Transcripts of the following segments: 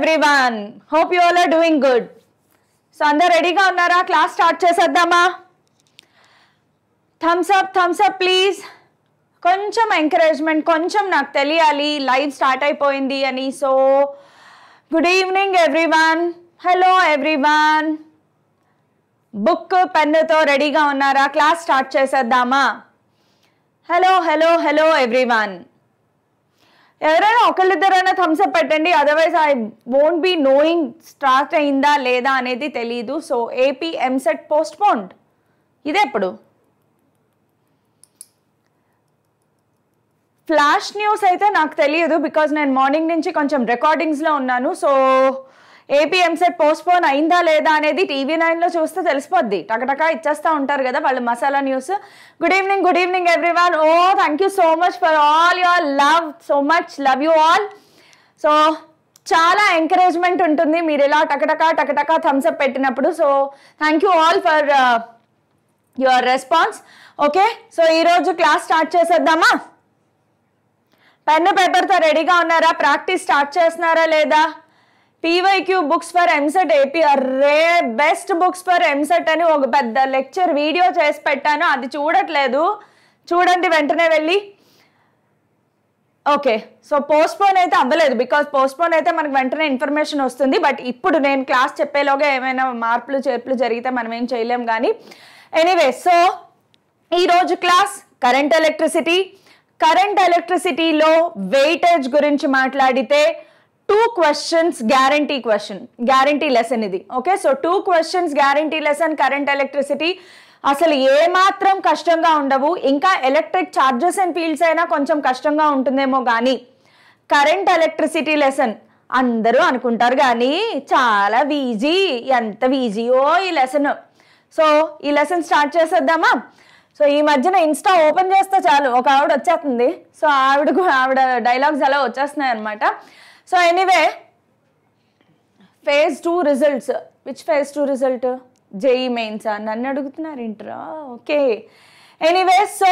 Everyone hope you all are doing good so అందరు రెడీగా ఉన్నారా క్లాస్ స్టార్ట్ చేసేద్దామా థమ్స్ అప్ అప్ ప్లీజ్ కొంచెం ఎంకరేజ్మెంట్ కొంచెం నాకు తెలియాలి లైవ్ స్టార్ట్ అయిపోయింది అని so good evening everyone hello everyone book పెన్నుతో రెడీగా ఉన్నారా క్లాస్ స్టార్ట్ చేసేద్దామా హలో హలో హలో ఎవ్రీవన్ ఎవరైనా ఒకళ్ళిద్దరైనా థమ్స్అప్ పెట్టండి otherwise I won't be knowing start అయిందా లేదా అనేది తెలియదు so AP EAMCET postponed ఇదే ఎప్పుడు ఫ్లాష్ న్యూస్ అయితే నాకు తెలియదు బికాజ్ నేను మార్నింగ్ నుంచి కొంచెం రికార్డింగ్స్లో ఉన్నాను సో ఏపీ ఎంసెట్ పోస్ట్పోన్ అయిందా లేదా అనేది టీవీ నైన్లో చూస్తే తెలిసిపోద్ది టకటకా ఇచ్చేస్తా ఉంటారు కదా వాళ్ళు masala news good evening good evening everyone oh thank you so much for all your love so much love you all so చాలా ఎంకరేజ్మెంట్ ఉంటుంది మీరు ఇలా టకటకా టకటకా థమ్స్అప్ పెట్టినప్పుడు so thank you all for your response okay so ఈరోజు class start చేసేద్దామా pen పేపర్తో రెడీగా ఉన్నారా ప్రాక్టీస్ స్టార్ట్ చేస్తున్నారా లేదా పీవైక్యూ బుక్స్ ఫర్ ఎంసెట్ ఏపీఆర్ రే బెస్ట్ బుక్స్ ఫర్ ఎంసెట్ అని ఒక పెద్ద లెక్చర్ వీడియో చేసి పెట్టాను అది చూడట్లేదు చూడండి వెంటనే వెళ్ళి ఓకే సో పోస్ట్పోన్ అయితే అవ్వలేదు బికాస్ పోస్ట్పోన్ అయితే మనకు వెంటనే ఇన్ఫర్మేషన్ వస్తుంది బట్ ఇప్పుడు నేను క్లాస్ చెప్పేలోగా ఏమైనా మార్పులు చేర్పులు జరిగితే మనం ఏం చేయలేం కానీ ఎనీవే సో ఈరోజు క్లాస్ కరెంట్ ఎలక్ట్రిసిటీ కరెంట్ ఎలక్ట్రిసిటీలో వెయిటేజ్ గురించి మాట్లాడితే two questions guarantee question guarantee lesson ఇది okay so two questions guarantee lesson current electricity అసలు ఏమాత్రం కష్టంగా ఉండవు ఇంకా ఎలక్ట్రిక్ ఛార్జెస్ అండ్ ఫీల్డ్స్ అయినా కొంచెం కష్టంగా ఉంటుందేమో కానీ కరెంట్ ఎలక్ట్రిసిటీ లెసన్ అందరూ అనుకుంటారు కానీ చాలా వీజీ ఎంత వీజీయో ఈ లెసన్ సో ఈ లెసన్ స్టార్ట్ చేసేద్దామా సో ఈ మధ్యన ఇన్స్టా ఓపెన్ చేస్తే చాలు ఒక ఆవిడ వచ్చేస్తుంది సో ఆవిడ ఆవిడ డైలాగ్స్ అలా వచ్చేస్తున్నాయి అనమాట so anyway phase two results which phase two result JEE మెయిన్సా నన్ను అడుగుతున్నారు ఇంటరా ఓకే ఎనీవే సో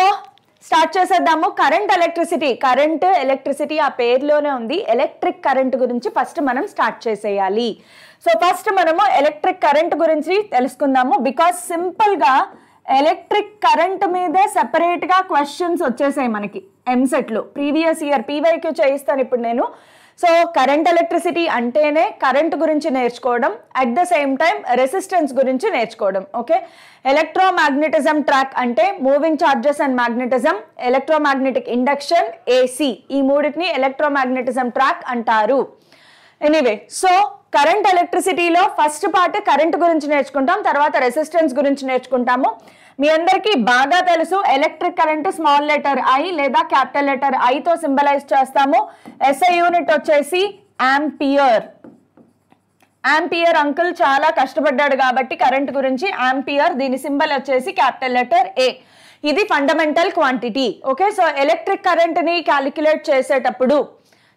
స్టార్ట్ చేసేద్దాము కరెంట్ ఎలక్ట్రిసిటీ కరెంట్ ఎలక్ట్రిసిటీ ఆ పేరులోనే ఉంది ఎలక్ట్రిక్ కరెంట్ గురించి ఫస్ట్ మనం స్టార్ట్ చేసేయాలి సో ఫస్ట్ మనము ఎలక్ట్రిక్ కరెంట్ గురించి తెలుసుకుందాము బికాస్ సింపుల్గా ఎలక్ట్రిక్ కరెంట్ మీదే సెపరేట్గా క్వశ్చన్స్ వచ్చేసాయి మనకి ఎంసెట్లు ప్రీవియస్ ఇయర్ పీవైక్యూ చేయిస్తాను ఇప్పుడు నేను సో కరెంట్ ఎలక్ట్రిసిటీ అంటేనే కరెంట్ గురించి నేర్చుకోవడం at the same time resistance గురించి నేర్చుకోవడం ఓకే ఎలక్ట్రోమాగ్నెటిజం ట్రాక్ అంటే moving charges and magnetism electromagnetic induction AC ఈ మూడింటిని మ్యాగ్నెటిజం ట్రాక్ అంటారు ఎనీవే సో కరెంట్ ఎలక్ట్రిసిటీలో ఫస్ట్ పార్ట్ కరెంట్ గురించి నేర్చుకుంటాం తర్వాత రెసిస్టెన్స్ గురించి నేర్చుకుంటాము మీ అందరికీ బాగా తెలుసు electric current small letter I లేదా క్యాపిటల్ లెటర్ ఐతో సింబలైజ్ చేస్తాము ఎస్ఐ యూనిట్ వచ్చేసి యాంపియర్ ఆంపియర్ అంకుల్ చాలా కష్టపడ్డాడు కాబట్టి కరెంట్ గురించి ఆంపియర్ దీని సింబల్ వచ్చేసి క్యాపిటల్ లెటర్ ఏ ఇది fundamental quantity okay so electric కరెంట్ని క్యాలిక్యులేట్ చేసేటప్పుడు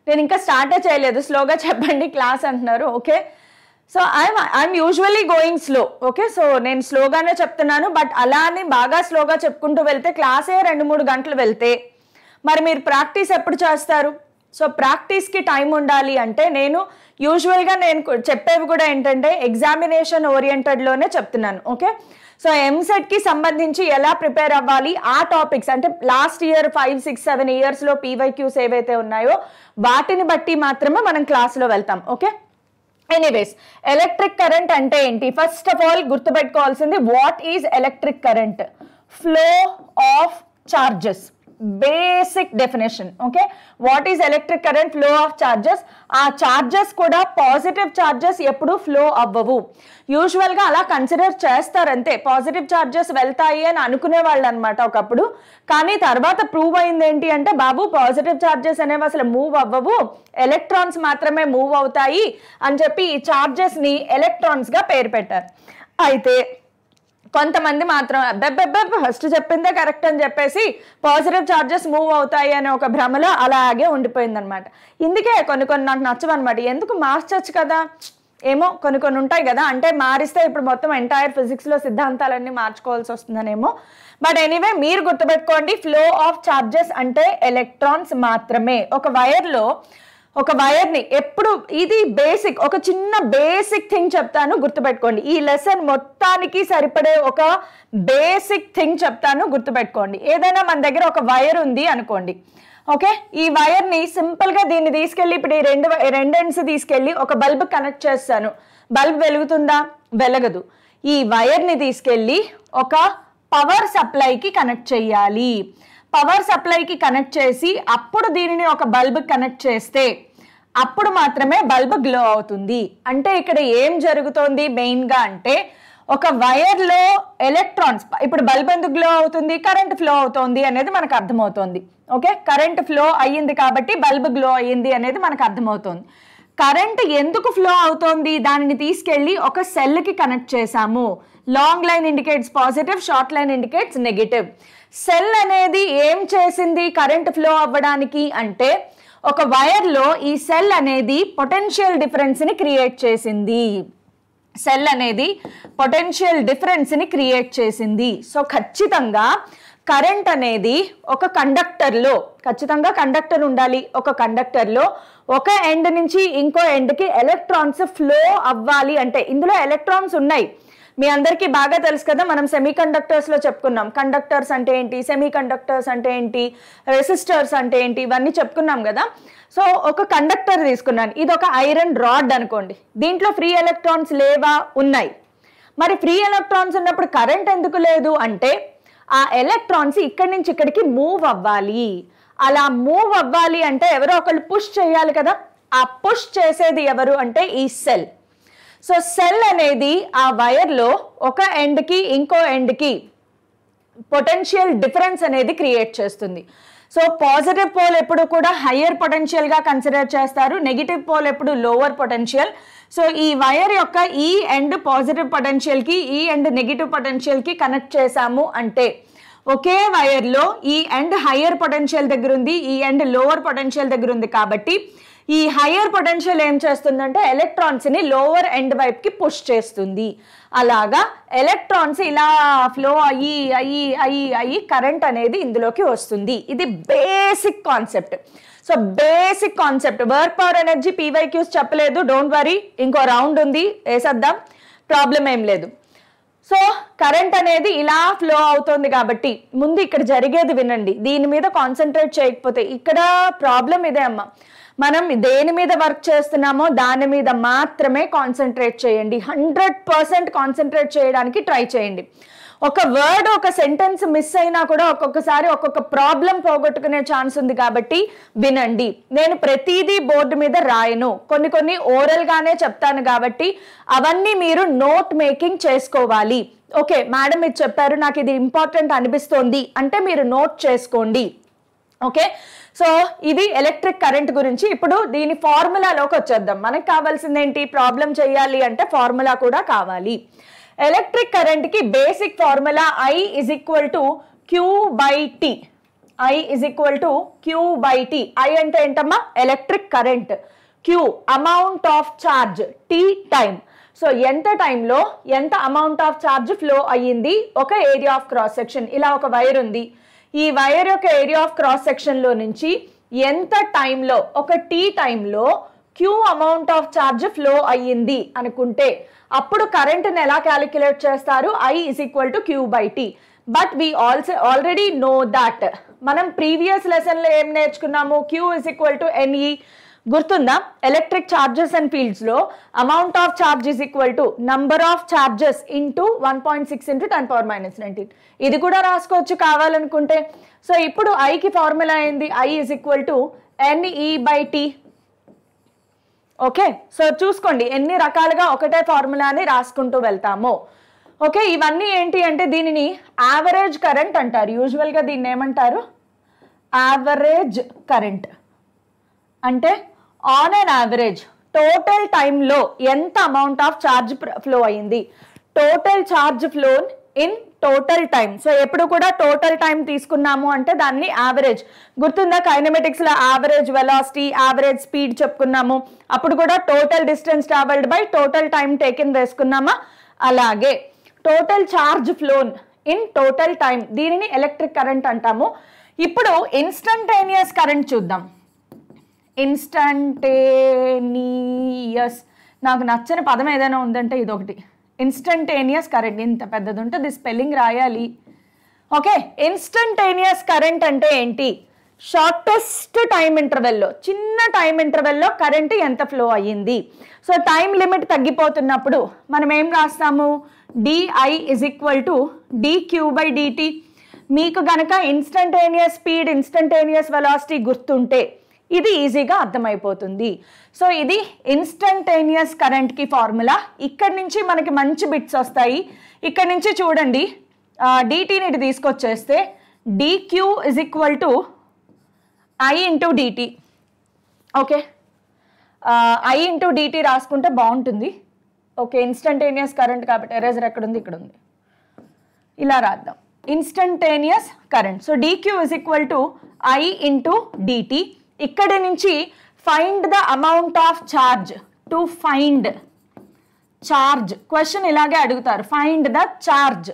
నేను ఇంకా స్టార్టే చేయలేదు స్లోగా చెప్పండి క్లాస్ అంటున్నారు okay so I'm I'm usually going slow okay so నేను స్లోగానే చెప్తున్నాను బట్ అలా అని బాగా స్లోగా చెప్పుకుంటూ వెళ్తే క్లాసే రెండు మూడు గంటలు వెళ్తే మరి మీరు ప్రాక్టీస్ ఎప్పుడు చేస్తారు సో ప్రాక్టీస్కి టైం ఉండాలి అంటే నేను యూజువల్గా నేను చెప్పేవి కూడా ఏంటంటే ఎగ్జామినేషన్ ఓరియంటెడ్లోనే చెప్తున్నాను ఓకే సో ఎంసెట్కి సంబంధించి ఎలా ప్రిపేర్ అవ్వాలి ఆ టాపిక్స్ అంటే last year five six seven ఇయర్స్లో పీవైక్యూస్ ఏవైతే ఉన్నాయో వాటిని బట్టి మాత్రమే మనం క్లాస్లో వెళ్తాం ఓకే ఎనీవేస్ ఎలక్ట్రిక్ కరెంట్ అంటే ఏంటి ఫస్ట్ ఆఫ్ ఆల్ గుర్తుపెట్టుకోవాల్సింది what is electric current flow of charges basic definition okay what is electric current flow of charges ఆ ఛార్జెస్ కూడా పాజిటివ్ ఛార్జెస్ ఎప్పుడు ఫ్లో అవ్వవు యూజువల్గా అలా కన్సిడర్ చేస్తారంతే పాజిటివ్ ఛార్జెస్ వెళ్తాయి అని అనుకునేవాళ్ళు అనమాట ఒకప్పుడు కానీ తర్వాత ప్రూవ్ అయింది ఏంటి అంటే బాబు పాజిటివ్ ఛార్జెస్ అనేవి అసలు మూవ్ అవ్వవు ఎలక్ట్రాన్స్ మాత్రమే మూవ్ అవుతాయి అని చెప్పి ఈ ఛార్జెస్ని ఎలక్ట్రాన్స్గా పేరు పెట్టారు అయితే కొంతమంది మాత్రం బెబ్బెబ్బెబ్ ఫస్ట్ చెప్పిందే కరెక్ట్ అని చెప్పేసి పాజిటివ్ చార్జెస్ మూవ్ అవుతాయి అనే ఒక భ్రమలో అలాగే ఉండిపోయిందనమాట ఇందుకే కొన్ని కొన్ని నాకు నచ్చవన్నమాట ఎందుకు మార్చచ్చు కదా ఏమో కొన్ని కొన్ని ఉంటాయి కదా అంటే మారిస్తే ఇప్పుడు మొత్తం ఎంటైర్ ఫిజిక్స్లో సిద్ధాంతాలన్నీ మార్చుకోవాల్సి వస్తుందనేమో బట్ ఎనీవే మీరు గుర్తుపెట్టుకోండి ఫ్లో ఆఫ్ చార్జెస్ అంటే ఎలక్ట్రాన్స్ మాత్రమే ఒక వైర్లో ఒక వైర్ని ఎప్పుడు ఇది బేసిక్ ఒక చిన్న బేసిక్ థింగ్ చెప్తాను గుర్తుపెట్టుకోండి ఈ లెసన్ మొత్తానికి సరిపడే ఒక బేసిక్ థింగ్ చెప్తాను గుర్తుపెట్టుకోండి ఏదైనా మన దగ్గర ఒక వైర్ ఉంది అనుకోండి ఓకే ఈ వైర్ని సింపుల్గా దీన్ని తీసుకెళ్ళి ఇప్పుడు ఈ రెండు రెండు ఎండ్స్ తీసుకెళ్ళి ఒక బల్బ్ కనెక్ట్ చేస్తాను బల్బ్ వెలుగుతుందా వెలగదు ఈ వైర్ని తీసుకెళ్ళి ఒక పవర్ సప్లైకి కనెక్ట్ చేయాలి పవర్ సప్లైకి కనెక్ట్ చేసి అప్పుడు దీనిని ఒక బల్బ్ కనెక్ట్ చేస్తే అప్పుడు మాత్రమే బల్బ్ గ్లో అవుతుంది అంటే ఇక్కడ ఏం జరుగుతోంది మెయిన్గా అంటే ఒక వైర్లో ఎలక్ట్రాన్స్ ఇప్పుడు బల్బ్ ఎందుకు గ్లో అవుతుంది కరెంట్ ఫ్లో అవుతుంది అనేది మనకు అర్థమవుతుంది ఓకే కరెంట్ ఫ్లో అయ్యింది కాబట్టి బల్బ్ గ్లో అయ్యింది అనేది మనకు అర్థమవుతుంది కరెంట్ ఎందుకు ఫ్లో అవుతోంది దానిని తీసుకెళ్ళి ఒక సెల్కి కనెక్ట్ చేశాము long line indicates positive short line indicates negative cell అనేది ఏం చేసింది కరెంట్ ఫ్లో అవ్వడానికి అంటే ఒక వైర్లో ఈ సెల్ అనేది పొటెన్షియల్ డిఫరెన్స్ని క్రియేట్ చేసింది సెల్ అనేది పొటెన్షియల్ డిఫరెన్స్ని క్రియేట్ చేసింది సో ఖచ్చితంగా కరెంట్ అనేది ఒక కండక్టర్లో ఖచ్చితంగా కండక్టర్ ఉండాలి ఒక కండక్టర్లో ఒక ఎండ్ నుంచి ఇంకో ఎండ్కి ఎలక్ట్రాన్స్ ఫ్లో అవ్వాలి అంటే ఇందులో ఎలక్ట్రాన్స్ ఉన్నాయి మీ అందరికీ బాగా తెలుసు కదా మనం సెమీ కండక్టర్స్లో చెప్పుకున్నాం కండక్టర్స్ అంటే ఏంటి సెమీ కండక్టర్స్ అంటే ఏంటి రెసిస్టర్స్ అంటే ఏంటి ఇవన్నీ చెప్పుకున్నాం కదా సో ఒక కండక్టర్ తీసుకున్నాను ఇది ఒక ఐరన్ రాడ్ అనుకోండి దీంట్లో ఫ్రీ ఎలక్ట్రాన్స్ లేవా ఉన్నాయి మరి ఫ్రీ ఎలక్ట్రాన్స్ ఉన్నప్పుడు కరెంట్ ఎందుకు లేదు అంటే ఆ ఎలక్ట్రాన్స్ ఇక్కడి నుంచి ఇక్కడికి మూవ్ అవ్వాలి అలా మూవ్ అవ్వాలి అంటే ఎవరో ఒకళ్ళు పుష్ చేయాలి కదా ఆ పుష్ చేసేది ఎవరు అంటే ఈ సెల్ సో సెల్ అనేది ఆ వైర్లో ఒక ఎండ్కి ఇంకో ఎండ్కి పొటెన్షియల్ డిఫరెన్స్ అనేది క్రియేట్ చేస్తుంది సో పాజిటివ్ పోల్ ఎప్పుడు కూడా హయ్యర్ పొటెన్షియల్గా కన్సిడర్ చేస్తారు నెగిటివ్ పోల్ ఎప్పుడు లోవర్ పొటెన్షియల్ సో ఈ వైర్ యొక్క ఈ ఎండ్ పాజిటివ్ పొటెన్షియల్కి ఈ ఎండ్ నెగిటివ్ పొటెన్షియల్కి కనెక్ట్ చేశాము అంటే ఒకే వైర్లో ఈ ఎండ్ హయ్యర్ పొటెన్షియల్ దగ్గర ఉంది ఈ ఎండ్ లోవర్ పొటెన్షియల్ దగ్గర ఉంది కాబట్టి ఈ హయ్యర్ పొటెన్షియల్ ఏం చేస్తుందంటే ఎలక్ట్రాన్స్ని లోవర్ ఎండ్ వైపుకి పుష్ చేస్తుంది అలాగా ఎలక్ట్రాన్స్ ఇలా ఫ్లో అయ్యి అయ్యి అయ్యి అయ్యి కరెంట్ అనేది ఇందులోకి వస్తుంది ఇది basic concept so basic concept work power energy PYQs చెప్పలేదు డోంట్ వరీ ఇంకో రౌండ్ ఉంది వేసేద్దాం ప్రాబ్లం ఏం లేదు సో కరెంట్ అనేది ఇలా ఫ్లో అవుతుంది కాబట్టి ముందు ఇక్కడ జరిగేది వినండి దీని మీద కాన్సన్ట్రేట్ చేయకపోతే ఇక్కడ ప్రాబ్లం ఇదే అమ్మ మనం దేని మీద వర్క్ చేస్తున్నామో దాని మీద మాత్రమే కాన్సన్ట్రేట్ చేయండి హండ్రెడ్ పర్సెంట్ కాన్సన్ట్రేట్ చేయడానికి ట్రై చేయండి ఒక వర్డ్ ఒక సెంటెన్స్ మిస్ అయినా కూడా ఒక్కొక్కసారి ఒక్కొక్క ప్రాబ్లం పోగొట్టుకునే ఛాన్స్ ఉంది కాబట్టి వినండి నేను ప్రతిదీ బోర్డు మీద రాయను కొన్ని కొన్ని ఓరల్గానే చెప్తాను కాబట్టి అవన్నీ మీరు నోట్ మేకింగ్ చేసుకోవాలి ఓకే మేడం ఇది చెప్పారు నాకు ఇది ఇంపార్టెంట్ అనిపిస్తోంది అంటే మీరు నోట్ చేసుకోండి ఓకే సో ఇది ఎలక్ట్రిక్ కరెంట్ గురించి ఇప్పుడు దీని ఫార్ములాలోకి వచ్చేద్దాం మనకు కావాల్సింది ఏంటి ప్రాబ్లం చేయాలి అంటే ఫార్ములా కూడా కావాలి ఎలక్ట్రిక్ కరెంట్కి basic formula I is equal to Q by T I is equal to Q by T I అంటే ఏంటమ్మా electric current Q amount of charge T time so ఎంత టైంలో ఎంత అమౌంట్ ఆఫ్ ఛార్జ్ ఫ్లో అయ్యింది ఒక area of cross section ఇలా ఒక wire ఉంది ఈ వైర్ యొక్క ఏరియా ఆఫ్ క్రాస్ సెక్షన్లో నుంచి ఎంత టైంలో ఒక టీ టైంలో Q amount of charge flow అయ్యింది అనుకుంటే అప్పుడు కరెంట్ని ఎలా క్యాలిక్యులేట్ చేస్తారు I is equal to Q by T but we also already know that మనం ప్రీవియస్ లెసన్లో ఏం నేర్చుకున్నాము Q is equal to NE గుర్తుందా ఎలక్ట్రిక్ ఛార్జెస్ అండ్ ఫీల్డ్స్లో amount of charges equal to number of charges into one point six into ten power minus nineteen ఇది కూడా రాసుకోవచ్చు కావాలనుకుంటే సో ఇప్పుడు ఐకి ఫార్ములా అయింది I is equal to NE by T okay so చూసుకోండి ఎన్ని రకాలుగా ఒకటే ఫార్ములాని రాసుకుంటూ వెళ్తాము ఓకే ఇవన్నీ ఏంటి అంటే దీనిని యావరేజ్ కరెంట్ అంటారు యూజువల్గా దీన్ని ఏమంటారు యావరేజ్ కరెంట్ అంటే ఆన్ అన్ యావరేజ్ టోటల్ టైంలో ఎంత అమౌంట్ ఆఫ్ ఛార్జ్ ఫ్లో అయింది total charge flown in total time so ఎప్పుడు కూడా టోటల్ టైం తీసుకున్నాము అంటే దాన్ని యావరేజ్ గుర్తుందా లో యావరేజ్ వెలాసిటీ యావరేజ్ స్పీడ్ చెప్పుకున్నాము అప్పుడు కూడా total distance travelled by total time taken వేసుకున్నామా అలాగే total charge flown in total time దీనిని ఎలక్ట్రిక్ కరెంట్ అంటాము ఇప్పుడు ఇన్స్టంటేనియస్ కరెంట్ చూద్దాం ఇన్స్టంటేనియస్ నాకు నచ్చని పదం ఏదైనా ఉందంటే ఇదొకటి ఇన్స్టంటేనియస్ కరెంట్ ఇంత పెద్దది ఉంటే ది స్పెల్లింగ్ రాయాలి ఓకే ఇన్స్టంటేనియస్ కరెంట్ అంటే ఏంటి షార్టెస్ట్ టైం ఇంటర్వెల్లో చిన్న టైం ఇంటర్వెల్లో కరెంటు ఎంత ఫ్లో అయ్యింది సో టైం లిమిట్ తగ్గిపోతున్నప్పుడు మనం ఏం రాస్తాము DI is equal to DQ by DT మీకు గనక ఇన్స్టంటేనియస్ స్పీడ్ ఇన్స్టంటేనియస్ వెలాసిటీ గుర్తుంటే ఇది ఈజీగా అర్థమైపోతుంది సో ఇది ఇన్స్టంటేనియస్ కరెంట్కి ఫార్ములా ఇక్కడి నుంచి మనకి మంచి బిట్స్ వస్తాయి ఇక్కడి నుంచి చూడండి డిటీని ఇటు తీసుకొచ్చేస్తే DQ is equal to I into DT okay I into DT రాసుకుంటే బాగుంటుంది ఓకే ఇన్స్టంటేనియస్ కరెంట్ కాబట్టి ఎరేజర్ ఎక్కడ ఉంది ఇక్కడ ఉంది ఇలా రాద్దాం instantaneous current so DQ is equal to I into DT ఇక్కడి నుంచి find the amount of charge to find charge question ఇలాగే అడుగుతారు ఫైండ్ ద ఛార్జ్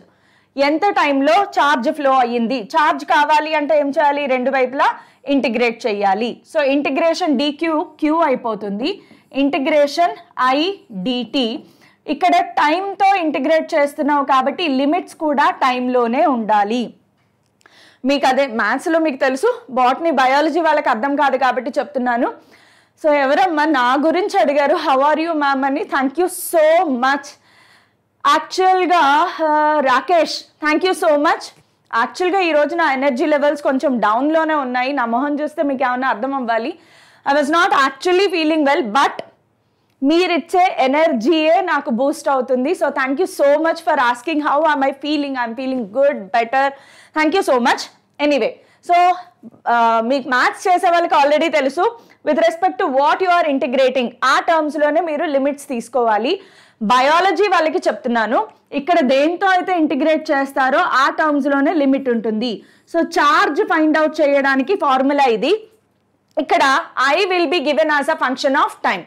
ఎంత టైంలో ఛార్జ్ ఫ్లో అయ్యింది ఛార్జ్ కావాలి అంటే ఏం చేయాలి రెండు వైపులా ఇంటిగ్రేట్ చేయాలి సో ఇంటిగ్రేషన్ డిక్యూ క్యూ అయిపోతుంది ఇంటిగ్రేషన్ ఐ డిటి ఇక్కడ టైంతో ఇంటిగ్రేట్ చేస్తున్నావు కాబట్టి లిమిట్స్ కూడా టైంలోనే ఉండాలి మీకు అదే మ్యాథ్స్లో మీకు తెలుసు బాటనీ బయాలజీ వాళ్ళకి అర్థం కాదు కాబట్టి చెప్తున్నాను సో ఎవరమ్మా నా గురించి అడిగారు హౌ ఆర్ యూ మ్యామ్ అని థ్యాంక్ యూ సో మచ్ యాక్చువల్గా Rakesh thank you so much యాక్చువల్గా ఈరోజు నా ఎనర్జీ లెవెల్స్ కొంచెం డౌన్లోనే ఉన్నాయి నా మొహం చూస్తే మీకు ఏమైనా అర్థం అవ్వాలి I was not actually feeling well but మీరిచ్చే ఎనర్జీయే నాకు బూస్ట్ అవుతుంది so thank you so much for asking how am I feeling I'm feeling good better thank you so much anyway so uh, మీకు మ్యాథ్స్ చేసే వాళ్ళకి already తెలుసు with respect to what you are integrating ఆ టర్మ్స్లోనే మీరు limits తీసుకోవాలి biology వాళ్ళకి చెప్తున్నాను ఇక్కడ దేంతో అయితే ఇంటిగ్రేట్ చేస్తారో ఆ టర్మ్స్లోనే లిమిట్ ఉంటుంది సో చార్జ్ ఫైండ్ అవుట్ చేయడానికి ఫార్ములా ఇది ఇక్కడ I will be given as a function of time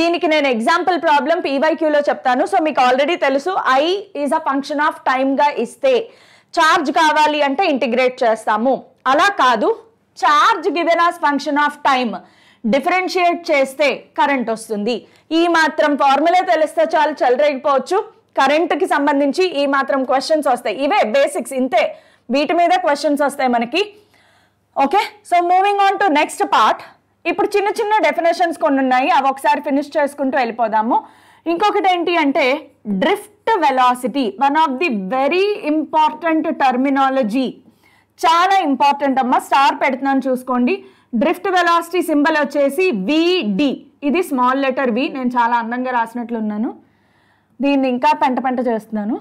దీనికి నేను ఎగ్జాంపుల్ ప్రాబ్లం పీవైక్యూలో చెప్తాను సో మీకు ఆల్రెడీ తెలుసు I is a function of టైమ్గా ఇస్తే ఛార్జ్ కావాలి అంటే ఇంటిగ్రేట్ చేస్తాము అలా కాదు charge given as function of time differentiate చేస్తే కరెంట్ వస్తుంది ఈ మాత్రం ఫార్ములా తెలిస్తే చాలు చెలరేగిపోవచ్చు కరెంట్కి సంబంధించి ఈ మాత్రం క్వశ్చన్స్ వస్తాయి ఇవే బేసిక్స్ ఇంతే వీటి మీద క్వశ్చన్స్ వస్తాయి మనకి okay so moving on to next part ఇప్పుడు చిన్న చిన్న డెఫినేషన్స్ కొన్ని ఉన్నాయి అవి ఒకసారి ఫినిష్ చేసుకుంటూ వెళ్ళిపోదాము ఇంకొకటి ఏంటి అంటే drift velocity one of the very important terminology చాలా ఇంపార్టెంట్ అమ్మ స్టార్ పెడుతున్నాను చూసుకోండి డ్రిఫ్ట్ వెలాసిటీ సింబల్ వచ్చేసి విడి ఇది స్మాల్ లెటర్ వి నేను చాలా అందంగా రాసినట్లున్నాను దీన్ని ఇంకా పెంట పెంట చేస్తున్నాను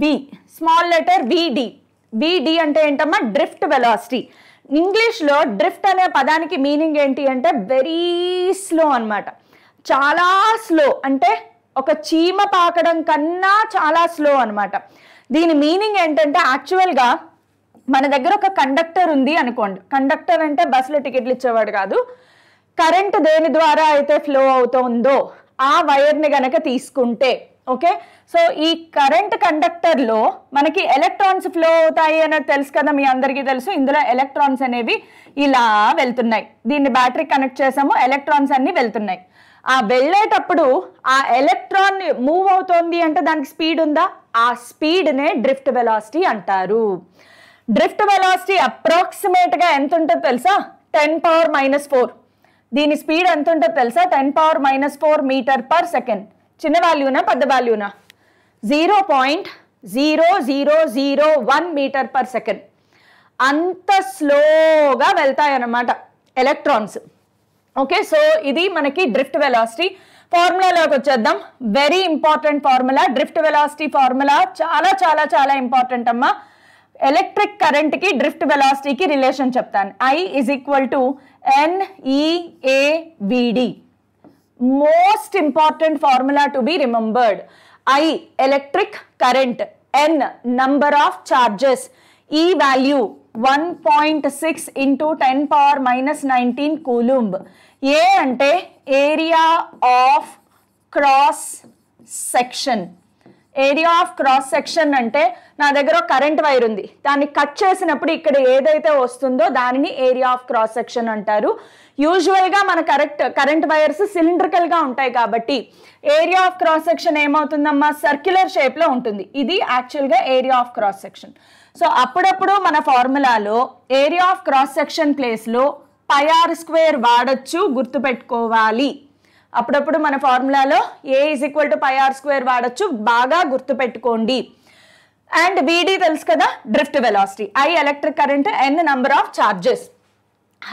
వి స్మాల్ లెటర్ విడి విడి అంటే ఏంటమ్మా డ్రిఫ్ట్ వెలాసిటీ ఇంగ్లీష్లో డ్రిఫ్ట్ అనే పదానికి మీనింగ్ ఏంటి అంటే వెరీ స్లో అనమాట చాలా స్లో అంటే ఒక చీమ పాకడం కన్నా చాలా స్లో అనమాట దీని మీనింగ్ ఏంటంటే యాక్చువల్గా మన దగ్గర ఒక కండక్టర్ ఉంది అనుకోండి కండక్టర్ అంటే బస్సులో టికెట్లు ఇచ్చేవాడు కాదు కరెంట్ దేని ద్వారా అయితే ఫ్లో అవుతుందో ఆ వైర్ని గనక తీసుకుంటే ఓకే సో ఈ కరెంట్ కండక్టర్లో మనకి ఎలక్ట్రాన్స్ ఫ్లో అవుతాయి అనేది తెలుసు కదా మీ అందరికీ తెలుసు ఇందులో ఎలక్ట్రాన్స్ అనేవి ఇలా వెళ్తున్నాయి దీన్ని బ్యాటరీ కనెక్ట్ చేసాము ఎలక్ట్రాన్స్ అన్నీ వెళ్తున్నాయి ఆ వెళ్ళేటప్పుడు ఆ ఎలక్ట్రాన్ మూవ్ అవుతోంది అంటే దానికి స్పీడ్ ఉందా ఆ స్పీడ్నే డ్రిఫ్ట్ వెలాసిటీ అంటారు డ్రిఫ్ట్ వెలాసిటీ అప్రాక్సిమేట్గా ఎంత ఉంటుందో తెలుసా టెన్ పవర్ మైనస్ ఫోర్ దీని స్పీడ్ ఎంత ఉంటుందో తెలుసా ten power minus four metre per second చిన్న వాల్యూనా పెద్ద వాల్యూనా zero point zero zero zero one metre per second అంత స్లోగా వెళ్తాయన్నమాట ఎలక్ట్రాన్స్ ఓకే సో ఇది మనకి డ్రిఫ్ట్ వెలాసిటీ ఫార్ములాలోకి వచ్చేద్దాం very important formula drift velocity formula చాలా చాలా చాలా ఇంపార్టెంట్ అమ్మా ఎలక్ట్రిక్ కరెంట్కి డ్రిఫ్ట్ వెలాసిటీకి రిలేషన్ చెప్తాను I is equal to NEAVD most important formula to be remembered I electric current N number of charges E value one point six into ten power minus nineteen coulomb A అంటే area of cross section area of cross section అంటే నా దగ్గర current wire ఉంది దాన్ని cut చేసినప్పుడు ఇక్కడ ఏదైతే వస్తుందో దానిని ఏరియా ఆఫ్ క్రాస్ సెక్షన్ అంటారు యూజువల్గా మన కరెక్ట్ కరెంట్ వైర్స్ సిలిండ్రికల్గా ఉంటాయి కాబట్టి ఏరియా ఆఫ్ క్రాస్ సెక్షన్ ఏమవుతుందమ్మా సర్క్యులర్ షేప్లో ఉంటుంది ఇది యాక్చువల్గా area of cross section so అప్పుడప్పుడు మన ఫార్ములాలో ఏరియా ఆఫ్ క్రాస్ సెక్షన్ ప్లేస్లో పైఆర్ స్క్వేర్ వాడచ్చు గుర్తుపెట్టుకోవాలి అప్పుడప్పుడు మన ఫార్ములాలో A is equal to pi R square వాడచ్చు బాగా గుర్తుపెట్టుకోండి అండ్ బీడీ తెలుసు కదా drift velocity I electric current N number of charges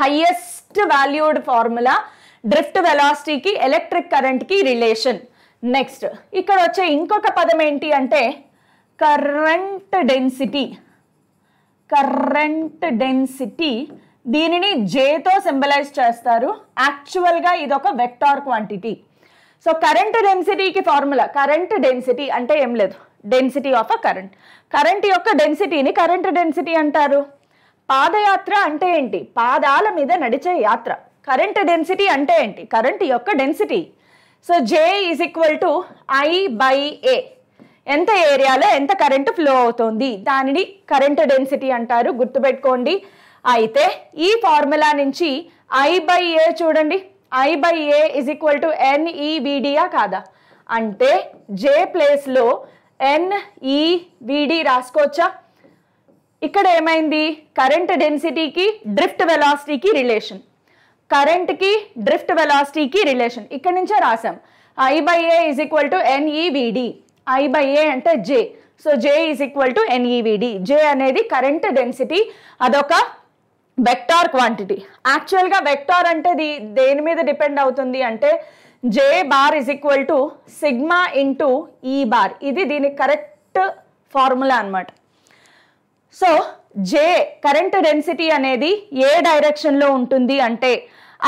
highest valued formula drift వెలాసిటీకి ఎలక్ట్రిక్ కరెంట్కి రిలేషన్ నెక్స్ట్ ఇక్కడ వచ్చే ఇంకొక పదం ఏంటి అంటే కరెంట్ డెన్సిటీ కరెంట్ డెన్సిటీ దీనిని జేతో సింబలైజ్ చేస్తారు యాక్చువల్గా ఇది ఒక వెక్టార్ క్వాంటిటీ సో కరెంట్ డెన్సిటీకి ఫార్ములా కరెంట్ డెన్సిటీ అంటే ఏం లేదు density of a current current యొక్క డెన్సిటీని కరెంట్ డెన్సిటీ అంటారు పాదయాత్ర అంటే ఏంటి పాదాల మీద నడిచే యాత్ర కరెంట్ డెన్సిటీ అంటే ఏంటి కరెంట్ యొక్క density so J is equal to I by A ఎంత ఏరియాలో ఎంత కరెంటు ఫ్లో అవుతుంది దానిని కరెంటు డెన్సిటీ అంటారు గుర్తుపెట్టుకోండి అయితే ఈ ఫార్ములా నుంచి ఐ బై ఏ చూడండి I by A is equal to ఎన్ఈవిడియా కాదా అంటే జే ప్లేస్లో ఎన్ఈవిడి రాసుకోవచ్చా ఇక్కడ ఏమైంది కరెంట్ డెన్సిటీకి డ్రిఫ్ట్ వెలాసిటీకి రిలేషన్ కరెంట్కి డ్రిఫ్ట్ వెలాసిటీకి రిలేషన్ ఇక్కడ నుంచే రాసాం I by A is equal to NEVD I by A అంటే J so J is equal to NEVD J అనేది కరెంట్ డెన్సిటీ అదొక వెక్టార్ క్వాంటిటీ యాక్చువల్గా వెక్టార్ అంటే దేని మీద డిపెండ్ అవుతుంది అంటే J bar is equal to sigma into E bar ఇది దీని కరెక్ట్ ఫార్ములా అనమాట సో జే కరెంట్ డెన్సిటీ అనేది ఏ డైరెక్షన్లో ఉంటుంది అంటే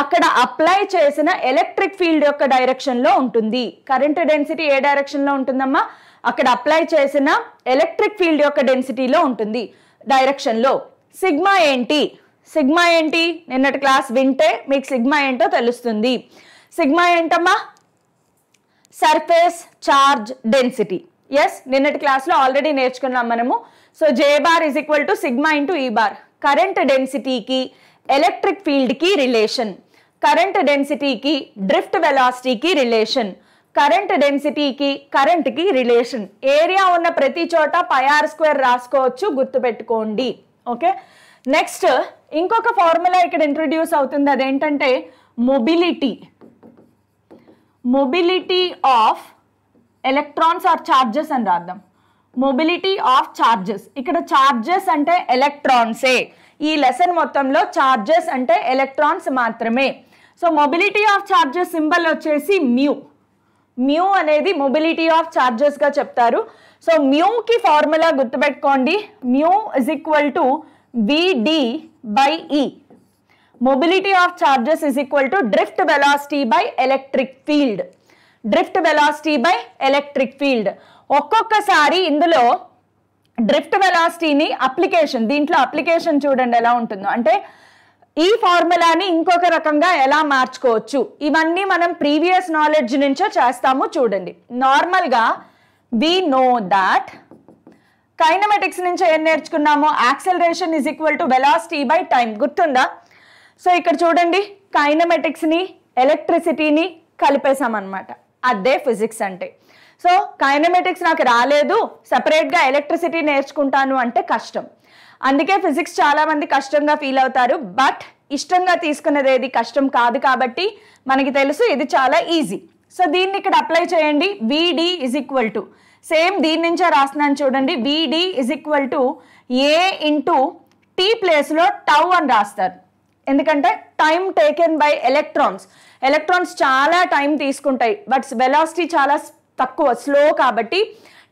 అక్కడ అప్లై చేసిన ఎలక్ట్రిక్ ఫీల్డ్ యొక్క డైరెక్షన్లో ఉంటుంది కరెంట్ డెన్సిటీ ఏ డైరెక్షన్లో ఉంటుందమ్మా అక్కడ అప్లై చేసిన ఎలక్ట్రిక్ ఫీల్డ్ యొక్క డెన్సిటీలో ఉంటుంది డైరెక్షన్లో సిగ్మా ఏంటి సిగ్మా ఏంటి నిన్నటి క్లాస్ వింటే మీకు సిగ్మా ఏంటో తెలుస్తుంది సిగ్మా ఏంటమ్మా సర్ఫేస్ ఛార్జ్ డెన్సిటీ ఎస్ నిన్నటి క్లాస్లో ఆల్రెడీ నేర్చుకున్నాం మనము so J bar is equal to sigma into E bar current డెన్సిటీకి ఎలక్ట్రిక్ ఫీల్డ్కి రిలేషన్ కరెంట్ డెన్సిటీకి డ్రిఫ్ట్ వెలాసిటీకి రిలేషన్ కరెంట్ డెన్సిటీకి కరెంట్కి రిలేషన్ ఏరియా ఉన్న ప్రతి చోట పైఆర్ స్క్వేర్ రాసుకోవచ్చు గుర్తుపెట్టుకోండి ఓకే నెక్స్ట్ ఇంకొక ఫార్ములా ఇక్కడ ఇంట్రొడ్యూస్ అవుతుంది అదేంటంటే mobility mobility of electrons or charges అని రాద్దాం మొబిలిటీ ఆఫ్ ఛార్జెస్ ఇక్కడ ఛార్జెస్ అంటే ఎలక్ట్రాన్సే ఈ లెసన్ మొత్తంలో చార్జెస్ అంటే ఎలక్ట్రాన్స్ మాత్రమే so mobility of charges symbol వచ్చేసి మ్యూ మ్యూ అనేది మొబిలిటీ ఆఫ్ చార్జెస్గా చెప్తారు సో మ్యూకి ఫార్ములా గుర్తుపెట్టుకోండి mu is equal to VD by E mobility of charges is equal to drift velocity by electric field drift velocity by electric field ఒక్కొక్కసారి ఇందులో drift వెలాసిటీని application దీంట్లో application చూడండి ఎలా ఉంటుందో అంటే ఈ ఫార్ములాని ఇంకొక రకంగా ఎలా మార్చుకోవచ్చు ఇవన్నీ మనం ప్రీవియస్ నాలెడ్జ్ నుంచో చేస్తాము చూడండి నార్మల్గా వి నో దాట్ కైనమెటిక్స్ నుంచి ఏం నేర్చుకున్నాము acceleration is equal to velocity by time గుర్తుందా సో ఇక్కడ చూడండి కైనమెటిక్స్ని ఎలక్ట్రిసిటీని కలిపేశామన్నమాట అదే ఫిజిక్స్ అంటే సో కైనమెటిక్స్ నాకు రాలేదు సపరేట్గా ఎలక్ట్రిసిటీ నేర్చుకుంటాను అంటే కష్టం అందుకే ఫిజిక్స్ చాలామంది కష్టంగా ఫీల్ అవుతారు బట్ ఇష్టంగా తీసుకునేది ఏది కష్టం కాదు కాబట్టి మనకి తెలుసు ఇది చాలా ఈజీ సో దీన్ని ఇక్కడ అప్లై చేయండి విడి ఇజ్ ఈక్వల్ టు సేమ్ దీని నుంచే రాస్తున్నాను చూడండి VD is equal to A into T ప్లేస్లో టౌ అని రాస్తారు ఎందుకంటే time taken by electrons electrons చాలా టైం తీసుకుంటాయి బట్ వెలాసిటీ చాలా తక్కువ స్లో కాబట్టి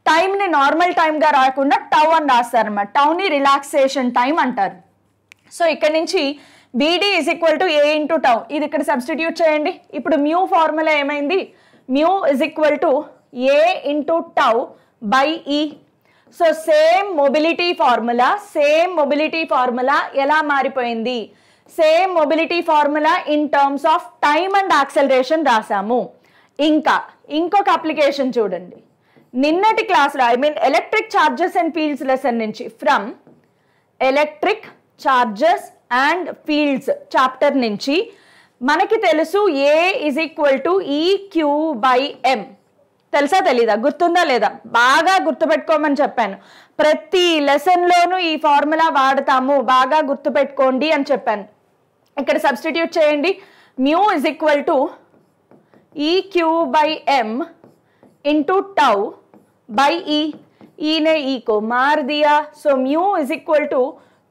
టైంని నార్మల్ టైంగా రాకుండా టవ్ అని రాస్తారు రాస్తారనమాట టౌని రిలాక్సేషన్ టైం అంటారు సో ఇక్కడ నుంచి VD is equal to A into tau ఇది ఇక్కడ సబ్స్టిట్యూట్ చేయండి ఇప్పుడు మ్యూ ఫార్ములా ఏమైంది mu is equal to A into tau by E so same mobility formula same mobility formula ఎలా మారిపోయింది same mobility formula in terms of time and acceleration రాసాము ఇంకా ఇంకొక అప్లికేషన్ చూడండి నిన్నటి క్లాస్లో I mean electric charges and fields lesson నుంచి from electric charges and fields chapter నుంచి మనకి తెలుసు A is equal to EQ by M తెలుసా తెలీదా గుర్తుందా లేదా బాగా గుర్తుపెట్టుకోమని చెప్పాను ప్రతి లెసన్లోనూ ఈ ఫార్ములా వాడతాము బాగా గుర్తుపెట్టుకోండి అని చెప్పాను ఇక్కడ సబ్స్టిట్యూట్ చేయండి mu is equal to E e Q by m into tau by e E ने ई को मार दिया so mu equal to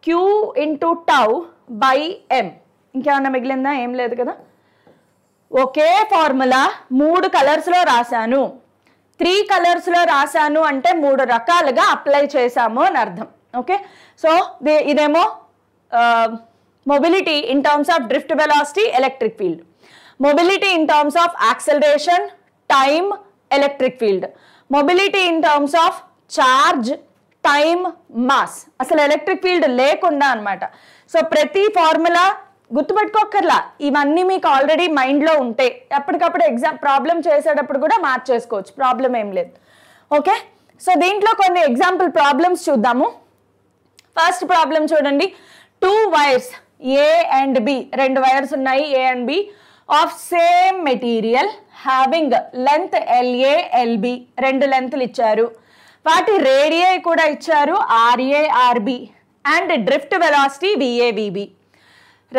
queue into tau by M ఇంకేమన్నా మిగిలిందా ఏం లేదు కదా ఒకే ఫార్ములా మూడు కలర్స్లో రాశాను త్రీ కలర్స్లో రాశాను అంటే మూడు రకాలుగా అప్లై చేశాము అని అర్థం ఓకే సో ఇదేమో mobility in terms of drift velocity electric field mobility in terms of acceleration time electric field mobility in terms of charge time mass అసలు ఎలక్ట్రిక్ ఫీల్డ్ లేకుండా అనమాట సో ప్రతి ఫార్ములా గుర్తుపెట్టుకోకర్లా ఇవన్నీ మీకు ఆల్రెడీ మైండ్లో ఉంటే ఎప్పటికప్పుడు ఎగ్జామ్ ప్రాబ్లం చేసేటప్పుడు కూడా మార్క్ చేసుకోవచ్చు ప్రాబ్లం ఏం లేదు ఓకే సో దీంట్లో కొన్ని ఎగ్జాంపుల్ ప్రాబ్లమ్స్ చూద్దాము ఫస్ట్ ప్రాబ్లం చూడండి two wires A and B రెండు వైర్స్ ఉన్నాయి A and B of same material having length LA LB రెండు లెంత్లు ఇచ్చారు వాటి రేడియే కూడా ఇచ్చారు RA RB and drift velocity VA VB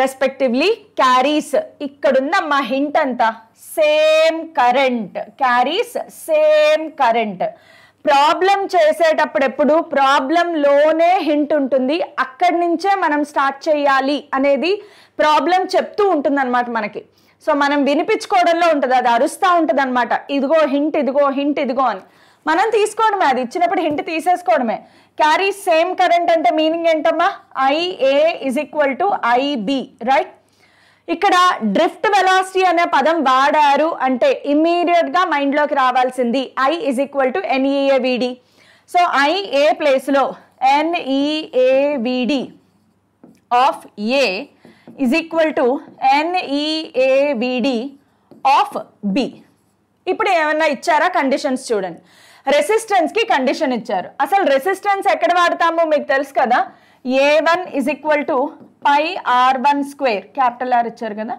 respectively carries ఇక్కడున్న మా హింట్ అంతా same current carries same current problem చేసేటప్పుడు ఎప్పుడు ప్రాబ్లంలోనే హింట్ ఉంటుంది అక్కడి నుంచే మనం స్టార్ట్ చేయాలి అనేది ప్రాబ్లం చెప్తూ ఉంటుంది మనకి సో మనం వినిపించుకోవడంలో ఉంటుంది అది అరుస్తూ ఉంటుంది అనమాట ఇదిగో హింట్ ఇదిగో హింట్ ఇదిగో అని మనం తీసుకోవడమే అది ఇచ్చినప్పుడు హింట్ తీసేసుకోవడమే క్యారీ సేమ్ కరెంట్ అంటే మీనింగ్ ఏంటమ్మా IA is equal to IB right ఇక్కడ డ్రిఫ్ట్ వెలాసిటీ అనే పదం వాడారు అంటే ఇమ్మీడియట్గా మైండ్లోకి రావాల్సింది I is equal to NEAVD so IA ప్లేస్లో NEAVD of A is equal to NEABD of B ఇప్పుడు ఏమన్నా ఇచ్చారా కండిషన్స్ చూడండి రెసిస్టెన్స్కి కండిషన్ ఇచ్చారు అసలు రెసిస్టెన్స్ ఎక్కడ వాడతాము మీకు తెలుసు కదా A one is equal to pi R one square capital R ఇచ్చారు కదా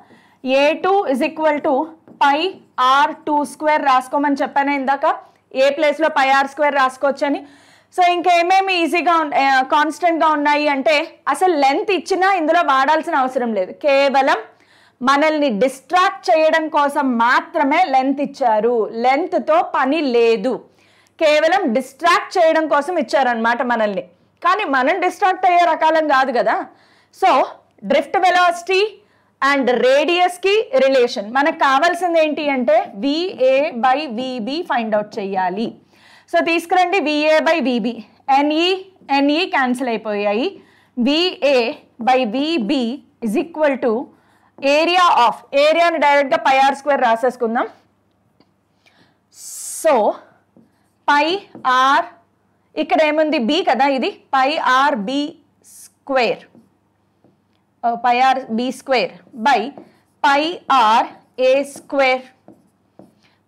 A two is equal to pi R two square రాసుకోమని చెప్పాను ఇందాక ఏ ప్లేస్లో పై ఆర్ స్క్వేర్ రాసుకోవచ్చని సో ఇంకేమేమి ఈజీగా కాన్స్టెంట్గా ఉన్నాయి అంటే అసలు లెంత్ ఇచ్చినా ఇందులో వాడాల్సిన అవసరం లేదు కేవలం మనల్ని డిస్ట్రాక్ట్ చేయడం కోసం మాత్రమే లెంత్ ఇచ్చారు లెంత్తో పని లేదు కేవలం డిస్ట్రాక్ట్ చేయడం కోసం ఇచ్చారనమాట మనల్ని కానీ మనం డిస్ట్రాక్ట్ అయ్యే రకాలం కాదు కదా సో డ్రిఫ్ట్ వెలాసిటీ అండ్ రేడియస్కి రిలేషన్ మనకు కావాల్సింది ఏంటి అంటే VA by VB find out చేయాలి సో తీసుకురండి VA by VB NE NE cancel అయిపోయాయి VA by VB is equal to area of ఏరియాని డైరెక్ట్గా పై ఆర్ స్క్వేర్ రాసేసుకుందాం సో పై ఆర్ ఇక్కడ ఏముంది బి కదా ఇది pi R B square pi R B square by pi R A square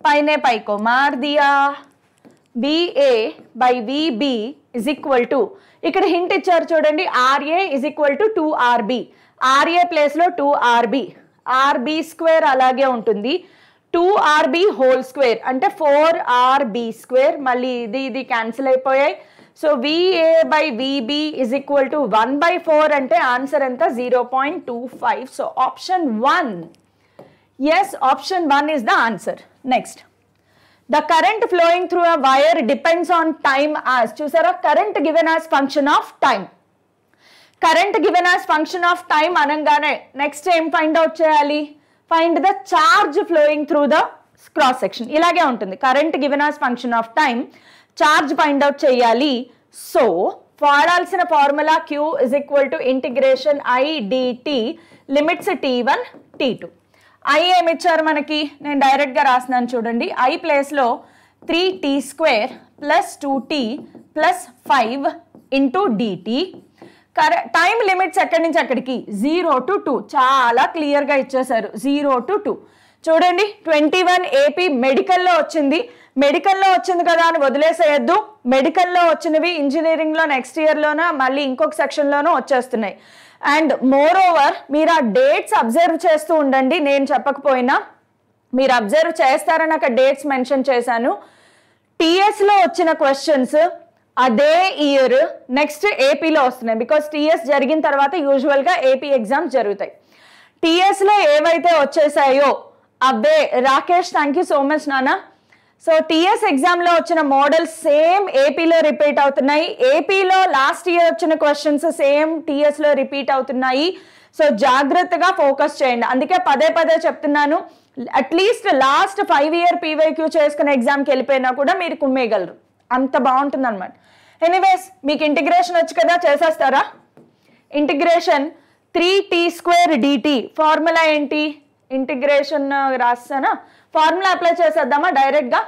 pi ने pi को मार दिया VA by VB is equal to ఇక్కడ హింట్ ఇచ్చారు చూడండి RA is equal to two RB RA ప్లేస్లో టూ ఆర్బి ఆర్బి స్క్వేర్ అలాగే ఉంటుంది టూ ఆర్బి హోల్ స్క్వేర్ అంటే ఫోర్ ఆర్బి స్క్వేర్ మళ్ళీ ఇది ఇది క్యాన్సిల్ అయిపోయాయి so VA by VB is equal to one by four అంటే ఆన్సర్ ఎంత zero point two five so option one yes option one is the answer next the current flowing through a wire depends on time as చూసారా current given as function of time current given as function of time అనగానే next ఏం find out చేయాలి find the charge flowing through the cross section ఇలాగే ఉంటుంది current given as function of time charge find out చేయాలి so వాడాల్సిన formula Q is equal to integration IDT limits tea one T two I ఇచ్చారు మనకి నేను డైరెక్ట్గా రాసినాను చూడండి ఐ ప్లేస్లో three T square plus two tea plus five into DT కర టైం లిమిట్స్ ఎక్కడి నుంచి ఎక్కడికి జీరో టు టూ చాలా క్లియర్గా ఇచ్చేశారు జీరో టు టూ చూడండి ట్వంటీ వన్ ఏపీ మెడికల్లో వచ్చింది మెడికల్లో వచ్చింది కదా అని వదిలేసేయద్దు మెడికల్లో వచ్చినవి ఇంజనీరింగ్లో నెక్స్ట్ ఇయర్లోనో మళ్ళీ ఇంకొక సెక్షన్లోనూ వచ్చేస్తున్నాయి అండ్ మోర్ ఓవర్ మీరు ఆ డేట్స్ అబ్జర్వ్ చేస్తూ ఉండండి నేను చెప్పకపోయినా మీరు అబ్జర్వ్ చేస్తారని అక్కడ డేట్స్ మెన్షన్ చేశాను టీఎస్లో వచ్చిన క్వశ్చన్స్ అదే ఇయర్ నెక్స్ట్ ఏపీలో వస్తున్నాయి బికాస్ టీఎస్ జరిగిన తర్వాత యూజువల్గా ఏపీ ఎగ్జామ్స్ జరుగుతాయి టీఎస్లో ఏవైతే వచ్చేసాయో అబ్బే Rakesh thank you so much నానా సో టీఎస్ ఎగ్జామ్లో వచ్చిన మోడల్స్ సేమ్ ఏపీలో రిపీట్ అవుతున్నాయి ఏపీలో లాస్ట్ ఇయర్ వచ్చిన క్వశ్చన్స్ సేమ్ టీఎస్లో రిపీట్ అవుతున్నాయి సో జాగ్రత్తగా ఫోకస్ చేయండి అందుకే పదే పదే చెప్తున్నాను at least last five year PYQ చేసుకున్న ఎగ్జామ్కి వెళ్ళిపోయినా కూడా మీరు కుమ్మేయగలరు అంత బాగుంటుంది అనమాట ఎనీవేస్ మీకు ఇంటిగ్రేషన్ వచ్చు కదా చేసేస్తారా integration three T square DT formula ఏంటి ఇంటిగ్రేషన్ రాస్తానా ఫార్ములా అప్లై చేసేద్దామా డైరెక్ట్గా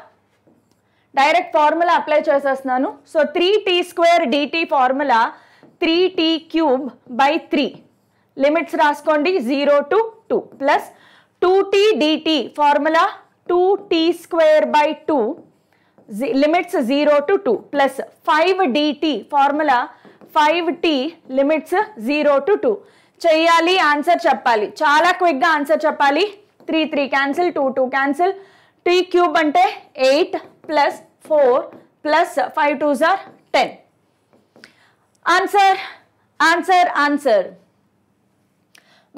డైరెక్ట్ ఫార్ములా అప్లై చేసేస్తున్నాను so three T square DT formula three T cube by three limits రాసుకోండి zero to two plus two T DT formula two T square by two limits zero to two plus five DT formula five T limits zero to two చెయ్యాలి answer చెప్పాలి చాలా క్విక్గా answer చెప్పాలి three three cancel two two cancel T cube అంటే eight plus four plus five two జార్ ten answer answer answer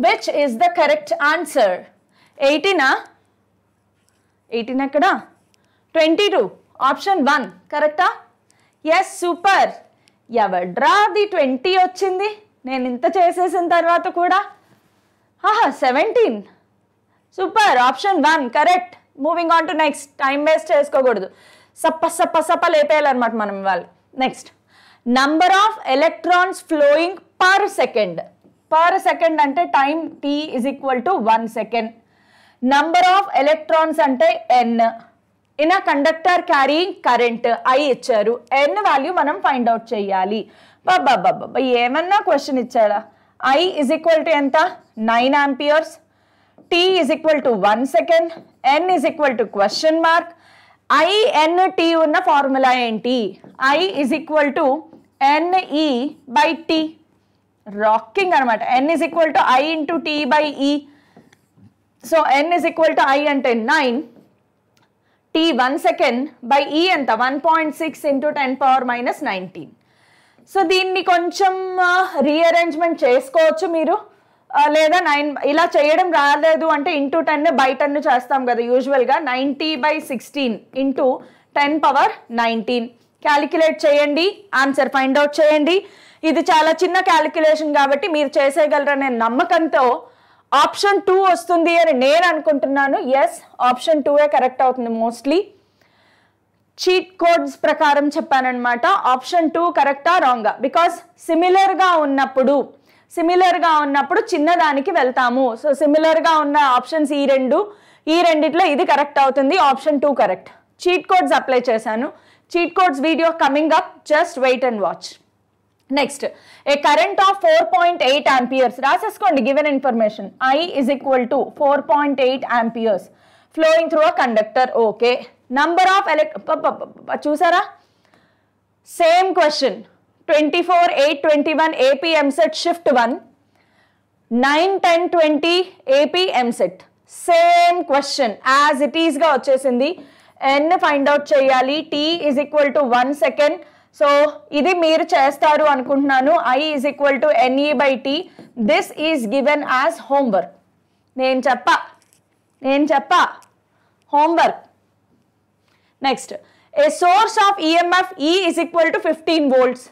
which is the correct answer ఎయిటీనా eighteen ఎక్కడా twenty two option one కరెక్టా ఎస్ సూపర్ ఎవడ్రా అది twenty వచ్చింది నేను ఇంత చేసేసిన తర్వాత కూడా ఆహా seventeen super option one correct moving on to next time waste చేసుకోకూడదు సప్ప సప్ప సప్ప లేపేయాలన్నమాట మనం ఇవాళ next number of electrons flowing per second per second అంటే time T is equal to one second number of electrons అంటే N in a conductor carrying current I ఇచ్చారు ఎన్ వాల్యూ మనం ఫైండ్ అవుట్ చేయాలి బాబా బాబా ఏమన్నా క్వశ్చన్ ఇచ్చాడా I is equal to ఎంత nine amperes t is equal to one second N is equal to question mark i, n, t ఉన్న formula ఏంటి I is equal to NE by T rocking అనమాట N is equal to I into T by E so N is equal to I అంటే nine T one second by E ఎంత one point six into ten power minus nineteen so దీన్ని కొంచెం rearrangement uh, చేసుకోవచ్చు మీరు లేదా nine ఇలా చేయడం రాలేదు అంటే ఇంటూ టెన్ బై టెన్ చేస్తాం కదా యూజువల్గా ninety by sixteen into ten power nineteen calculate చేయండి ఆన్సర్ ఫైండ్ అవుట్ చేయండి ఇది చాలా చిన్న క్యాలిక్యులేషన్ కాబట్టి మీరు చేసేయగలరనే నమ్మకంతో ఆప్షన్ టూ వస్తుంది అని నేను అనుకుంటున్నాను ఎస్ ఆప్షన్ టూయే కరెక్ట్ అవుతుంది మోస్ట్లీ చీట్ కోడ్స్ ప్రకారం చెప్పానమాట ఆప్షన్ టూ కరెక్టా రాంగా బికాస్ సిమిలర్గా ఉన్నప్పుడు సిమిలర్గా ఉన్నప్పుడు చిన్నదానికి వెళ్తాము సో సిమిలర్గా ఉన్న ఆప్షన్స్ ఈ రెండు ఈ రెండిట్లో ఇది కరెక్ట్ అవుతుంది option two correct cheat codes apply చేశాను cheat codes video coming up just wait and watch next a current of four point eight amperes రాసేసుకోండి given information I is equal to four point eight amperes flowing through a conductor okay number of elect చూసారా same question twenty four eight twenty one AP EAMCET shift one nine ten twenty AP EAMCET same question as it ఈస్గా వచ్చేసింది ఎన్ find out చేయాలి t is equal to one second so ఇది మీరు చేస్తారు అనుకుంటున్నాను I is equal to NE by t this is given as homework నేను చెప్పా నేను చెప్పా homework next a source of EMF E is equal to fifteen volts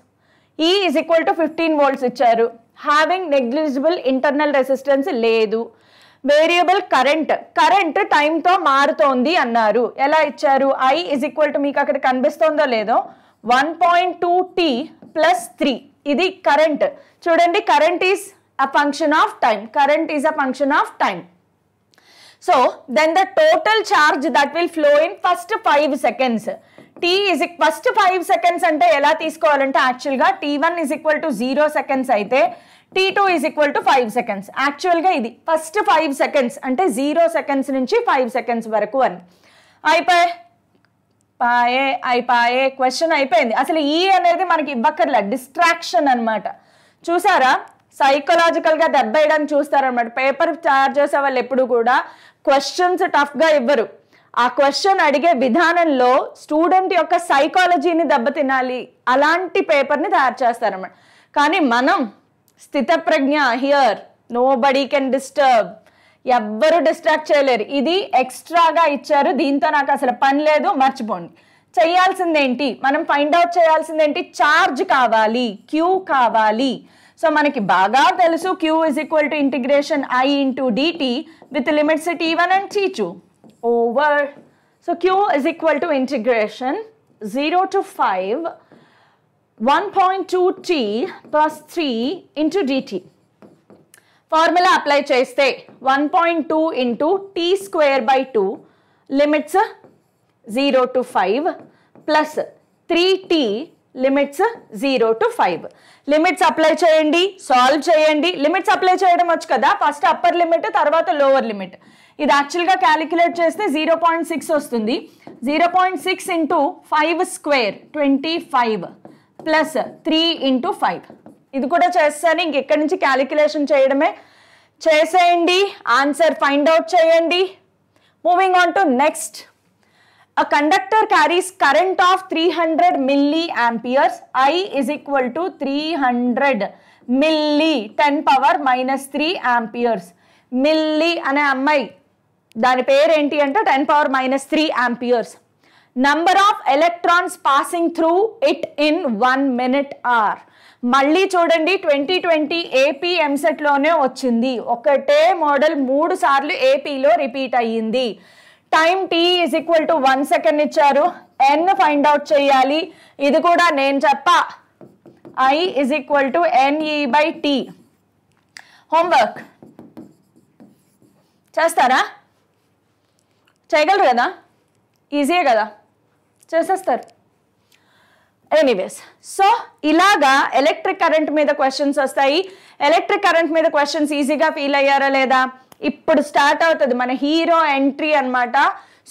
E is equal to fifteen volts ఇచ్చారు having negligible internal resistance లేదు variable current current టైంతో మారుతోంది అన్నారు ఎలా ఇచ్చారు ఐ ఇజ్ ఈక్వల్ టు మీకు అక్కడ కనిపిస్తోందో లేదో one point two tea plus three ఇది కరెంట్ చూడండి current is a function of time current is a function of time so then the total charge that will flow in first five seconds t is first five seconds అంటే ఎలా తీసుకోవాలంటే యాక్చువల్గా t one is equal to zero seconds అయితే t two is equal to five seconds యాక్చువల్గా ఇది first five seconds అంటే zero seconds నుంచి five seconds వరకు అని అయిపోయే పాయే అయిపాయే క్వశ్చన్ అయిపోయింది అసలు ఈ e అనేది మనకి ఇవ్వక్కర్లే డిస్ట్రాక్షన్ అనమాట చూసారా సైకలాజికల్గా దెబ్బ వేయడానికి చూస్తారనమాట పేపర్ చార్జెస్ చేసే వాళ్ళు ఎప్పుడు కూడా క్వశ్చన్స్ టఫ్గా ఇవ్వరు ఆ క్వశ్చన్ అడిగే విధానంలో స్టూడెంట్ యొక్క సైకాలజీని దెబ్బతినాలి అలాంటి పేపర్ని తయారు చేస్తారన్నమాట కానీ మనం స్థితప్రజ్ఞ here nobody can disturb ఎవ్వరు డిస్ట్రాక్ట్ చేయలేరు ఇది ఎక్స్ట్రాగా ఇచ్చారు దీంతో నాకు అసలు పని లేదు మర్చిపోండి చేయాల్సిందేంటి మనం ఫైండ్ అవుట్ చేయాల్సిందేంటి ఛార్జ్ కావాలి క్యూ కావాలి సో మనకి బాగా తెలుసు Q is equal to integration I into dt with limits tea one and t two over so Q So equal to integration zero integration five one point two tea plus three into dt. Formula apply చేస్తే one point two into t square by two limits zero to five plus three t limits zero to five limits apply చేయండి solve చేయండి limits apply చేయడం వచ్చు కదా first upper limit తర్వాత lower limit ఇది యాక్చువల్గా calculate చేస్తే జీరో పాయింట్ సిక్స్ వస్తుంది zero point six into five square twenty five plus three into five ఇది కూడా చేస్తాను ఇంకెక్కడి నుంచి క్యాలిక్యులేషన్ చేయడమే చేసేయండి ఆన్సర్ ఫైండ్ అవుట్ చేయండి moving on to next conductor carries current of three hundred milliamperes I I equal to three hundred milli ten power minus three amperes milli అనే అమ్మాయి దాని పేరేంటి అంటే ten power minus three amperes number of electrons passing through it in one minute or మళ్ళీ చూడండి twenty twenty AP ఎంసెట్లోనే వచ్చింది ఒకటే model మూడు సార్లు ఏపీలో రిపీట్ అయ్యింది time t is equal to one second ఇచ్చారు ఎన్ ఫైండ్ అవుట్ చేయాలి ఇది కూడా నేను చెప్ప I is equal to NE by t homework చేస్తారా చేయగలరు కదా ఈజీయే కదా చేసేస్తారు ఎనీవేస్ సో ఇలాగా ఎలక్ట్రిక్ కరెంట్ మీద క్వశ్చన్స్ వస్తాయి ఎలక్ట్రిక్ కరెంట్ మీద క్వశ్చన్స్ ఈజీగా ఫీల్ అయ్యారా లేదా ఇప్పుడు స్టార్ట్ అవుతుంది మన హీరో ఎంట్రీ అనమాట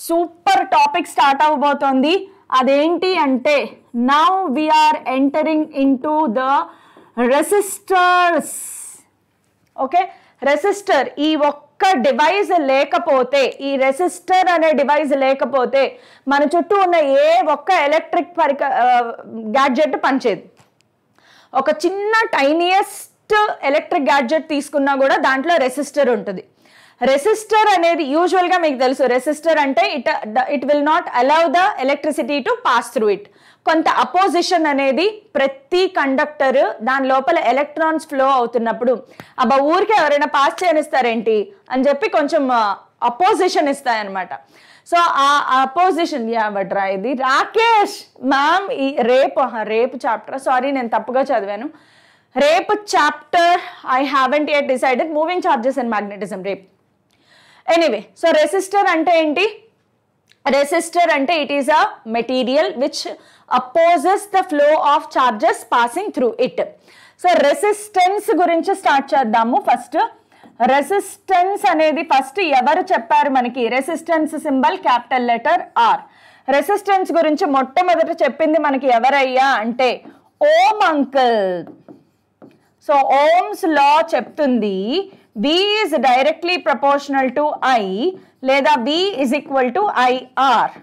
సూపర్ టాపిక్ స్టార్ట్ అవ్వబోతోంది అదేంటి అంటే now we're entering into the resistors okay resistor ఈ ఒక్క ఒక్క డివైజ్ లేకపోతే ఈ రెసిస్టర్ అనే డివైజ్ లేకపోతే మన చుట్టూ ఉన్న ఏ ఒక్క ఎలక్ట్రిక్ పరిక గ్యాడ్జెట్ పనిచేది ఒక చిన్న టైనియస్ట్ ఎలక్ట్రిక్ గ్యాడ్జెట్ తీసుకున్నా కూడా దాంట్లో రెసిస్టర్ ఉంటుంది రెసిస్టర్ అనేది యూజువల్గా మీకు తెలుసు రెసిస్టర్ అంటే it it will not allow the electricity to pass through it కొంత అపోజిషన్ అనేది ప్రతి కండక్టర్ దాని లోపల ఎలక్ట్రాన్స్ ఫ్లో అవుతున్నప్పుడు అబ్బా ఊరికే ఎవరైనా పాస్ చేయనిస్తారేంటి అని చెప్పి కొంచెం అపోజిషన్ ఇస్తాయన్నమాట సో ఆ అపోజిషన్ యావట్రా ఇది రాకేష్ మ్యామ్ ఈ రేపు రేపు చాప్టర్ సారీ నేను తప్పుగా చదివాను రేపు chapter I haven't yet decided moving charges and magnetism రేపు ఎనీవే సో రెసిస్టర్ అంటే ఏంటి రెసిస్టర్ అంటే it is a material which opposes the flow of charges passing through it so resistance గురించి స్టార్ట్ చేద్దాము ఫస్ట్ రెసిస్టెన్స్ అనేది first ఎవరు చెప్పారు మనకి resistance symbol capital letter R resistance గురించి మొట్టమొదట చెప్పింది మనకి ఎవరయ్యా అంటే Ohm uncle so Ohm's law చెప్తుంది V is directly proportional to I లేదా V is equal to IR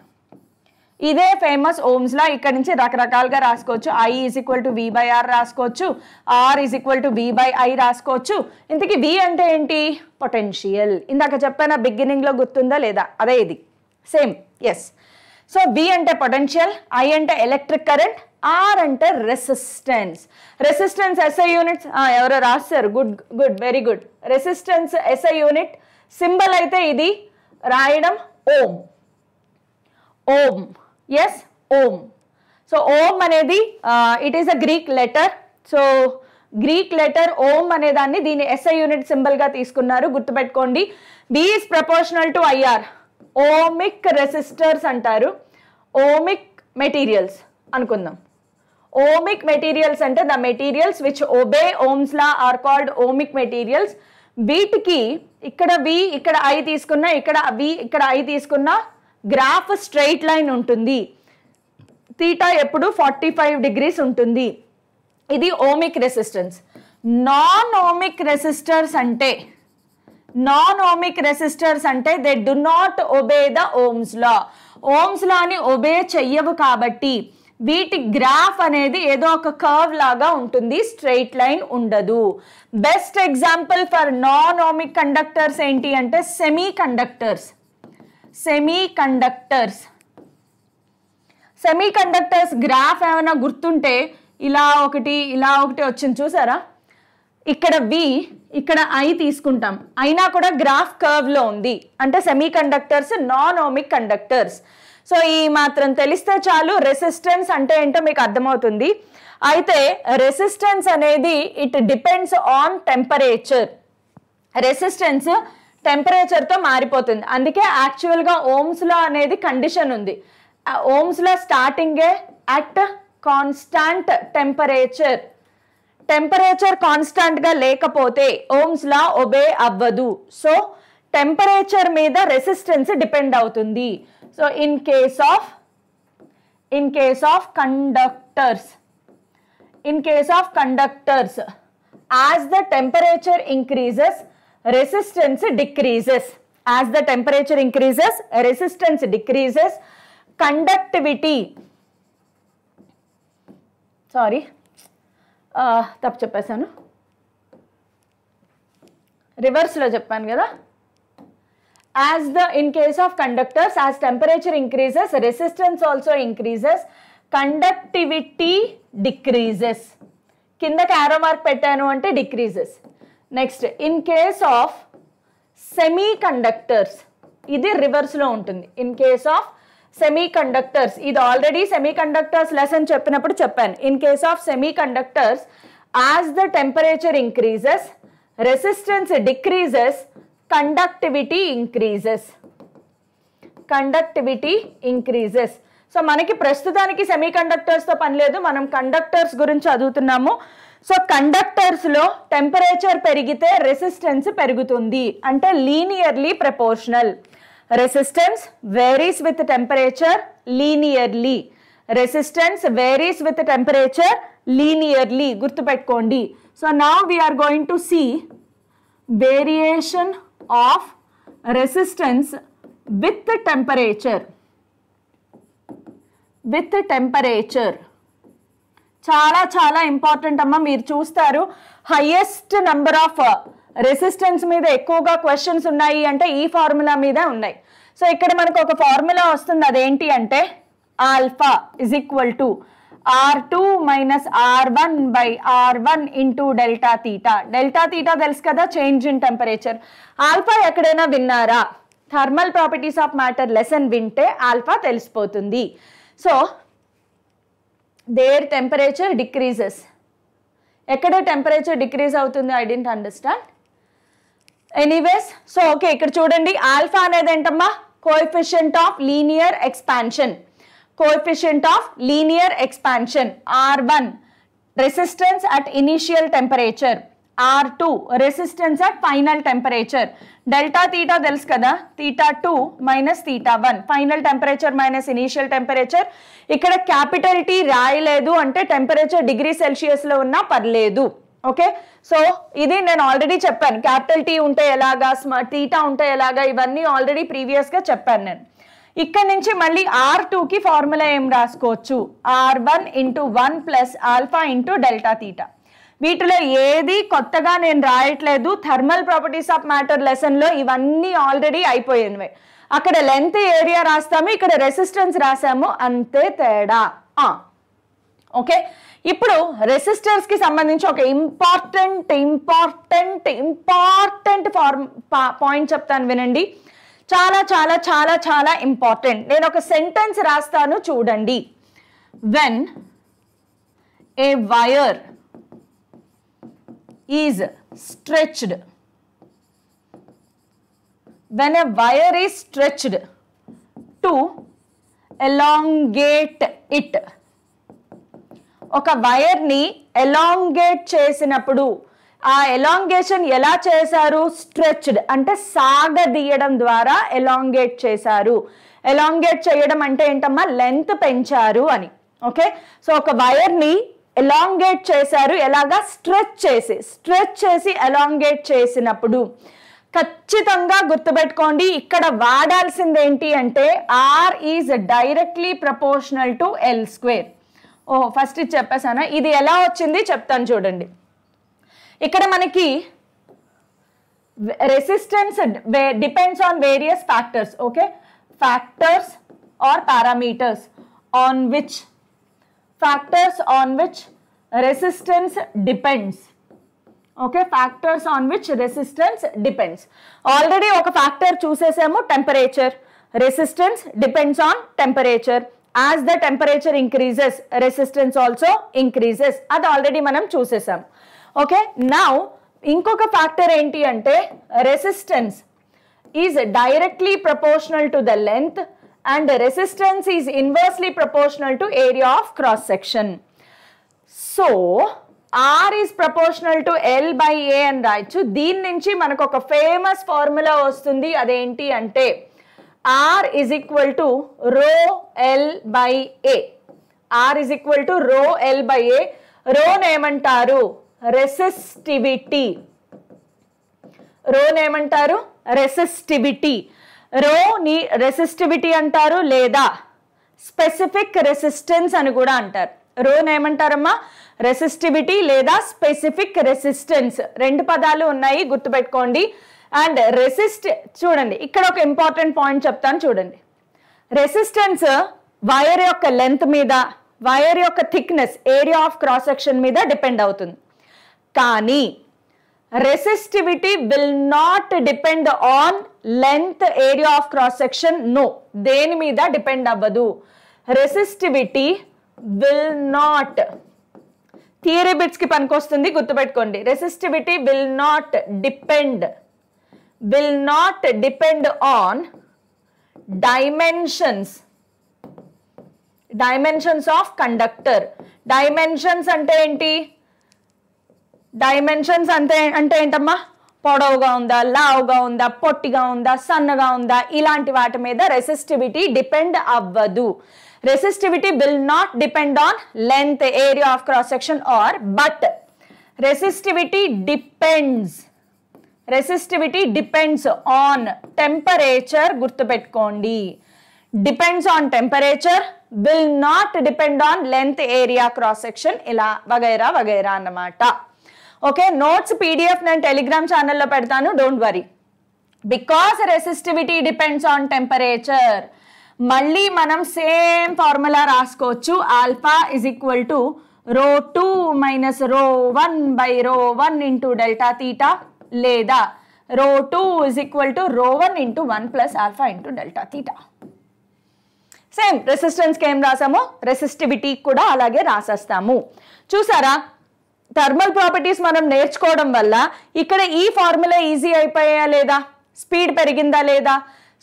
ఇదే ఫేమస్ లా ఇక్కడ నుంచి రకరకాలుగా రాసుకోవచ్చు I is equal to V by R రాసుకోవచ్చు R is equal to V by I రాసుకోవచ్చు ఇంతకీ వి అంటే ఏంటి పొటెన్షియల్ ఇందాక చెప్పాను బిగినింగ్లో గుర్తుందా లేదా అదే ఇది సేమ్ ఎస్ సో వి అంటే పొటెన్షియల్ ఐ అంటే ఎలక్ట్రిక్ కరెంట్ ఆర్ అంటే రెసిస్టెన్స్ రెసిస్టెన్స్ ఎస్ఐ యూనిట్స్ ఎవరో రాస్తారు good good very good resistance SI unit symbol అయితే ఇది రాయడం ఓం ఓం ఎస్ ఓం సో ఓం అనేది it is a Greek letter so Greek letter ohm అనే దాన్ని దీన్ని ఎస్ఐ యూనిట్ సింబల్గా తీసుకున్నారు గుర్తుపెట్టుకోండి V is proportional to IR ohmic resistors అంటారు ఓమిక్ మెటీరియల్స్ అనుకుందాం ఓమిక్ మెటీరియల్స్ అంటే the materials which obey Ohm's law are called ohmic materials వీటికి ఇక్కడ వి ఇక్కడ ఐ తీసుకున్నా ఇక్కడ వి ఇక్కడ ఐ తీసుకున్నా గ్రాఫ్ స్ట్రైట్ లైన్ ఉంటుంది తీటా ఎప్పుడు ఫార్టీ ఫైవ్ డిగ్రీస్ ఉంటుంది ఇది ohmic resistance non ohmic resistors అంటే నాన్ ఓమిక్ రెసిస్టర్స్ అంటే they do not obey the Ohm's law Ohm's లాని ఒబే చెయ్యవు కాబట్టి వీటి గ్రాఫ్ అనేది ఏదో ఒక కర్వ్ లాగా ఉంటుంది స్ట్రైట్ లైన్ ఉండదు best example for non ohmic conductors ఏంటి అంటే semiconductors semiconductors semiconductors graph ఏమైనా గుర్తుంటే ఇలా ఒకటి ఇలా ఒకటి వచ్చింది చూసారా ఇక్కడ వి ఇక్కడ ఐ తీసుకుంటాం అయినా కూడా గ్రాఫ్ కర్వ్లో ఉంది అంటే semiconductors non ohmic conductors so ఈ మాత్రం తెలిస్తే చాలు రెసిస్టెన్స్ అంటే ఏంటో మీకు అర్థమవుతుంది అయితే రెసిస్టెన్స్ అనేది it depends on temperature resistance టెంపరేచర్తో మారిపోతుంది అందుకే యాక్చువల్గా ఓమ్స్ అనేది కండిషన్ ఉంది ఓమ్స్ స్టార్టింగే అట్ కాన్స్టాంట్ టెంపరేచర్ టెంపరేచర్ కాన్స్టాంట్గా లేకపోతే ఓమ్స్ లా ఒబే అవ్వదు సో టెంపరేచర్ మీద రెసిస్టెన్స్ డిపెండ్ అవుతుంది so in case of in case of conductors in case of conductors as the temperature increases resistance decreases. As the temperature increases, resistance decreases. Conductivity, sorry, తప్పు చెప్పేశాను రివర్స్లో చెప్పాను కదా as the in case of conductors as temperature increases resistance also increases conductivity decreases కిందకి arrow mark పెట్టాను అంటే decreases next in case of semiconductors ఇది రివర్స్లో ఉంటుంది in case of semiconductors ఇది ఆల్రెడీ సెమీ కండక్టర్స్ లెసన్ చెప్పినప్పుడు చెప్పాను in case of semiconductors as the temperature increases resistance decreases conductivity increases conductivity increases so మనకి ప్రస్తుతానికి semi కండక్టర్స్తో పని లేదు మనం కండక్టర్స్ గురించి చదువుతున్నాము సో కండక్టర్స్లో టెంపరేచర్ పెరిగితే రెసిస్టెన్స్ పెరుగుతుంది అంటే linearly proportional resistance varies with temperature linearly resistance varies with temperature linearly గుర్తుపెట్టుకోండి so now we're going to see variation of resistance with temperature with temperature చాలా చాలా ఇంపార్టెంట్ అమ్మ మీరు చూస్తారు హయ్యెస్ట్ నెంబర్ ఆఫ్ రెసిస్టెన్స్ మీద ఎక్కువగా క్వశ్చన్స్ ఉన్నాయి అంటే ఈ ఫార్ములా మీద ఉన్నాయి సో ఇక్కడ మనకు ఒక ఫార్ములా వస్తుంది అదేంటి అంటే alpha is equal to R two minus are one by are one into delta theta delta theta తెలుసు కదా చేంజ్ ఇన్ టెంపరేచర్ ఆల్ఫా ఎక్కడైనా విన్నారా thermal properties of matter lesson వింటే ఆల్ఫా తెలిసిపోతుంది సో దేర్ టెంపరేచర్ డిక్రీజెస్ ఎక్కడ temperature decrease అవుతుంది I didn't understand anyways so okay ఇక్కడ చూడండి ఆల్ఫా అనేది ఏంటమ్మా coefficient of linear expansion coefficient of linear expansion R one resistance at initial temperature are two resistance at final temperature delta theta తెలుసు కదా theta two minus theta one final temperature minus initial temperature ఇక్కడ capital T రాయలేదు అంటే temperature degree సెల్సియస్లో ఉన్నా పర్లేదు okay so ఇది నేను already చెప్పాను క్యాపిటల్ టీ ఉంటే ఎలాగా తీటా ఉంటే ఎలాగా ఇవన్నీ ఆల్రెడీ ప్రీవియస్గా చెప్పాను నేను ఇక్కడ నుంచి మళ్ళీ ఆర్ టూకి ఫార్ములా ఏం రాసుకోవచ్చు R one into one plus alpha into delta theta వీటిలో ఏది కొత్తగా నేను రాయట్లేదు థర్మల్ ప్రాపర్టీస్ ఆఫ్ మ్యాటర్ లెసన్లో ఇవన్నీ ఆల్రెడీ అయిపోయినవి అక్కడ లెంత్ ఏరియా రాస్తాము ఇక్కడ రెసిస్టెన్స్ రాసాము అంతే తేడా ఓకే ఇప్పుడు కి సంబంధించి ఒక important important important form point చెప్తాను వినండి చాలా చాలా చాలా చాలా ఇంపార్టెంట్ నేను ఒక సెంటెన్స్ రాస్తాను చూడండి when a wire is stretched when a wire is stretched to elongate it ఒక వైర్ని ఎలాంగేట్ చేసినప్పుడు ఆ ఎలాంగేషన్ ఎలా చేశారు స్ట్రెచ్డ్ అంటే సాగదీయడం ద్వారా ఎలాంగేట్ చేశారు ఎలాంగేట్ చేయడం అంటే ఏంటమ్మా లెంత్ పెంచారు అని ఓకే సో ఒక వైర్ని ఎలాంగేట్ చేశారు ఎలాగా స్ట్రెచ్ చేసి స్ట్రెచ్ చేసి ఎలాంగేట్ చేసినప్పుడు ఖచ్చితంగా గుర్తుపెట్టుకోండి ఇక్కడ వాడాల్సింది ఏంటి అంటే R is directly proportional to L square oh first ఇది చెప్పేసానా ఇది ఎలా వచ్చింది చెప్తాను చూడండి ఇక్కడ మనకి resistance depends on various factors okay factors or parameters on which factors on which resistance depends okay factors on which resistance depends already ఒక ఫ్యాక్టర్ చూసేసాము temperature resistance depends on temperature as the temperature increases resistance also increases అది already మనం చూసేసాం okay now ఇంకొక factor ఏంటి అంటే resistance is directly proportional to the length and resistance is inversely proportional to area of cross section. So, R is proportional to L by A అని రాయొచ్చు దీని నుంచి మనకు ఒక ఫేమస్ ఫార్ములా వస్తుంది అదేంటి అంటే R is equal to rho L by A. R is equal to rho L by A. రోన్ ఏమంటారు రెసిస్టివిటీ రోన్ ఏమంటారు రెసిస్టివిటీ రోని రెసిస్టివిటీ అంటారు లేదా స్పెసిఫిక్ రెసిస్టెన్స్ అని కూడా అంటారు రోని ఏమంటారమ్మా రెసిస్టివిటీ లేదా స్పెసిఫిక్ రెసిస్టెన్స్ రెండు పదాలు ఉన్నాయి గుర్తుపెట్టుకోండి అండ్ రెసిస్ట్ చూడండి ఇక్కడ ఒక ఇంపార్టెంట్ పాయింట్ చెప్తాను చూడండి రెసిస్టెన్స్ వైర్ యొక్క లెంత్ మీద వైర్ యొక్క thickness area of cross section మీద డిపెండ్ అవుతుంది కానీ resistivity will not depend on length area of cross section no దేని మీద డిపెండ్ అవ్వదు రెసిస్టివిటీ విల్ నాట్ థియరీ బిట్స్కి పనికొస్తుంది గుర్తుపెట్టుకోండి resistivity will not depend will not depend on dimensions dimensions of conductor dimensions అంటే ఏంటి డైమెన్షన్స్ అంటే అంటే ఏంటమ్మా పొడవుగా ఉందా లావుగా ఉందా పొట్టిగా ఉందా సన్నగా ఉందా ఇలాంటి వాటి మీద రెసిస్టివిటీ డిపెండ్ అవ్వదు resistivity will not depend on length area of cross section or but resistivity depends resistivity depends on temperature గుర్తుపెట్టుకోండి depends on temperature will not depend on length area cross section ఇలా వగైరా వగైరా అన్నమాట okay notes PDF నేను Telegram ఛానల్లో పెడతాను don't worry because resistivity depends on temperature మళ్ళీ మనం సేమ్ ఫార్ములా రాసుకోవచ్చు alpha is equal to rho two minus rho one by rho one into delta theta లేదా rho two is equal to rho one into one plus alpha into delta theta same రెసిస్టెన్స్కి ఏం రాసామో resistivity కూడా అలాగే రాసేస్తాము చూసారా thermal properties మనం నేర్చుకోవడం వల్ల ఇక్కడ ఈ ఫార్ములా ఈజీ అయిపోయా లేదా స్పీడ్ పెరిగిందా లేదా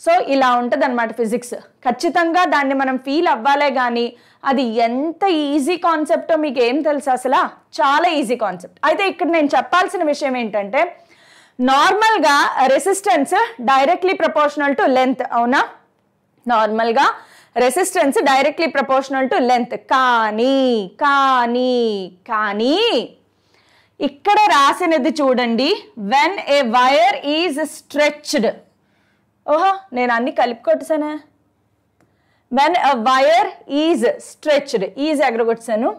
సో ఇలా ఉంటుంది అనమాట ఫిజిక్స్ ఖచ్చితంగా దాన్ని మనం ఫీల్ అవ్వాలే కానీ అది ఎంత ఈజీ కాన్సెప్టో మీకు ఏం తెలుసు అసలు చాలా ఈజీ కాన్సెప్ట్ అయితే ఇక్కడ నేను చెప్పాల్సిన విషయం ఏంటంటే నార్మల్గా resistance directly proportional to length అవునా నార్మల్గా resistance directly proportional to length కానీ కానీ కానీ ఇక్కడ రాసినది చూడండి when a wire is stretched ఓహో నేను అన్ని కలిపి కొట్టేసానే when a wire is stretched is ఎగరగొట్టాను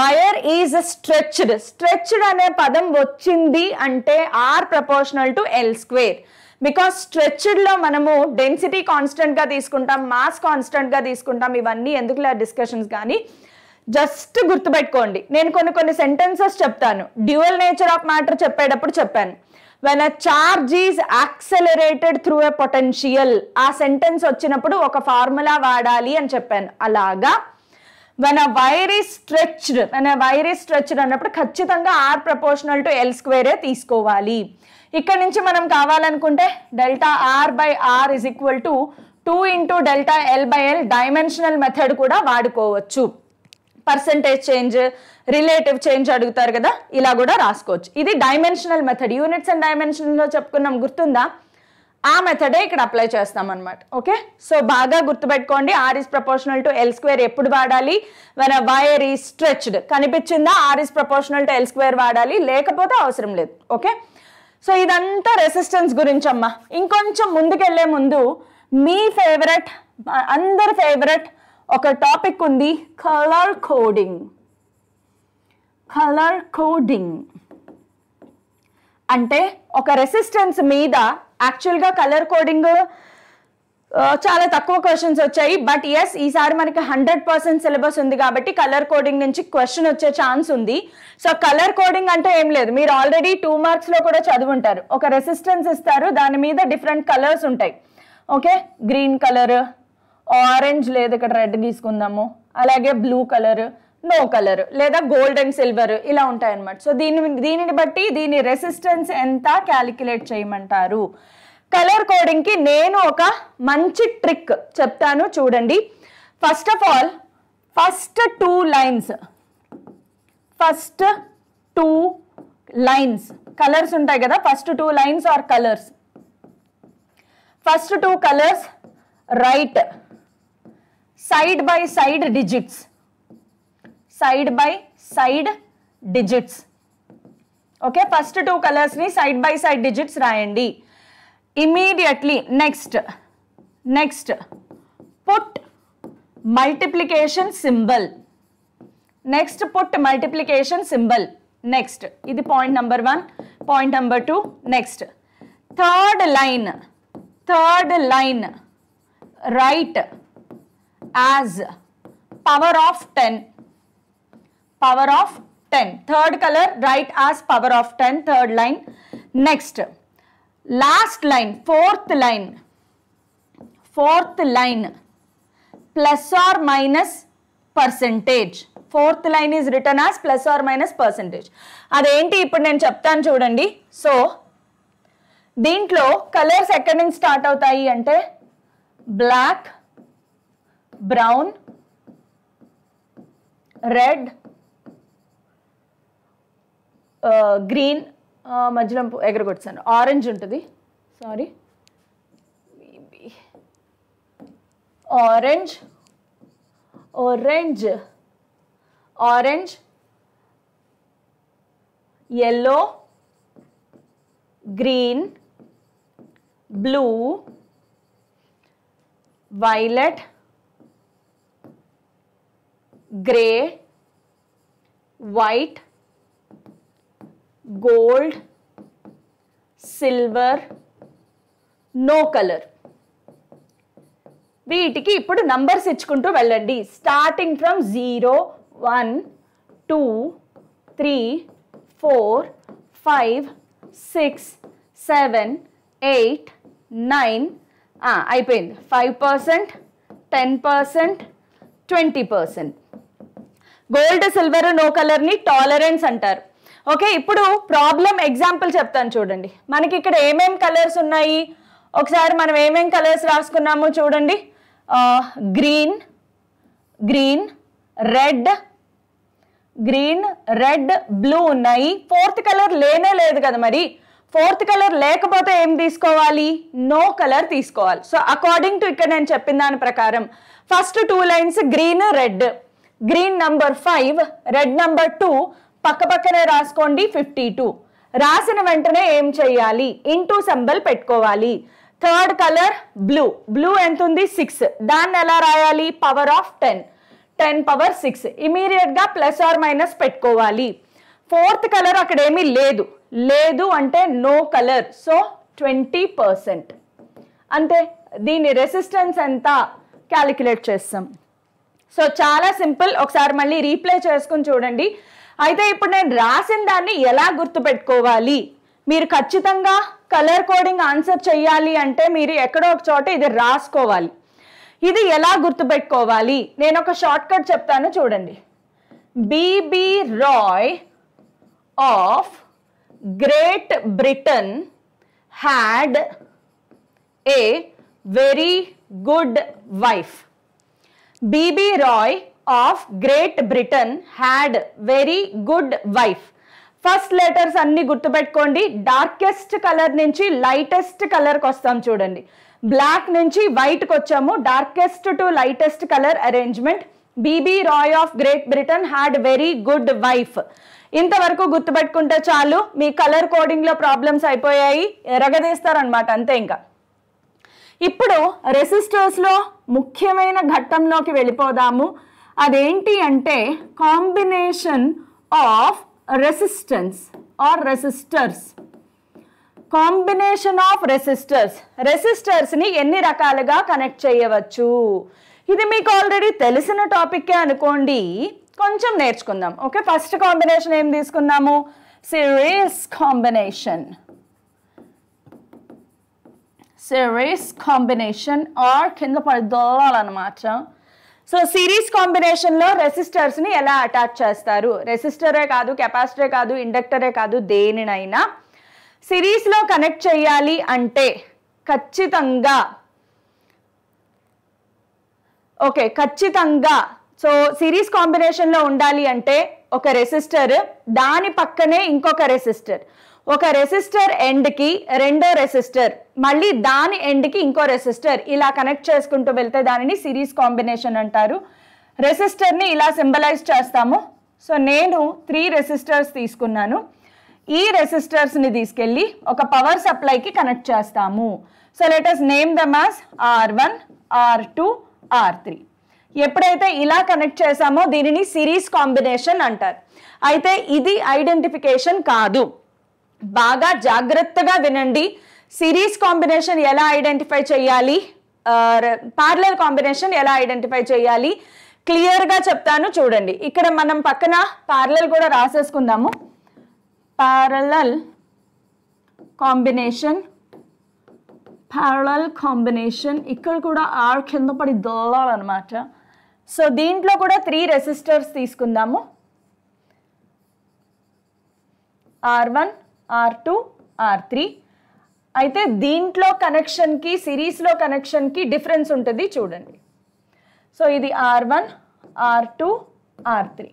వైర్ ఈజ్ స్ట్రెచ్డ్ స్ట్రెచ్డ్ అనే పదం వచ్చింది అంటే R proportional to L square because స్ట్రెచ్డ్లో మనము డెన్సిటీ కాన్స్టెంట్గా తీసుకుంటాం మాస్ కాన్స్టెంట్గా తీసుకుంటాం ఇవన్నీ ఎందుకులే డిస్కషన్స్ కానీ జస్ట్ గుర్తుపెట్టుకోండి నేను కొన్ని కొన్ని సెంటెన్సెస్ చెప్తాను డ్యువల్ నేచర్ ఆఫ్ మ్యాటర్ చెప్పేటప్పుడు చెప్పాను when a charge is accelerated through a potential ఆ సెంటెన్స్ వచ్చినప్పుడు ఒక ఫార్ములా వాడాలి అని చెప్పాను అలాగా when a wire is stretched when a wire is stretched అన్నప్పుడు ఖచ్చితంగా ఆర్ ప్రపోర్షనల్ టు ఎల్ స్క్వేరే తీసుకోవాలి ఇక్కడ నుంచి మనం కావాలనుకుంటే delta are by R is equal to two into delta L by L dimensional method కూడా వాడుకోవచ్చు పర్సంటేజ్ చేంజ్ రిలేటివ్ చేంజ్ అడుగుతారు కదా ఇలా కూడా రాసుకోవచ్చు ఇది డైమెన్షనల్ మెథడ్ యూనిట్స్ అండ్ డైమెన్షన్లో చెప్పుకున్నాం గుర్తుందా ఆ మెథడే ఇక్కడ అప్లై చేస్తాం అనమాట ఓకే సో బాగా గుర్తుపెట్టుకోండి R is proportional to L square ఎప్పుడు వాడాలి మన వైర్ ఈ స్ట్రెచ్డ్ కనిపించిందా R is proportional to L square వాడాలి లేకపోతే అవసరం లేదు ఓకే సో ఇదంతా రెసిస్టెన్స్ గురించి అమ్మా ఇంకొంచెం ముందుకెళ్లే ముందు మీ ఫేవరెట్ అందరి ఫేవరెట్ ఒక టాపిక్ ఉంది కలర్ కోడింగ్ కలర్ కోడింగ్ అంటే ఒక రెసిస్టెన్స్ మీద యాక్చువల్గా కలర్ కోడింగ్ చాలా తక్కువ క్వశ్చన్స్ వచ్చాయి బట్ ఎస్ ఈసారి మనకి హండ్రెడ్ పర్సెంట్ సిలబస్ ఉంది కాబట్టి కలర్ కోడింగ్ నుంచి క్వశ్చన్ వచ్చే ఛాన్స్ ఉంది సో కలర్ కోడింగ్ అంటే ఏం లేదు మీరు ఆల్రెడీ టూ మార్క్స్లో కూడా చదువుంటారు ఒక రెసిస్టెన్స్ ఇస్తారు దాని మీద డిఫరెంట్ కలర్స్ ఉంటాయి ఓకే గ్రీన్ కలర్ ఆరెంజ్ లేదు ఇక్కడ రెడ్ తీసుకుందాము అలాగే బ్లూ కలర్ నో కలర్ లేదా గోల్డ్ అండ్ సిల్వర్ ఇలా ఉంటాయన్నమాట సో దీని దీనిని బట్టి దీని రెసిస్టెన్స్ ఎంత క్యాలిక్యులేట్ చేయమంటారు కలర్ కోడింగ్కి నేను ఒక మంచి ట్రిక్ చెప్తాను చూడండి first of all first two lines first two lines colours ఉంటాయి కదా first two lines are colours first two colours right side by side digits side by side digits okay first two కలర్స్ని side by side digits రాయండి immediately next next put multiplication symbol next put multiplication symbol next this is point number 1 point number 2 next third line third line write as power of 10 power of 10 third color write as power of 10 third line next last line fourth line fourth line plus or minus percentage fourth line is written as plus or minus percentage అదేంటి ఇప్పుడు నేను చెప్తాను చూడండి so దీంట్లో colours ఎక్కడి నుంచి start అవుతాయి అంటే బ్లాక్ బ్రౌన్ రెడ్ గ్రీన్ మధ్యలో ఎగరగొచ్చాను ఆరెంజ్ ఉంటుంది sorry orange orange orange yellow green blue violet grey white gold silver no colour వీటికి ఇప్పుడు నంబర్స్ ఇచ్చుకుంటూ వెళ్ళండి starting from zero one two three four five six seven eight nine అయిపోయింది five percent ten percent twenty percent gold silver no కలర్ని tolerance అంటారు okay ఇప్పుడు problem example చెప్తాను చూడండి మనకి ఇక్కడ ఏమేమి కలర్స్ ఉన్నాయి ఒకసారి మనం ఏమేమి కలర్స్ రాసుకున్నామో చూడండి green green red green red blue ఉన్నాయి ఫోర్త్ కలర్ లేనే లేదు కదా మరి ఫోర్త్ కలర్ లేకపోతే ఏం తీసుకోవాలి నో కలర్ తీసుకోవాలి సో అకార్డింగ్ టు ఇక్కడ నేను చెప్పిన దాని ప్రకారం first two lines green red green number five red number two పక్క పక్కనే రాసుకోండి ఫిఫ్టీ టూ రాసిన వెంటనే ఏం చేయాలి ఇంటూ సెంబల్ పెట్టుకోవాలి థర్డ్ కలర్ బ్లూ బ్లూ ఎంత ఉంది సిక్స్ దాన్ని ఎలా రాయాలి power of ten ten power six ఇమీడియట్గా ప్లస్ ఆర్ మైనస్ పెట్టుకోవాలి ఫోర్త్ కలర్ అక్కడ ఏమీ లేదు లేదు అంటే no colour so twenty percent అంతే దీని రెసిస్టెన్స్ ఎంత క్యాలిక్యులేట్ చేస్తాం సో చాలా సింపుల్ ఒకసారి మళ్ళీ రీప్లే చేసుకుని చూడండి అయితే ఇప్పుడు నేను రాసిన దాన్ని ఎలా గుర్తుపెట్టుకోవాలి మీరు ఖచ్చితంగా కలర్ కోడింగ్ ఆన్సర్ చేయాలి అంటే మీరు ఎక్కడో ఒక చోట ఇది రాసుకోవాలి ఇది ఎలా గుర్తుపెట్టుకోవాలి నేను ఒక షార్ట్ కట్ చెప్తాను చూడండి B B Roy of Great Britain had a very good wife B B Roy of Great Britain had very good wife first letters అన్ని గుర్తుపెట్టుకోండి డార్కెస్ట్ కలర్ నుంచి లైటెస్ట్ కలర్కి వస్తాం చూడండి బ్లాక్ నుంచి వైట్కి వచ్చాము darkest to lightest colour arrangement B B Roy of Great Britain had very good wife ఇంతవరకు గుర్తుపెట్టుకుంటే చాలు మీ కలర్ కోడింగ్లో ప్రాబ్లమ్స్ అయిపోయాయి ఎరగదీస్తారనమాట అంతే ఇంకా ఇప్పుడు రెసిస్టర్స్లో ముఖ్యమైన ఘట్టంలోకి వెళ్ళిపోదాము అదేంటి అంటే combination of resistance or resistors combination of resistors రెసిస్టర్స్ని ఎన్ని రకాలుగా కనెక్ట్ చేయవచ్చు ఇది మీకు ఆల్రెడీ తెలిసిన టాపిక్కే అనుకోండి కొంచెం నేర్చుకుందాం ఓకే ఫస్ట్ కాంబినేషన్ ఏం తీసుకుందాము series combination series combination R కింద పడదోలాలన్నమాట సో సిరీస్ కాంబినేషన్లో రెసిస్టర్స్ని ఎలా అటాచ్ చేస్తారు రెసిస్టరే కాదు కెపాసిటరే కాదు ఇండక్టరే కాదు దేనినైనా సిరీస్లో కనెక్ట్ చేయాలి అంటే ఖచ్చితంగా ఓకే ఖచ్చితంగా సో సిరీస్ కాంబినేషన్లో ఉండాలి అంటే ఒక రెసిస్టర్ దాని పక్కనే ఇంకొక రెసిస్టర్ ఒక రెసిస్టర్ ఎండ్కి రెండో రెసిస్టర్ మళ్ళీ దాని ఎండ్కి ఇంకో రెసిస్టర్ ఇలా కనెక్ట్ చేసుకుంటూ వెళ్తే దానిని సిరీస్ కాంబినేషన్ అంటారు రెసిస్టర్ని ఇలా సింబలైజ్ చేస్తాము సో నేను త్రీ రెసిస్టర్స్ తీసుకున్నాను ఈ రెసిస్టర్స్ని తీసుకెళ్ళి ఒక పవర్ సప్లైకి కనెక్ట్ చేస్తాము so as name the mass R one are two R three ఎప్పుడైతే ఇలా కనెక్ట్ చేసామో దీనిని సిరీస్ కాంబినేషన్ అంటారు అయితే ఇది ఐడెంటిఫికేషన్ కాదు బాగా జాగ్రత్తగా వినండి సిరీస్ కాంబినేషన్ ఎలా ఐడెంటిఫై చేయాలి పార్లర్ కాంబినేషన్ ఎలా ఐడెంటిఫై చేయాలి క్లియర్గా చెప్తాను చూడండి ఇక్కడ మనం పక్కన పార్లల్ కూడా రాసేసుకుందాము పారలల్ కాంబినేషన్ పారలల్ కాంబినేషన్ ఇక్కడ కూడా ఆర్ కింద పడి దొల్లాలన్నమాట సో దీంట్లో కూడా త్రీ రెసిస్టర్స్ తీసుకుందాము R one are two R three అయితే దీంట్లో కనెక్షన్కి సిరీస్లో కనెక్షన్కి డిఫరెన్స్ ఉంటుంది చూడండి సో ఇది are one are two R three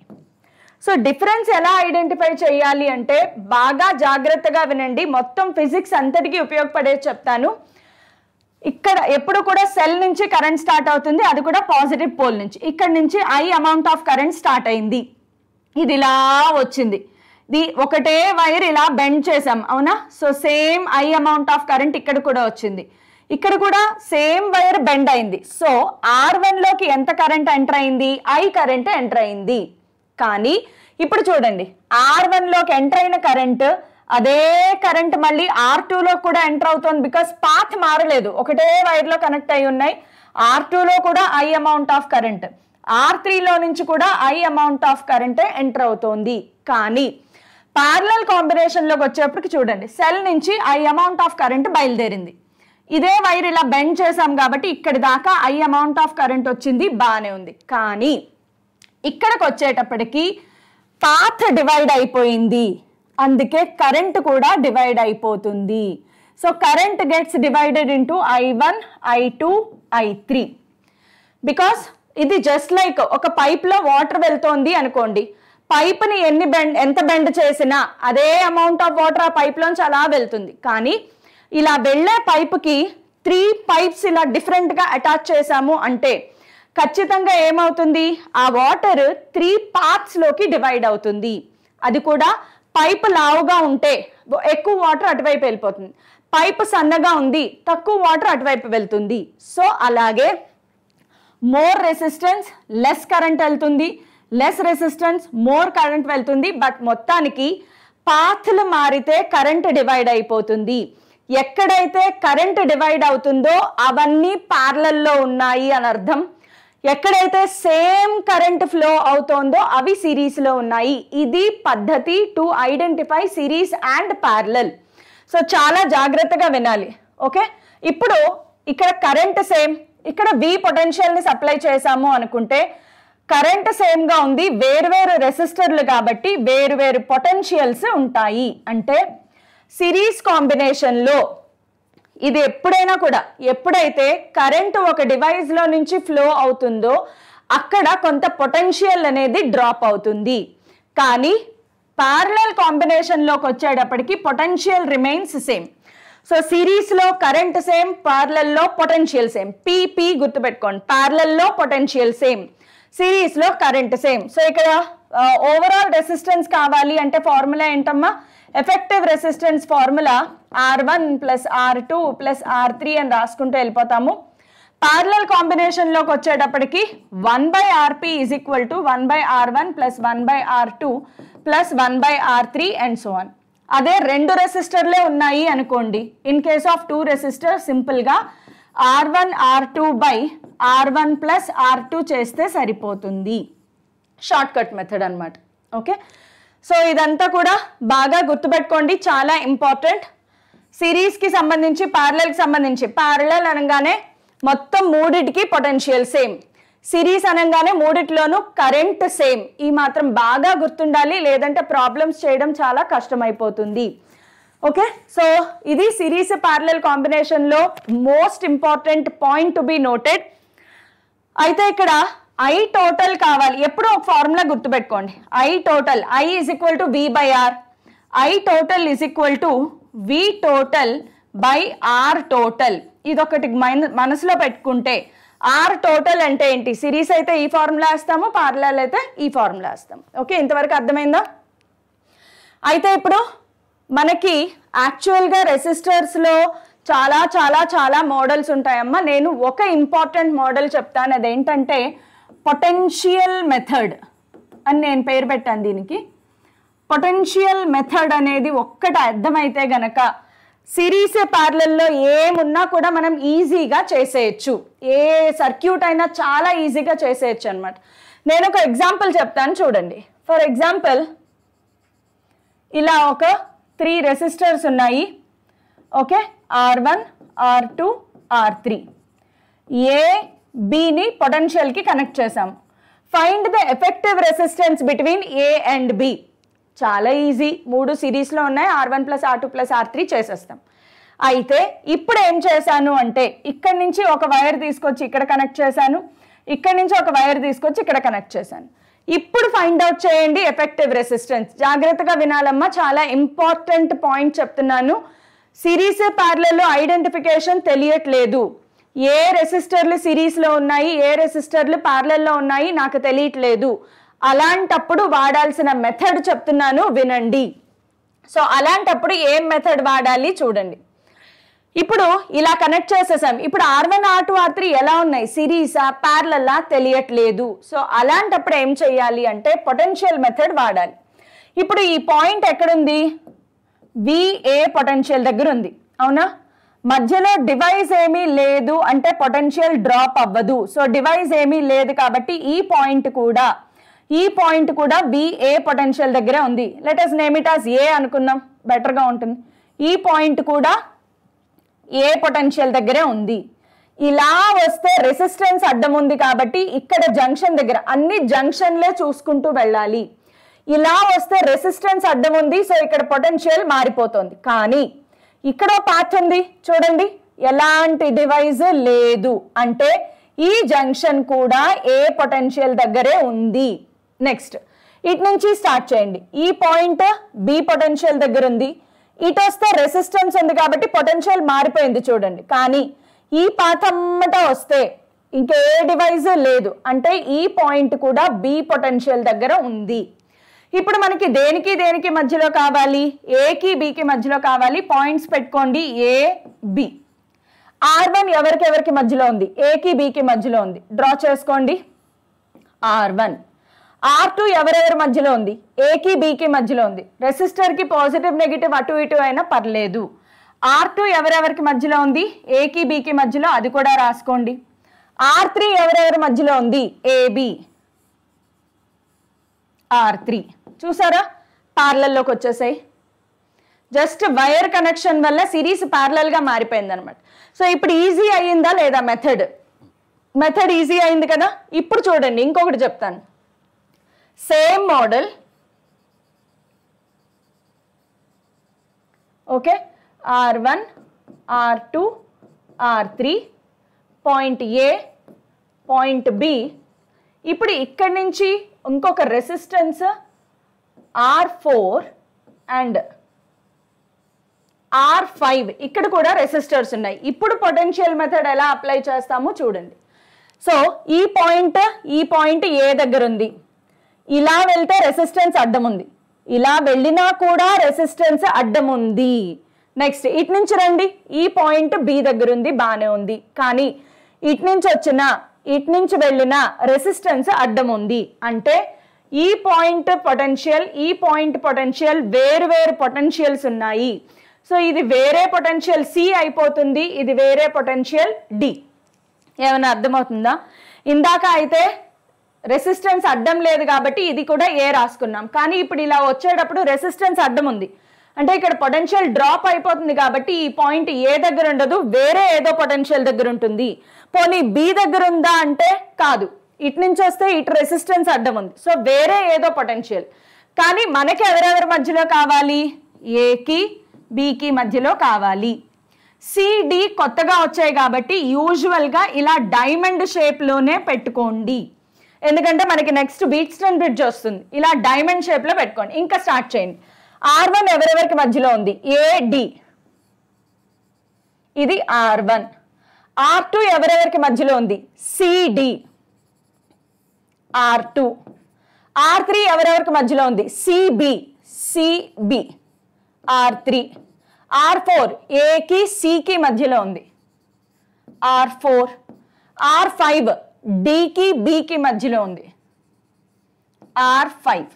so difference ఎలా ఐడెంటిఫై చేయాలి అంటే బాగా జాగ్రత్తగా వినండి మొత్తం ఫిజిక్స్ అంతటికీ ఉపయోగపడే చెప్తాను ఇక్కడ ఎప్పుడు కూడా సెల్ నుంచి కరెంట్ స్టార్ట్ అవుతుంది అది కూడా పాజిటివ్ పోల్ నుంచి ఇక్కడ నుంచి I amount of current start అయింది ఇది ఇలా వచ్చింది ది ఒకటే వైర్ ఇలా బెండ్ చేసాం అవునా so same I amount of current ఇక్కడ కూడా వచ్చింది ఇక్కడ కూడా సేమ్ వైర్ బెండ్ అయింది సో ఆర్ వన్లోకి ఎంత కరెంట్ ఎంటర్ అయింది ఐ కరెంట్ ఎంటర్ అయింది కానీ ఇప్పుడు చూడండి ఆర్ వన్లోకి ఎంటర్ అయిన కరెంట్ అదే కరెంట్ మళ్ళీ ఆర్ టూలోకి కూడా ఎంటర్ అవుతుంది బికాస్ పాత్ మారలేదు ఒకటే వైర్లో కనెక్ట్ అయి ఉన్నాయి ఆర్ టూలో కూడా I amount of current R త్రీలో నుంచి కూడా I amount of current enter అవుతోంది కానీ ప్యారలల్ కాంబినేషన్లోకి వచ్చేప్పటికి చూడండి సెల్ నుంచి ఐ అమౌంట్ ఆఫ్ కరెంట్ బయలుదేరింది ఇదే వైర్ ఇలా బెండ్ చేసాం కాబట్టి ఇక్కడి దాకా ఐ అమౌంట్ ఆఫ్ కరెంట్ వచ్చింది బాగానే ఉంది కానీ ఇక్కడికి వచ్చేటప్పటికి పాత్ డివైడ్ అయిపోయింది అందుకే కరెంట్ కూడా డివైడ్ అయిపోతుంది so current gets divided into I one I two I three because ఇది జస్ట్ లైక్ ఒక పైప్లో వాటర్ వెళ్తోంది అనుకోండి ని ఎన్ని బెండ్ ఎంత బెండ్ చేసినా అదే అమౌంట్ ఆఫ్ వాటర్ ఆ పైప్లోంచి అలా వెళ్తుంది కానీ ఇలా వెళ్ళే పైప్కి త్రీ పైప్స్ ఇలా డిఫరెంట్గా అటాచ్ చేశాము అంటే ఖచ్చితంగా ఏమవుతుంది ఆ వాటర్ త్రీ పార్ట్స్లోకి డివైడ్ అవుతుంది అది కూడా పైప్ లావుగా ఉంటే ఎక్కువ వాటర్ అటువైపు వెళ్ళిపోతుంది పైప్ సన్నగా ఉంది తక్కువ వాటర్ అటువైపు వెళ్తుంది సో అలాగే మోర్ రెసిస్టెన్స్ లెస్ కరెంట్ వెళ్తుంది లెస్ రెసిస్టెన్స్ మోర్ కరెంట్ వెళ్తుంది బట్ మొత్తానికి పాత్లు మారితే కరెంట్ డివైడ్ అయిపోతుంది ఎక్కడైతే కరెంట్ డివైడ్ అవుతుందో అవన్నీ పార్లల్లో ఉన్నాయి అని అర్థం ఎక్కడైతే సేమ్ కరెంట్ ఫ్లో అవుతోందో అవి సిరీస్లో ఉన్నాయి ఇది పద్ధతి to identify series and parallel so చాలా జాగ్రత్తగా వినాలి ఓకే ఇప్పుడు ఇక్కడ కరెంట్ సేమ్ ఇక్కడ వి పొటెన్షియల్ని సప్లై చేశాము అనుకుంటే కరెంట్ సేమ్ గా ఉంది వేరువేరు రెసిస్టర్లు కాబట్టి వేరువేరు పొటెన్షియల్స్ ఉంటాయి అంటే సిరీస్ కాంబినేషన్లో ఇది ఎప్పుడైనా కూడా ఎప్పుడైతే కరెంట్ ఒక డివైస్లో నుంచి ఫ్లో అవుతుందో అక్కడ కొంత పొటెన్షియల్ అనేది డ్రాప్ అవుతుంది కానీ ప్యారలల్ కాంబినేషన్లోకి వచ్చేటప్పటికి పొటెన్షియల్ రిమైన్స్ సేమ్ సో సిరీస్లో కరెంట్ సేమ్ ప్యారలల్లో పొటెన్షియల్ సేమ్ పీపీ గుర్తుపెట్టుకోండి ప్యారలల్లో పొటెన్షియల్ సేమ్ లో కరెంట్ సేమ్ సో ఇక్కడ ఓవరాల్ రెసిస్టెన్స్ కావాలి అంటే ఫార్ములా ఏంటమ్మా effective resistance formula R one plus R two plus R three అని రాసుకుంటూ వెళ్ళిపోతాము పార్లల్ కాంబినేషన్లోకి వచ్చేటప్పటికి one by R P is equal to one by are one plus one by R two plus one by R three and so one అదే రెండు రెసిస్టర్లే ఉన్నాయి అనుకోండి in case of two resistor సింపుల్గా R one are two by are one plus R two చేస్తే సరిపోతుంది short cut method అనమాట okay so ఇదంతా కూడా బాగా గుర్తుపెట్టుకోండి చాలా ఇంపార్టెంట్ సిరీస్కి సంబంధించి ప్యారలల్కి సంబంధించి ప్యారలల్ అనగానే మొత్తం మూడిటికి పొటెన్షియల్ సేమ్ సిరీస్ అనగానే మూడిట్లోనూ కరెంట్ సేమ్ ఈ మాత్రం బాగా గుర్తుండాలి లేదంటే ప్రాబ్లమ్స్ చేయడం చాలా కష్టమైపోతుంది ఓకే సో ఇది సిరీస్ ప్యారలల్ కాంబినేషన్లో most important point to be noted అయితే ఇక్కడ ఐ టోటల్ కావాలి ఎప్పుడూ ఒక ఫార్ములా గుర్తుపెట్టుకోండి I total I is equal to V by R I total is equal to V total by R total ఇదొకటి మనసులో పెట్టుకుంటే ఆర్ టోటల్ అంటే ఏంటి సిరీస్ అయితే ఈ ఫార్ములా వేస్తాము పార్లల్ అయితే ఈ ఫార్ములా వేస్తాము ఓకే ఇంతవరకు అర్థమైందా అయితే ఇప్పుడు మనకి యాక్చువల్గా రెసిస్టర్స్లో చాలా చాలా చాలా మోడల్స్ ఉంటాయమ్మా నేను ఒక ఇంపార్టెంట్ మోడల్ చెప్తాను అదేంటంటే పొటెన్షియల్ మెథడ్ అని నేను పేరు పెట్టాను దీనికి పొటెన్షియల్ మెథడ్ అనేది ఒక్కట అర్థమైతే గనక సిరీస్ పార్లల్లో ఏమున్నా కూడా మనం ఈజీగా చేసేయచ్చు ఏ సర్క్యూట్ అయినా చాలా ఈజీగా చేసేయచ్చు అనమాట నేను ఒక ఎగ్జాంపుల్ చెప్తాను చూడండి ఫర్ ఎగ్జాంపుల్ ఇలా ఒక త్రీ రెసిస్టర్స్ ఉన్నాయి okay R one are two R three A బిని పొటెన్షియల్కి కనెక్ట్ చేసాం find the effective resistance between A and B చాలా ఈజీ మూడు సిరీస్లో ఉన్నాయి R one plus R two plus R three చేసేస్తాం అయితే ఇప్పుడు ఏం చేశాను అంటే ఇక్కడ నుంచి ఒక వైర్ తీసుకొచ్చి ఇక్కడ కనెక్ట్ చేశాను ఇక్కడ నుంచి ఒక వైర్ తీసుకొచ్చి ఇక్కడ కనెక్ట్ చేశాను ఇప్పుడు ఫైండ్ అవుట్ చేయండి ఎఫెక్టివ్ రెసిస్టెన్స్ జాగ్రత్తగా వినాలమ్మా చాలా ఇంపార్టెంట్ పాయింట్ చెప్తున్నాను సిరీస్ పార్లర్లో ఐడెంటిఫికేషన్ తెలియట్లేదు ఏ రెసిస్టర్లు సిరీస్లో ఉన్నాయి ఏ రెసిస్టర్లు పార్లర్లో ఉన్నాయి నాకు తెలియట్లేదు అలాంటప్పుడు వాడాల్సిన మెథడ్ చెప్తున్నాను వినండి సో అలాంటప్పుడు ఏం మెథడ్ వాడాలి చూడండి ఇప్పుడు ఇలా కనెక్ట్ చేసేసాం ఇప్పుడు R one are two R three ఎలా ఉన్నాయి సిరీసా ప్యారలల్లా తెలియట్లేదు సో అలాంటప్పుడు ఏం చేయాలి అంటే పొటెన్షియల్ మెథడ్ వాడాలి ఇప్పుడు ఈ పాయింట్ ఎక్కడుంది విఏ పొటెన్షియల్ దగ్గర ఉంది అవునా మధ్యలో డివైజ్ ఏమీ లేదు అంటే పొటెన్షియల్ డ్రాప్ అవ్వదు సో డివైజ్ ఏమీ లేదు కాబట్టి ఈ పాయింట్ కూడా ఈ పాయింట్ కూడా విఏ పొటెన్షియల్ దగ్గరే ఉంది లెటస్ నేమిటాస్ ఏ అనుకున్నాం బెటర్గా ఉంటుంది ఈ పాయింట్ కూడా ఏ పొటెన్షియల్ దగ్గరే ఉంది ఇలా వస్తే రెసిస్టెన్స్ అడ్డం ఉంది కాబట్టి ఇక్కడ జంక్షన్ దగ్గర అన్ని జంక్షన్లే చూసుకుంటూ వెళ్ళాలి ఇలా వస్తే రెసిస్టెన్స్ అడ్డం ఉంది సో ఇక్కడ పొటెన్షియల్ మారిపోతుంది కానీ ఇక్కడ పాత్ ఉంది చూడండి ఎలాంటి డివైజ్ లేదు అంటే ఈ జంక్షన్ కూడా ఏ పొటెన్షియల్ దగ్గరే ఉంది నెక్స్ట్ ఇటు నుంచి స్టార్ట్ చేయండి ఈ పాయింట్ బి పొటెన్షియల్ దగ్గర ఉంది ఇటు వస్తే రెసిస్టెన్స్ ఉంది కాబట్టి పొటెన్షియల్ మారిపోయింది చూడండి కానీ ఈ పాత అమ్మటా వస్తే ఇంకే డివైజ్ లేదు అంటే ఈ పాయింట్ కూడా బి పొటెన్షియల్ దగ్గర ఉంది ఇప్పుడు మనకి దేనికి దేనికి మధ్యలో కావాలి ఏకి బికి మధ్యలో కావాలి పాయింట్స్ పెట్టుకోండి ఏ బి ఆర్ వన్ ఎవరికెవరికి మధ్యలో ఉంది ఏకి బికి మధ్యలో ఉంది డ్రా చేసుకోండి ఆర్ వన్ ఆర్ టూ ఎవరెవరి మధ్యలో ఉంది ఏకి బికి మధ్యలో ఉంది రెసిస్టర్కి పాజిటివ్ నెగిటివ్ అటు ఇటు అయినా పర్లేదు ఆర్ టూ ఎవరెవరికి మధ్యలో ఉంది ఏకి బికి మధ్యలో అది కూడా రాసుకోండి ఆర్ త్రీ ఎవరెవరి మధ్యలో ఉంది ఏబి ఆర్ త్రీ చూసారా పార్లల్లోకి వచ్చేసాయి జస్ట్ వైర్ కనెక్షన్ వల్ల సిరీస్ పార్లల్గా మారిపోయింది అనమాట సో ఇప్పుడు ఈజీ అయ్యిందా లేదా మెథడ్ మెథడ్ ఈజీ అయింది కదా ఇప్పుడు చూడండి ఇంకొకటి చెప్తాను same model okay R one are two R three point A point B ఇప్పుడు ఇక్కడి నుంచి ఇంకొక resistance R four and R five ఇక్కడ కూడా రెసిస్టర్స్ ఉన్నాయి ఇప్పుడు పొటెన్షియల్ మెథడ్ ఎలా అప్లై చేస్తామో చూడండి సో ఈ పాయింట్ ఈ పాయింట్ ఏ దగ్గర ఉంది ఇలా వెళ్తే రెసిస్టెన్స్ అడ్డం ఉంది ఇలా వెళ్ళినా కూడా రెసిస్టెన్స్ అడ్డం ఉంది నెక్స్ట్ ఇటు నుంచి రండి ఈ పాయింట్ బి దగ్గర ఉంది బాగానే ఉంది కానీ ఇటు నుంచి వచ్చిన ఇటు నుంచి వెళ్ళిన రెసిస్టెన్స్ అడ్డం ఉంది అంటే ఈ పాయింట్ పొటెన్షియల్ ఈ పాయింట్ పొటెన్షియల్ వేరు వేరు పొటెన్షియల్స్ ఉన్నాయి సో ఇది వేరే పొటెన్షియల్ సి అయిపోతుంది ఇది వేరే పొటెన్షియల్ డి ఏమైనా అర్థమవుతుందా ఇందాక అయితే రెసిస్టెన్స్ అడ్డం లేదు కాబట్టి ఇది కూడా ఏ రాసుకున్నాం కానీ ఇప్పుడు ఇలా వచ్చేటప్పుడు రెసిస్టెన్స్ అడ్డం ఉంది అంటే ఇక్కడ పొటెన్షియల్ డ్రాప్ అయిపోతుంది కాబట్టి ఈ పాయింట్ ఏ దగ్గర ఉండదు వేరే ఏదో పొటెన్షియల్ దగ్గర ఉంటుంది పోనీ బి దగ్గర ఉందా అంటే కాదు ఇటు నుంచి వస్తే ఇటు రెసిస్టెన్స్ అడ్డం ఉంది సో వేరే ఏదో పొటెన్షియల్ కానీ మనకి ఎవరెవరి మధ్యలో కావాలి ఏకి బికి మధ్యలో కావాలి సిడి కొత్తగా వచ్చాయి కాబట్టి యూజువల్గా ఇలా డైమండ్ షేప్లోనే పెట్టుకోండి ఎందుకంటే మనకి నెక్స్ట్ బీచ్ స్టోన్ బ్రిడ్జ్ వస్తుంది ఇలా డైమండ్ షేప్లో పెట్టుకోండి ఇంకా స్టార్ట్ చేయండి ఆర్ వన్ ఎవరెవరికి మధ్యలో ఉంది ఏడి ఇది ఆర్ వన్ ఆర్ టూ ఎవరెవరికి మధ్యలో ఉంది C D R two R three ఎవరెవరికి మధ్యలో ఉంది C B C B R three R four ఏకి సికి మధ్యలో ఉంది ఆర్ ఫోర్ ఆర్ ఫైవ్ డికి బికి మధ్యలో ఉంది ఆర్ ఫైవ్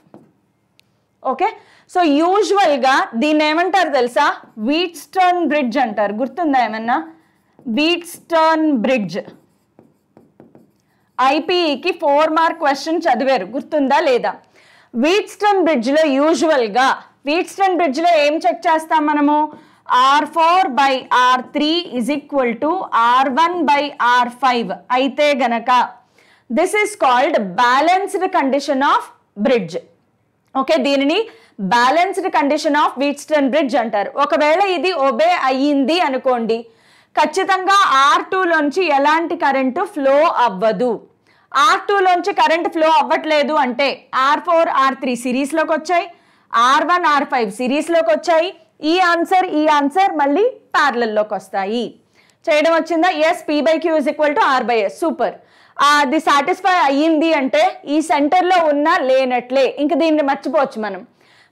ఓకే సో యూజువల్గా దీన్ని ఏమంటారు తెలుసా వీట్స్టర్న్ బ్రిడ్జ్ అంటారు గుర్తుందా ఏమన్నా వీట్స్టర్న్ బ్రిడ్జ్ ఐపీఈకి ఫోర్ మార్క్ క్వశ్చన్ చదివారు గుర్తుందా లేదా వీట్స్టన్ బ్రిడ్జ్లో యూజువల్గా వీట్స్టన్ బ్రిడ్జ్లో ఏం చెక్ చేస్తాం మనము R four by R three is equal to R one by R five అయితే గనక this is called balanced condition of bridge okay దీనిని balanced condition of Wheatstone bridge అంటారు ఒకవేళ ఇది ఒబే అయ్యింది అనుకోండి ఖచ్చితంగా ఆర్ టూలోంచి ఎలాంటి కరెంటు ఫ్లో అవ్వదు ఆర్ టూలోంచి కరెంట్ ఫ్లో అవ్వట్లేదు అంటే ఆర్ ఫోర్ ఆర్ త్రీ సిరీస్లోకి వచ్చాయి ఆర్ వన్ ఆర్ ఫైవ్ సిరీస్లోకి వచ్చాయి ఈ ఆన్సర్ ఈ ఆన్సర్ మళ్ళీ ప్యారలల్లోకి వస్తాయి చేయడం వచ్చిందా S P by Q is equal to R by S super అది సాటిస్ఫై అయ్యింది అంటే ఈ సెంటర్లో ఉన్న లేనట్లే ఇంక దీన్ని మర్చిపోవచ్చు మనం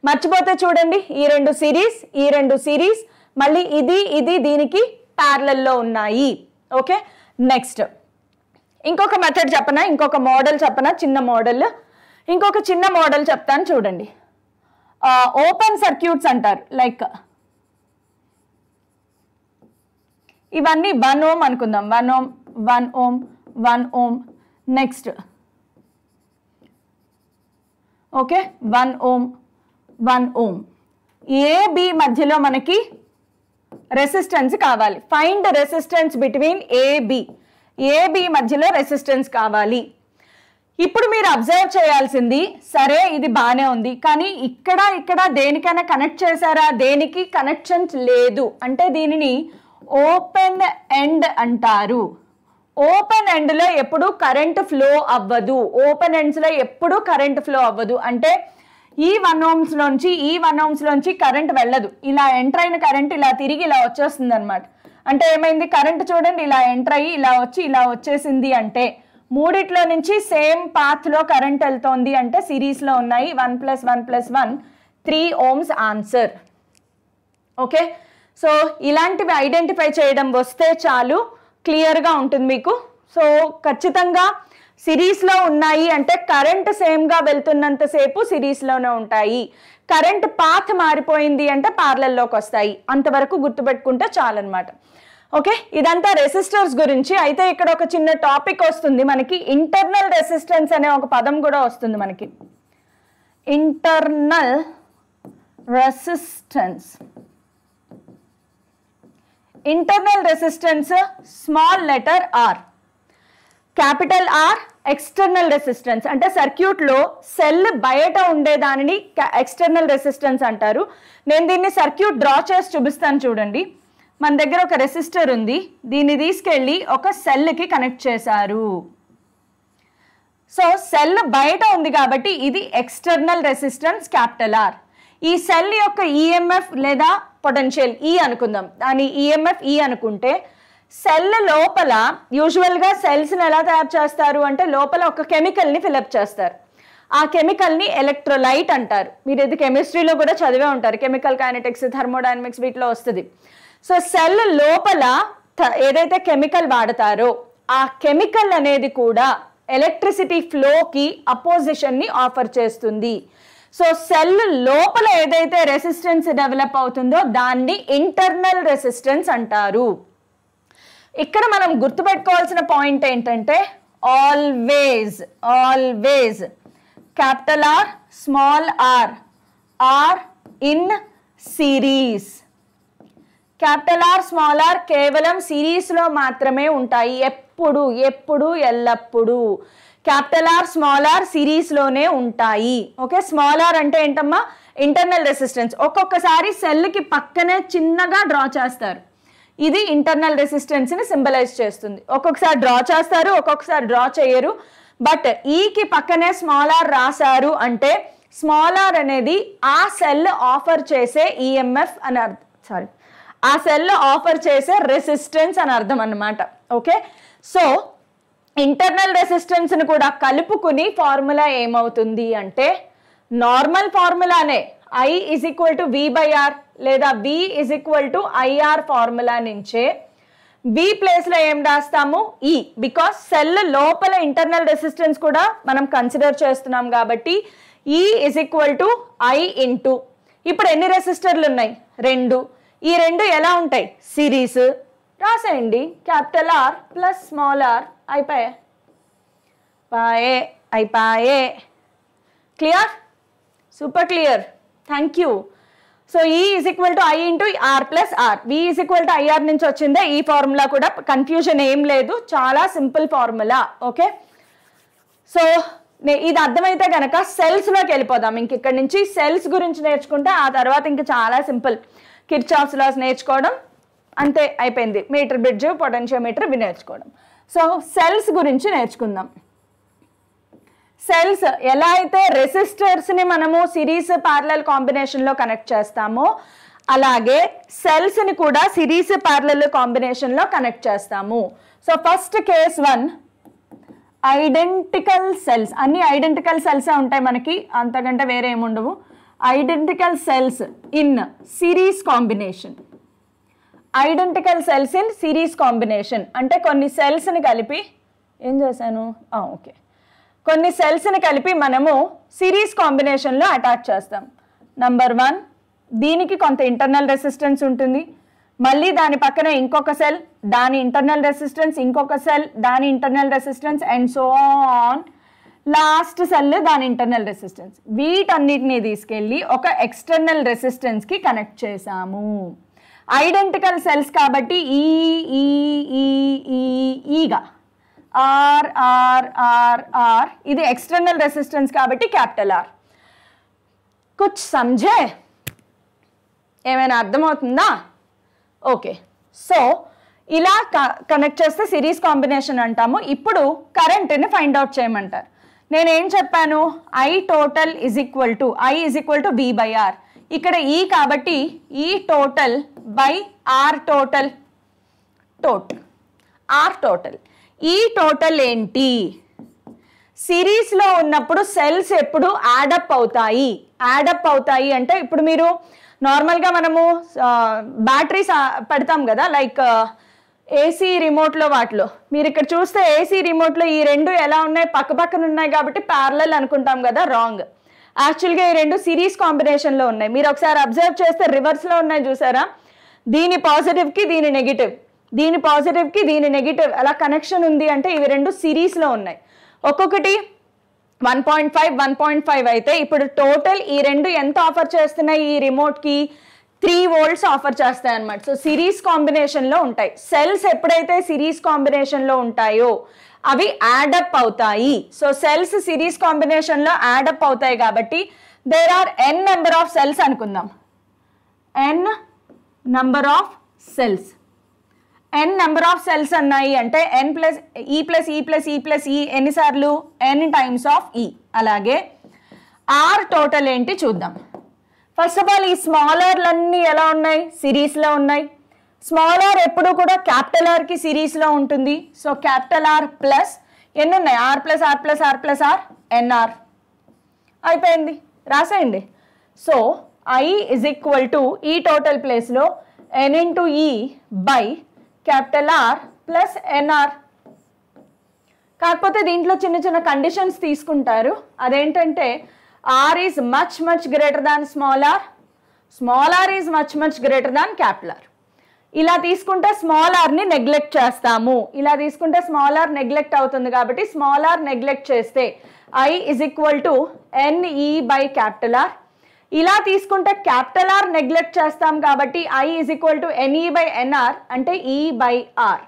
మర్చిపోతే చూడండి ఈ రెండు సిరీస్ ఈ రెండు సిరీస్ మళ్ళీ ఇది ఇది దీనికి ప్యారలల్లో ఉన్నాయి ఓకే నెక్స్ట్ ఇంకొక మెథడ్ చెప్పనా ఇంకొక మోడల్ చెప్పనా చిన్న మోడల్ ఇంకొక చిన్న మోడల్ చెప్తాను చూడండి ఓపెన్ సర్క్యూట్స్ అంటారు లైక్ ఇవన్నీ వన్ ఓమ్ అనుకుందాం one ohm one ohm one ohm next okay one ohm one ohm AB మధ్యలో మనకి రెసిస్టెన్స్ కావాలి find resistance between AB AB మధ్యలో రెసిస్టెన్స్ కావాలి ఇప్పుడు మీరు అబ్జర్వ్ చేయాల్సింది సరే ఇది బాగానే ఉంది కానీ ఇక్కడ ఇక్కడ దేనికైనా కనెక్ట్ చేశారా దేనికి కనెక్షన్స్ లేదు అంటే దీనిని ఓపెన్ ఎండ్ అంటారు ఓపెన్ ఎండ్లో ఎప్పుడు కరెంట్ ఫ్లో అవ్వదు ఓపెన్ ఎండ్స్లో ఎప్పుడు కరెంట్ ఫ్లో అవ్వదు అంటే ఈ వన్ హోమ్స్ నుంచి ఈ వన్ హోమ్స్ నుంచి కరెంట్ వెళ్ళదు ఇలా ఎంటర్ అయిన కరెంట్ ఇలా తిరిగి ఇలా వచ్చేస్తుంది అనమాట అంటే ఏమైంది కరెంట్ చూడండి ఇలా ఎంటర్ అయ్యి ఇలా వచ్చి ఇలా వచ్చేసింది అంటే మూడిట్లో నుంచి సేమ్ పాత్లో కరెంట్ వెళ్తోంది అంటే సిరీస్లో ఉన్నాయి one plus one plus one three ohms answer okay so ఇలాంటివి ఐడెంటిఫై చేయడం వస్తే చాలు క్లియర్గా ఉంటుంది మీకు సో ఖచ్చితంగా సిరీస్లో ఉన్నాయి అంటే కరెంట్ సేమ్గా వెళ్తున్నంతసేపు సిరీస్లోనే ఉంటాయి కరెంట్ పాత్ మారిపోయింది అంటే పార్లల్లోకి వస్తాయి అంతవరకు గుర్తుపెట్టుకుంటే చాలన్నమాట ఓకే ఇదంతా రెసిస్టర్స్ గురించి అయితే ఇక్కడ ఒక చిన్న టాపిక్ వస్తుంది మనకి ఇంటర్నల్ రెసిస్టెన్స్ అనే ఒక పదం కూడా వస్తుంది మనకి internal resistance internal resistance small letter r capital R external resistance అంటే సర్క్యూట్లో సెల్ బయట ఉండేదానిని ఎక్స్టర్నల్ రెసిస్టెన్స్ అంటారు నేను దీన్ని సర్క్యూట్ డ్రా చేసి చూపిస్తాను చూడండి మన దగ్గర ఒక రెసిస్టర్ ఉంది దీన్ని తీసుకెళ్ళి ఒక సెల్కి కనెక్ట్ చేశారు సో సెల్ బయట ఉంది కాబట్టి ఇది ఎక్స్టర్నల్ రెసిస్టెన్స్ క్యాపిటల్ ఆర్ ఈ సెల్ యొక్క ఈఎంఎఫ్ e లేదా పొటెన్షియల్ ఈ e అనుకుందాం దాని ఈఎంఎఫ్ e ఈ అనుకుంటే సెల్ లోపల యూజువల్గా సెల్స్ని ఎలా తయారు చేస్తారు అంటే లోపల ఒక కెమికల్ని ఫిలప్ చేస్తారు ఆ కెమికల్ని ఎలక్ట్రోలైట్ అంటారు మీరు ఇది కెమిస్ట్రీలో కూడా చదివే ఉంటారు కెమికల్ కైనటిక్స్ థర్మోడైనమిక్స్ వీటిలో వస్తుంది సో సెల్ లోపల ఏదైతే కెమికల్ వాడతారో ఆ కెమికల్ అనేది కూడా ఎలక్ట్రిసిటీ ఫ్లోకి అపోజిషన్ని ఆఫర్ చేస్తుంది సో సెల్ లోపల ఏదైతే రెసిస్టెన్స్ డెవలప్ అవుతుందో దాన్ని ఇంటర్నల్ రెసిస్టెన్స్ అంటారు ఇక్కడ మనం గుర్తుపెట్టుకోవాల్సిన పాయింట్ ఏంటంటే always always capital R small r r in series capital R small r కేవలం సిరీస్లో మాత్రమే ఉంటాయి ఎప్పుడు ఎప్పుడు ఎల్లప్పుడూ క్యాపిటల్ ఆర్ స్మాల్ ఆర్ సిరీస్లోనే ఉంటాయి ఓకే స్మాల్ ఆర్ అంటే ఏంటమ్మా ఇంటర్నల్ రెసిస్టెన్స్ ఒక్కొక్కసారి సెల్కి పక్కనే చిన్నగా డ్రా చేస్తారు ఇది ఇంటర్నల్ రెసిస్టెన్స్ని సింబలైజ్ చేస్తుంది ఒక్కొక్కసారి డ్రా చేస్తారు ఒక్కొక్కసారి డ్రా చేయరు బట్ ఈకి పక్కనే స్మాల్ ఆర్ రాశారు అంటే స్మాల్ ఆర్ అనేది ఆ సెల్ ఆఫర్ చేసే ఈఎంఎఫ్ e అని అర్థం సారీ ఆ సెల్ ఆఫర్ చేసే రెసిస్టెన్స్ అని అర్థం అనమాట ఓకే సో ఇంటర్నల్ రెసిస్టెన్స్ని కూడా కలుపుకుని ఫార్ములా ఏమవుతుంది అంటే నార్మల్ ఫార్ములానే I is equal to V by R లేదా V is equal to IR formula నుంచే బి ప్లేస్లో ఏం రాస్తాము ఈ బికాస్ సెల్ లోపల ఇంటర్నల్ రెసిస్టెన్స్ కూడా మనం కన్సిడర్ చేస్తున్నాం కాబట్టి E is equal to I into ఇప్పుడు ఎన్ని రెసిస్టర్లు ఉన్నాయి రెండు ఈ రెండు ఎలా ఉంటాయి సిరీస్ రాసేయండి capital R plus small r అయిపోయా పాయే అయిపాయే clear super clear thank you so E is equal to I into R plus r V is equal to IR నుంచి వచ్చిందే ఈ ఫార్ములా కూడా కన్ఫ్యూజన్ ఏం లేదు చాలా సింపుల్ ఫార్ములా ఓకే సో ఇది అర్థమైతే కనుక సెల్స్లోకి వెళ్ళిపోదాం ఇంక ఇక్కడ నుంచి సెల్స్ గురించి నేర్చుకుంటే ఆ తర్వాత ఇంక చాలా సింపుల్ కిర్చాఫ్స్ లాస్ నేర్చుకోవడం అంతే అయిపోయింది మీటర్ బ్రిడ్జ్ పొటెన్షియోమీటర్ ఇవి నేర్చుకోవడం సో సెల్స్ గురించి నేర్చుకుందాం సెల్స్ ఎలా అయితే రెసిస్టర్స్ని మనము సిరీస్ ప్యారలల్ కాంబినేషన్లో కనెక్ట్ చేస్తామో అలాగే సెల్స్ని కూడా సిరీస్ ప్యారలల్ కాంబినేషన్లో కనెక్ట్ చేస్తాము so first case one identical cells అన్ని ఐడెంటికల్ సెల్సే ఉంటాయి మనకి అంతకంటే వేరే ఏముండవు identical cells in series combination identical cells in series combination అంటే కొన్ని సెల్స్ని కలిపి ఏం చేశాను ఓకే కొన్ని సెల్స్ని కలిపి మనము సిరీస్ కాంబినేషన్లో అటాచ్ చేస్తాం నంబర్ వన్ దీనికి కొంత ఇంటర్నల్ రెసిస్టెన్స్ ఉంటుంది మళ్ళీ దాని పక్కన ఇంకొక సెల్ దాని ఇంటర్నల్ రెసిస్టెన్స్ ఇంకొక సెల్ దాని internal resistance and so on last cell దాని ఇంటర్నల్ రెసిస్టెన్స్ వీటన్నిటిని తీసుకెళ్ళి ఒక ఎక్స్టర్నల్ రెసిస్టెన్స్కి కనెక్ట్ చేశాము ఐడెంటికల్ సెల్స్ కాబట్టి ఈ ఈగా ఆర్ ఆర్ ఆర్ ఆర్ ఇది ఎక్స్టర్నల్ రెసిస్టెన్స్ కాబట్టి క్యాపిటల్ ఆర్ కుచ్ సంజే ఏమైనా అర్థమవుతుందా ఓకే సో ఇలా కనెక్ట్ చేస్తే సిరీస్ కాంబినేషన్ అంటాము ఇప్పుడు కరెంట్ని ఫైండ్ అవుట్ చేయమంటారు నేనేం చెప్పాను I total is equal to I is equal to B by R ఇక్కడ ఈ e కాబట్టి E total by R total tot R total E total ఏంటి సిరీస్లో ఉన్నప్పుడు సెల్స్ ఎప్పుడు యాడప్ అవుతాయి యాడప్ అవుతాయి అంటే ఇప్పుడు మీరు నార్మల్గా మనము బ్యాటరీస్ పెడతాం కదా లైక్ ఏసీ రిమోట్లో వాటిలో మీరు ఇక్కడ చూస్తే ఏసీ రిమోట్లో ఈ రెండు ఎలా ఉన్నాయి పక్క పక్కన ఉన్నాయి కాబట్టి ప్యారలల్ అనుకుంటాం కదా రాంగ్ యాక్చువల్గా ఈ రెండు సిరీస్ కాంబినేషన్లో ఉన్నాయి మీరు ఒకసారి అబ్జర్వ్ చేస్తే రివర్స్లో ఉన్నాయి చూసారా దీని పాజిటివ్కి దీని నెగిటివ్ దీని పాజిటివ్కి దీని నెగిటివ్ అలా కనెక్షన్ ఉంది అంటే ఇవి రెండు సిరీస్లో ఉన్నాయి ఒక్కొక్కటి one point five one point five అయితే ఇప్పుడు టోటల్ ఈ రెండు ఎంత ఆఫర్ చేస్తున్నాయి ఈ రిమోట్కి త్రీ వోల్ట్స్ ఆఫర్ చేస్తాయి అనమాట సో సిరీస్ కాంబినేషన్లో ఉంటాయి సెల్స్ ఎప్పుడైతే సిరీస్ కాంబినేషన్లో ఉంటాయో అవి యాడప్ అవుతాయి సో సెల్స్ సిరీస్ కాంబినేషన్లో యాడప్ అవుతాయి కాబట్టి there are n number of cells అనుకుందాం n number of cells n number of cells అన్నాయి అంటే n plus E plus E plus E plus E ఎన్నిసార్లు ఎన్ టైమ్స్ ఆఫ్ ఈ అలాగే ఆర్ టోటల్ ఏంటి చూద్దాం ఫస్ట్ ఆఫ్ ఆల్ ఈ స్మాలర్లన్నీ ఎలా ఉన్నాయి సిరీస్లో ఉన్నాయి స్మాల్ ఆర్ ఎప్పుడు కూడా క్యాపిటల్ ఆర్కి సిరీస్లో ఉంటుంది సో క్యాపిటల్ ఆర్ ప్లస్ ఎన్ని ఉన్నాయి r plus r plus r plus r nr అయిపోయింది రాసేయండి so I is equal to E total ప్లేస్లో n into E by capital R plus nr కాకపోతే దీంట్లో చిన్న చిన్న కండిషన్స్ తీసుకుంటారు అదేంటంటే R is much much greater than small r small r is much much greater than capital R ఇలా తీసుకుంటే small ఆర్ని neglect చేస్తాము ఇలా తీసుకుంటే స్మాల్ ఆర్ నెగ్లెక్ట్ అవుతుంది కాబట్టి స్మాల్ ఆర్ నెగ్లెక్ట్ చేస్తే I is equal to NE by capital R ఇలా తీసుకుంటే క్యాపిటల్ ఆర్ నెగ్లెక్ట్ చేస్తాం కాబట్టి I is equal to NE by nr అంటే ఈ బై ఆర్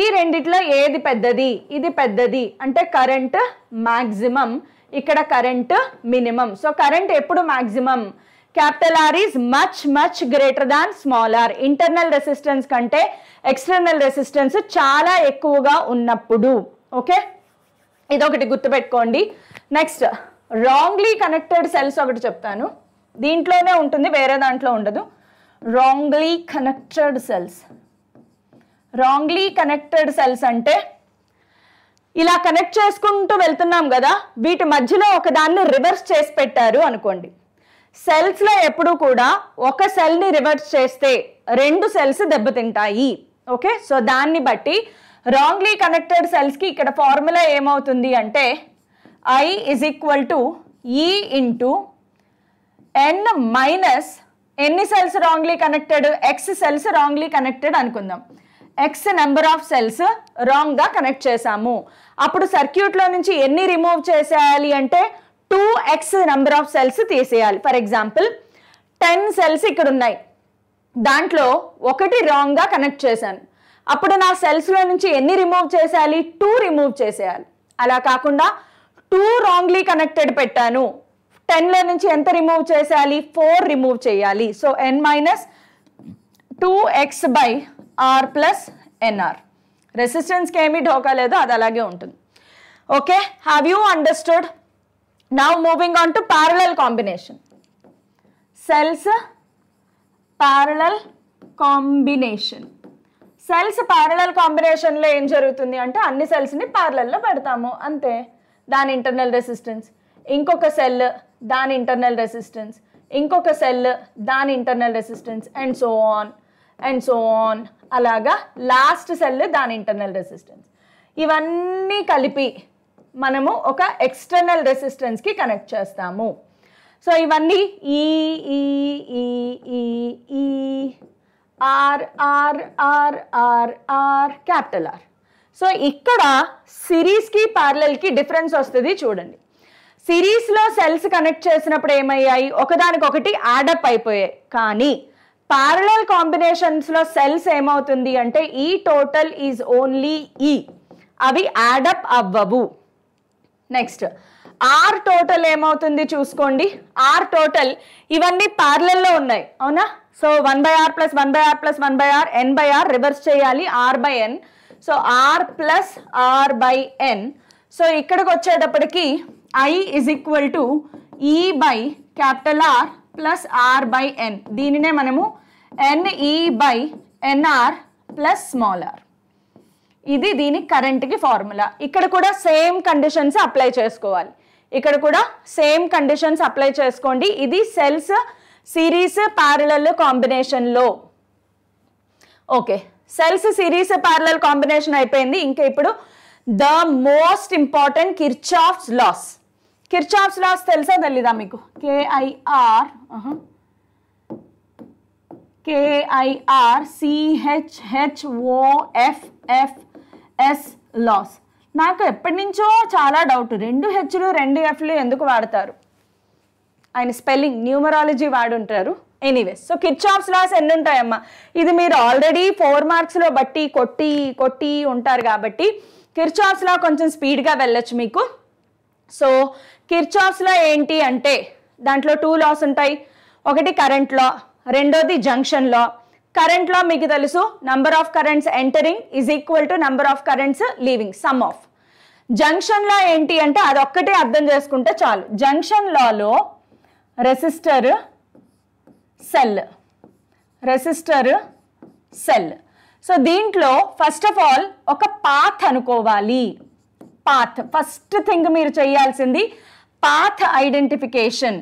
ఈ రెండిట్లో ఏది పెద్దది ఇది పెద్దది అంటే కరెంట్ మ్యాక్సిమం ఇక్కడ కరెంట్ మినిమం సో కరెంట్ ఎప్పుడు maximum capital R is much much greater than small r internal resistance కంటే ఎక్స్టర్నల్ రెసిస్టెన్స్ చాలా ఎక్కువగా ఉన్నప్పుడు ఓకే ఇదొకటి గుర్తుపెట్టుకోండి నెక్స్ట్ రాంగ్లీ కనెక్టెడ్ సెల్స్ ఒకటి చెప్తాను దీంట్లోనే ఉంటుంది వేరే దాంట్లో ఉండదు wrongly connected cells wrongly connected cells అంటే ఇలా కనెక్ట్ చేసుకుంటూ వెళ్తున్నాం కదా వీటి మధ్యలో ఒకదాన్ని రివర్స్ చేసి పెట్టారు అనుకోండి సెల్స్లో ఎప్పుడూ కూడా ఒక సెల్ని రివర్స్ చేస్తే రెండు సెల్స్ దెబ్బతింటాయి ఓకే సో దాన్ని బట్టి రాంగ్లీ కనెక్టెడ్ సెల్స్కి ఇక్కడ ఫార్ములా ఏమవుతుంది అంటే I is equal to E into N minus ఎన్ని cells wrongly connected x cells wrongly connected అనుకుందాం ఎక్స్ నెంబర్ ఆఫ్ సెల్స్ రాంగ్గా కనెక్ట్ చేసాము అప్పుడు సర్క్యూట్లో నుంచి ఎన్ని రిమూవ్ చేసేయాలి అంటే two x number of cells తీసేయాలి ఫర్ ఎగ్జాంపుల్ టెన్ సెల్స్ ఇక్కడ ఉన్నాయి దాంట్లో ఒకటి రాంగ్గా కనెక్ట్ చేశాను అప్పుడు నా సెల్స్లో నుంచి ఎన్ని రిమూవ్ చేసేయాలి టూ రిమూవ్ చేసేయాలి అలా కాకుండా టూ రాంగ్లీ కనెక్టెడ్ పెట్టాను టెన్లో నుంచి ఎంత రిమూవ్ చేసేయాలి ఫోర్ రిమూవ్ చేయాలి so n minus two x by are plus nr రెసిస్టెన్స్కి ఏమీ ఢోకా లేదు అది అలాగే ఉంటుంది okay have you understood now moving on to parallel combination cells parallel combination cells parallel కాంబినేషన్లో ఏం జరుగుతుంది అంటే అన్ని సెల్స్ని ప్యారలల్లో పెడతాము అంతే దాని ఇంటర్నల్ రెసిస్టెన్స్ ఇంకొక సెల్ దాని ఇంటర్నల్ రెసిస్టెన్స్ ఇంకొక సెల్ దాని internal resistance and so on and so on అలాగా లాస్ట్ సెల్ దాని ఇంటర్నల్ రెసిస్టెన్స్ ఇవన్నీ కలిపి మనము ఒక ఎక్స్టర్నల్ రెసిస్టెన్స్కి కనెక్ట్ చేస్తాము సో ఇవన్నీ E E E E E r r r r r capital R so ఇక్కడ సిరీస్కి ప్యారలల్కి డిఫరెన్స్ వస్తుంది చూడండి సిరీస్లో సెల్స్ కనెక్ట్ చేసినప్పుడు ఏమయ్యాయి ఒకదానికొకటి యాడప్ అయిపోయాయి కానీ ప్యారలల్ కాంబినేషన్స్లో సెల్స్ ఏమవుతుంది అంటే ఈ టోటల్ ఈజ్ ఓన్లీ ఈ అవి యాడప్ అవ్వవు నెక్స్ట్ ఆర్ టోటల్ ఏమవుతుంది చూసుకోండి ఆర్ టోటల్ ఇవన్నీ ప్యారలల్లో ఉన్నాయి అవునా so one by are plus one by are plus one by r n by r reverse చేయాలి r by n so R plus r by n so ఇక్కడికి వచ్చేటప్పటికి I is equal to E by capital R plus r by n దీనినే మనము nE by nr plus small r ఇది దీని కరెంట్కి formula ఇక్కడ కూడా same conditions apply చేసుకోవాలి ఇక్కడ కూడా సేమ్ కండిషన్స్ అప్లై చేసుకోండి ఇది సెల్స్ సిరీస్ ప్యారలల్ కాంబినేషన్లో okay cells series parallel combination అయిపోయింది ఇంకా ఇప్పుడు the most important Kirchhoff's laws Kirchhoff's laws తెలుసా తెలీదా మీకు కేఐఆర్ కేఐఆర్ సిహెచ్హెచ్ఓఎఫ్ఎఫ్ఎస్ లాస్ నాకు ఎప్పటి నుంచో చాలా డౌట్ రెండు హెచ్లు రెండు ఎఫ్లు ఎందుకు వాడతారు ఆయన స్పెల్లింగ్ న్యూమరాలజీ వాడుంటారు ఎనీవేస్ సో కిర్చాప్స్ లాస్ ఎన్ని ఉంటాయమ్మా ఇది మీరు ఆల్రెడీ ఫోర్ మార్క్స్లో బట్టి కొట్టి కొట్టి ఉంటారు కాబట్టి కిర్చాప్స్ లా కొంచెం స్పీడ్గా వెళ్ళొచ్చు మీకు సో కిర్చాప్స్ లా ఏంటి అంటే దాంట్లో టూ లాస్ ఉంటాయి ఒకటి కరెంట్ లా రెండోది జంక్షన్ లా కరెంట్ లా మీకు తెలుసు number of currents entering is equal to number of currents leaving sum of junction law ఏంటి అంటే అదొక్కటే అర్థం చేసుకుంటే చాలు జంక్షన్ లాలో resistor cell resistor cell so దీంట్లో ఫస్ట్ ఆఫ్ ఆల్ ఒక పాత్ అనుకోవాలి పాత్ ఫస్ట్ థింగ్ మీరు చేయాల్సింది పాత్ ఐడెంటిఫికేషన్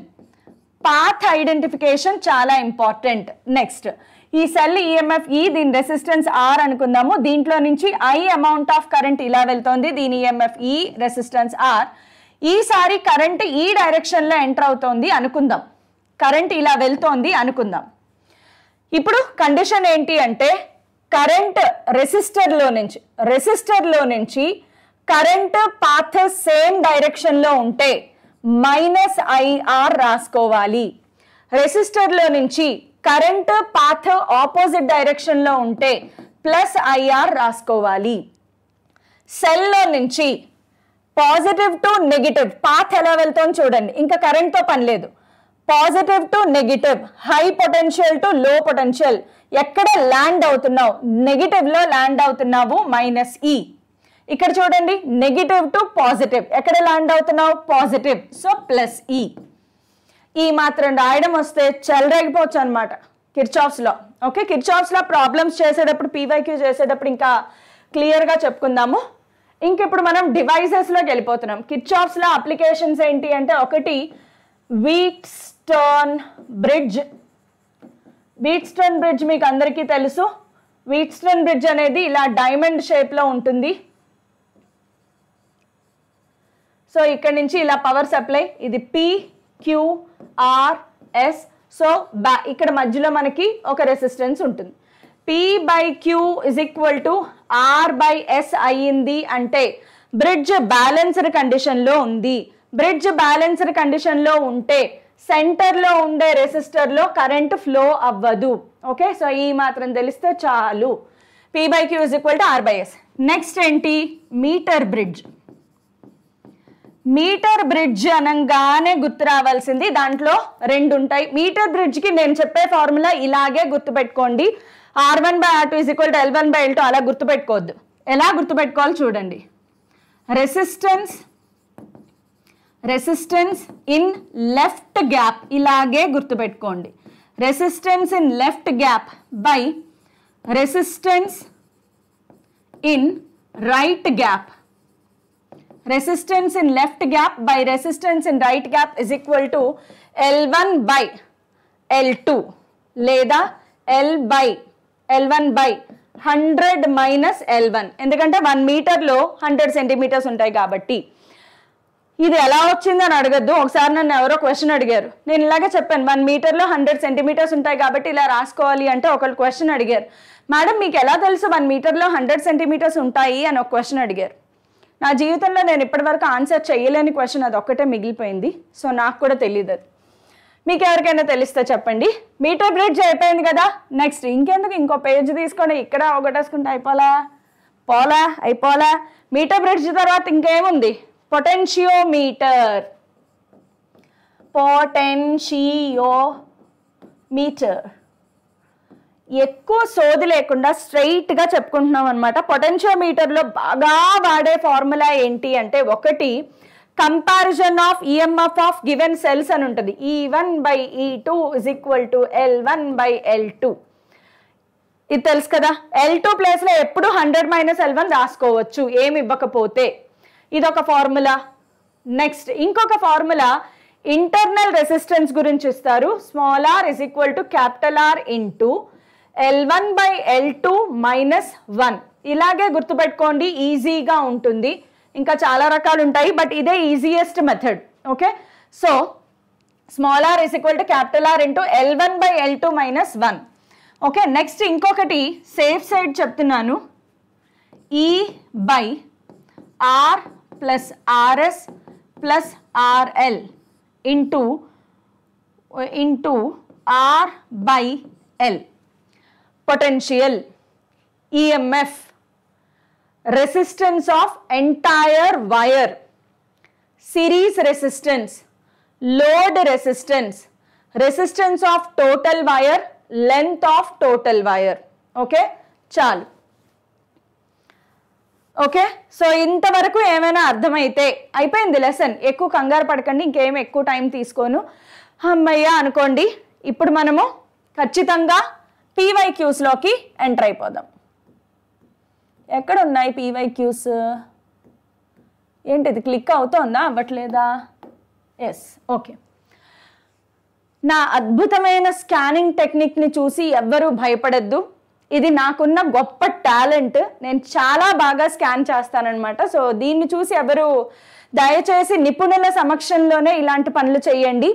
పాత్ ఐడెంటిఫికేషన్ చాలా ఇంపార్టెంట్ నెక్స్ట్ ఈ సెల్ ఈఎంఎఫ్ e ఈ దీని రెసిస్టెన్స్ ఆర్ అనుకుందాము దీంట్లో నుంచి ఐ అమౌంట్ ఆఫ్ కరెంట్ ఇలా వెళ్తోంది దీని e e, EMF E resistance r ఈసారి కరెంట్ ఈ డైరెక్షన్లో ఎంటర్ అవుతోంది అనుకుందాం కరెంట్ ఇలా వెళ్తోంది అనుకుందాం ఇప్పుడు కండిషన్ ఏంటి అంటే కరెంట్ రెసిస్టర్లో నుంచి రెసిస్టర్లో నుంచి కరెంట్ పాత్ సేమ్ డైరెక్షన్లో ఉంటే మైనస్ ఐఆర్ రాసుకోవాలి రెసిస్టర్లో నుంచి కరెంట్ పాత్ ఆపోజిట్ డైరెక్షన్లో ఉంటే ప్లస్ ఐఆర్ రాసుకోవాలి సెల్లో నుంచి పాజిటివ్ టు నెగిటివ్ పాత్ ఎలా వెళ్తుందో చూడండి ఇంకా కరెంట్తో పని లేదు positive to negative high potential to low potential ఎక్కడ ల్యాండ్ అవుతున్నావు నెగిటివ్లో ల్యాండ్ అవుతున్నావు మైనస్ ఈ e. ఇక్కడ చూడండి నెగిటివ్ టు పాజిటివ్ ఎక్కడ ల్యాండ్ అవుతున్నావు positive so plus E e. E e మాత్రం రాయడం వస్తే చెలరేగిపోవచ్చు అనమాట కిర్చాఫ్స్లో ఓకే కిర్చాఫ్స్లో ప్రాబ్లమ్స్ చేసేటప్పుడు పీవైక్యూ చేసేటప్పుడు ఇంకా క్లియర్గా చెప్పుకుందాము ఇంక ఇప్పుడు మనం డివైజెస్లోకి వెళ్ళిపోతున్నాం కిర్చాఫ్స్లో అప్లికేషన్స్ ఏంటి అంటే ఒకటి వీక్స్ వీట్స్టోన్ బ్రిడ్జ్ వీట్స్టోన్ బ్రిడ్జ్ మీకు అందరికీ తెలుసు వీట్స్టోన్ బ్రిడ్జ్ అనేది ఇలా డైమండ్ షేప్లో ఉంటుంది సో ఇక్కడ నుంచి ఇలా పవర్ సప్లై ఇది పి క్యూఆర్ఎస్ సో బ్యా ఇక్కడ మధ్యలో మనకి ఒక రెసిస్టెన్స్ ఉంటుంది P by Q is equal to R by S అయ్యింది అంటే బ్రిడ్జ్ బ్యాలెన్స్డ్ కండిషన్లో ఉంది బ్రిడ్జ్ బ్యాలెన్స్డ్ కండిషన్లో ఉంటే సెంటర్లో ఉండే రెసిస్టర్లో కరెంట్ ఫ్లో అవ్వదు ఓకే సో ఈ మాత్రం తెలిస్తే చాలు P by Q is equal to R by S next ఏంటి మీటర్ బ్రిడ్జ్ మీటర్ బ్రిడ్జ్ అనగానే గుర్తు రావాల్సింది దాంట్లో రెండు ఉంటాయి మీటర్ బ్రిడ్జ్కి నేను చెప్పే ఫార్ములా ఇలాగే గుర్తుపెట్టుకోండి R one by R two is equal to L one by L two అలా గుర్తుపెట్టుకోవద్దు ఎలా గుర్తుపెట్టుకోవాలి చూడండి resistance resistance in left gap ఇలాగే గుర్తుపెట్టుకోండి resistance in left gap by resistance in right gap resistance in left gap by resistance in right gap is equal to L one by L two లేదా L by L one by hundred minus L one ఎందుకంటే one మీటర్లో hundred centimetres ఉంటాయి కాబట్టి ఇది ఎలా వచ్చింది అని అడగద్దు ఒకసారి నన్ను ఎవరో క్వశ్చన్ అడిగారు నేను ఇలాగే చెప్పాను వన్ మీటర్లో హండ్రెడ్ సెంటీమీటర్స్ ఉంటాయి కాబట్టి ఇలా రాసుకోవాలి అంటే ఒకళ్ళు క్వశ్చన్ అడిగారు మేడం మీకు ఎలా తెలుసు వన్ మీటర్లో హండ్రెడ్ సెంటీమీటర్స్ ఉంటాయి అని ఒక క్వశ్చన్ అడిగారు నా జీవితంలో నేను ఇప్పటివరకు ఆన్సర్ చేయలేని క్వశ్చన్ అది ఒక్కటే మిగిలిపోయింది సో నాకు కూడా తెలియదు అది మీకు ఎవరికైనా తెలిస్తే చెప్పండి మీటర్ బ్రిడ్జ్ అయిపోయింది కదా నెక్స్ట్ ఇంకెందుకు ఇంకో పేజ్ తీసుకొని ఇక్కడ ఒకటేసుకుంటే అయిపోలా పోలా అయిపోలా మీటర్ బ్రిడ్జ్ తర్వాత ఇంకేముంది పొటెన్షియోమీటర్ పొటెన్షియోమీటర్ ఎక్కువ సోది లేకుండా స్ట్రైట్గా చెప్పుకుంటున్నాం అనమాట పొటెన్షియోమీటర్లో బాగా వాడే ఫార్ములా ఏంటి అంటే ఒకటి comparison of EMF of given cells అని ఉంటుంది E one by E two is equal to L one by L two ఇది తెలుసు కదా ఎల్ టూ ప్లేస్లో ఎప్పుడు హండ్రెడ్ మైనస్ ఎల్ వన్ రాసుకోవచ్చు ఏమి ఇవ్వకపోతే ఇదొక ఫార్ములా నెక్స్ట్ ఇంకొక ఫార్ములా ఇంటర్నల్ రెసిస్టెన్స్ గురించి ఇస్తారు small r is equal to capital are into L one by L two minus one ఇలాగే గుర్తుపెట్టుకోండి ఈజీగా ఉంటుంది ఇంకా చాలా రకాలు ఉంటాయి బట్ ఇదే easiest method okay so small r is equal to capital are into L one by L two minus one okay next ఇంకొకటి సేఫ్ సైడ్ చెప్తున్నాను E by R plus R S plus R L into into R by L potential E M F resistance of entire wire series resistance load resistance resistance of total wire length of total wire okay चालू okay so ఇంతవరకు ఏమైనా అర్థమైతే అయిపోయింది lesson ఎక్కువ కంగారు పడకండి ఇంకేం ఎక్కువ టైం తీసుకోను అమ్మయ్య అనుకోండి ఇప్పుడు మనము ఖచ్చితంగా పీవైక్యూస్లోకి ఎంటర్ అయిపోదాం ఎక్కడ ఉన్నాయి పీవైక్యూస్ ఏంటిది క్లిక్ అవుతోందా అవ్వట్లేదా ఎస్ ఓకే నా అద్భుతమైన స్కానింగ్ టెక్నిక్ని చూసి ఎవ్వరూ భయపడద్దు ఇది నాకున్న గొప్ప టాలెంట్ నేను చాలా బాగా స్కాన్ చేస్తానన్నమాట సో దీన్ని చూసి ఎవరు దయచేసి నిపుణుల సమక్షంలోనే ఇలాంటి పనులు చేయండి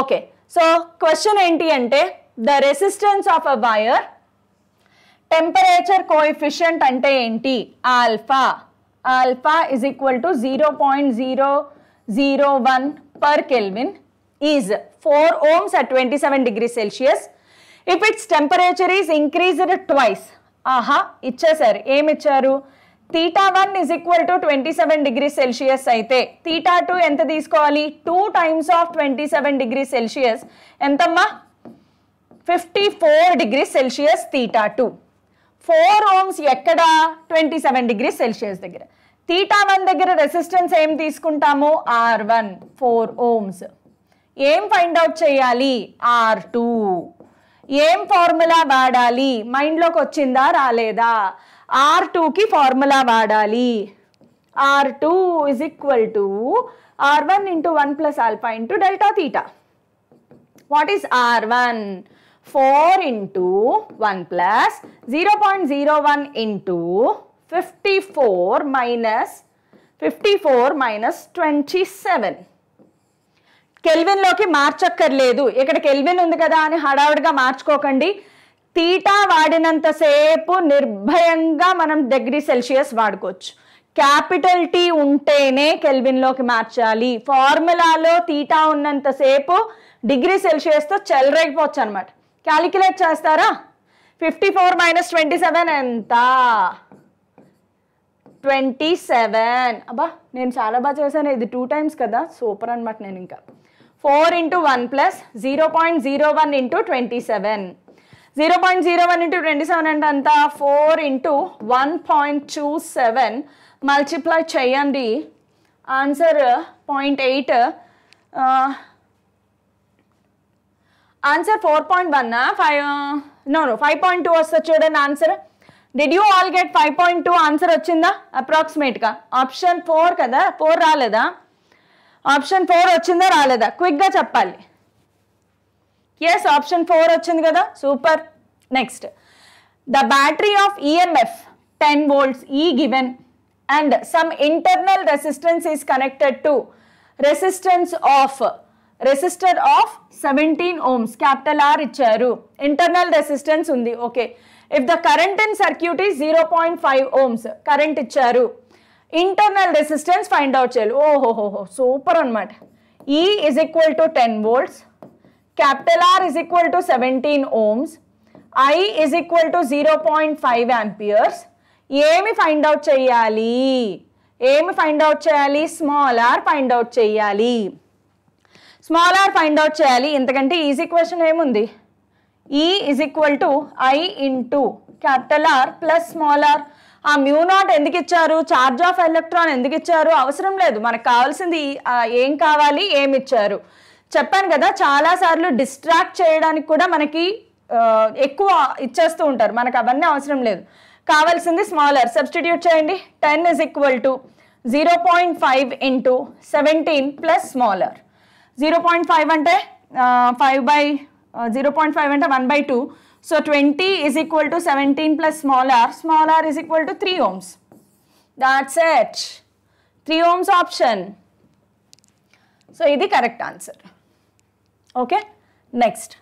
ఓకే సో క్వశ్చన్ ఏంటి అంటే the resistance of a wire temperature coefficient అంటే ఏంటి alpha alpha is equal to zero point zero zero one per kelvin is four ohms at twenty seven degree Celsius if its temperature is increased twice ఆహా ఏమి ఏమిచ్చారు theta one is equal to twenty seven degree Celsius అయితే theta two ఎంత తీసుకోవాలి two times of twenty seven degree Celsius ఎంతమ్మా fifty four degree Celsius theta two four ohms ఎక్కడ twenty seven degree Celsius దగ్గర theta one దగ్గర resistance ఏం తీసుకుంటాము R one four ohms ఏం ఫైండ్ అవుట్ చేయాలి ఆర్ టూ येम फार्मूला వాడాలి మైండ్ లోకిొచ్చినా రాలేదా r2 కి ఫార్ములా వాడాలి r2 = r1 * 1 + α * δ θ what is r1 4 * 1 + 0.01 * 54 - 54 - 27 కెల్విన్లోకి మార్చక్కర్లేదు ఇక్కడ కెల్విన్ ఉంది కదా అని హడావుడిగా మార్చుకోకండి తీటా వాడినంతసేపు నిర్భయంగా మనం డిగ్రీ సెల్సియస్ వాడుకోవచ్చు క్యాపిటల్ టీ ఉంటేనే కెల్విన్లోకి మార్చాలి ఫార్ములాలో తీటా ఉన్నంతసేపు డిగ్రీ సెల్సియస్తో చెలరేగిపోవచ్చు అనమాట క్యాలిక్యులేట్ చేస్తారా fifty four minus twenty seven ఎంత ట్వంటీ సెవెన్ అబ్బా నేను చాలా బాగా చేశాను ఇది టూ టైమ్స్ కదా సూపర్ అనమాట నేను ఇంకా four into one plus zero point zero one into twenty seven zero point zero one into twenty seven అంటే అంత four into one point two seven multiply చేయండి answer point eight answer four point one five no no five point two వస్తుంది చూడండి answer did you all get five point two answer వచ్చిందా అప్రాక్సిమేట్గా option four కదా four రాలేదా option four వచ్చిందా రాలేదా క్విక్గా చెప్పాలి ఎస్ ఆప్షన్ ఫోర్ వచ్చింది కదా super next the battery of EMF ten volts E given and some internal resistance is connected to resistance of resistor of seventeen ohms capital R ఇచ్చారు internal resistance ఉంది okay if the current in circuit zero point five ohms current ఇచ్చారు internal resistance find out చేయాలి ఓహోహోహో super అనమాట E is equal to ten volts capital R is equal to seventeen ohms I is equal to zero point five amperes ఏమి find out చేయాలి ఏమి find out చేయాలి small R find out చేయాలి small R find out చేయాలి ఎందుకంటే easy question ఏముంది E is equal to I into capital R plus small R ఆ mu naught ఎందుకు ఇచ్చారు ఛార్జ్ ఆఫ్ ఎలక్ట్రాన్ ఎందుకు ఇచ్చారు అవసరం లేదు మనకు కావాల్సింది ఏం కావాలి ఏమి ఇచ్చారు చెప్పాను కదా చాలాసార్లు డిస్ట్రాక్ట్ చేయడానికి కూడా మనకి ఎక్కువ ఇచ్చేస్తూ ఉంటారు మనకు అవన్నీ అవసరం లేదు కావాల్సింది స్మాలర్ సబ్స్టిట్యూట్ చేయండి ten is equal to zero point five into seventeen plus small R zero point five అంటే five by zero point five అంటే one by two So 20 is equal to 17 plus small r. Small r is equal to 3 ohms. That's it. 3 ohms option. So this is correct answer. Okay. Next.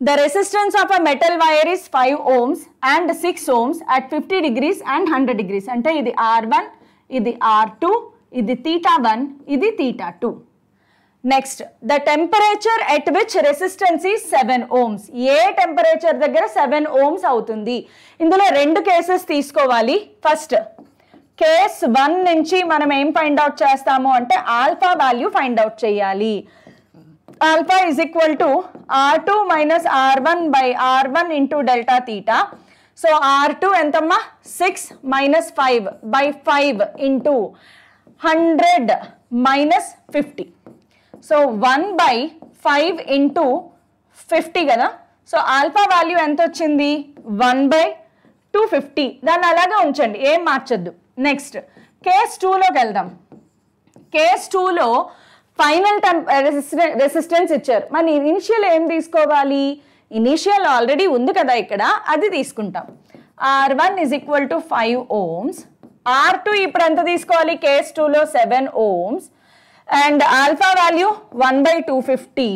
The resistance of a metal wire is 5 ohms and 6 ohms at 50 degrees and 100 degrees. And this R1, this R2, this theta 1, this theta 2. Next the temperature at which resistance is seven ohms ఏ temperature దగ్గర seven ohms అవుతుంది ఇందులో రెండు cases తీసుకోవాలి first case one నుంచి మనం ఏం find out చేస్తాము అంటే ఆల్ఫా వాల్యూ ఫైండ్ అవుట్ చేయాలి alpha is equal to R two minus are one by are one into delta theta so R two ఎంతమ్మా six minus five by five into hundred minus fifty so one by five into fifty కదా so alpha value ఎంత వచ్చింది one by two fifty దాన్ని అలాగే ఉంచండి ఏం మార్చొద్దు next case టూలోకి వెళ్దాం case టూలో ఫైనల్ టెంప్ రెసిస్టెన్ రెసిస్టెన్స్ ఇచ్చారు మరి ఇనిషియల్ ఏం తీసుకోవాలి ఇనిషియల్ ఆల్రెడీ ఉంది కదా ఇక్కడ అది తీసుకుంటాం R one is equal to five ohms R two ఇప్పుడు ఎంత తీసుకోవాలి కేస్ టూలో seven ohms and alpha value one by two fifty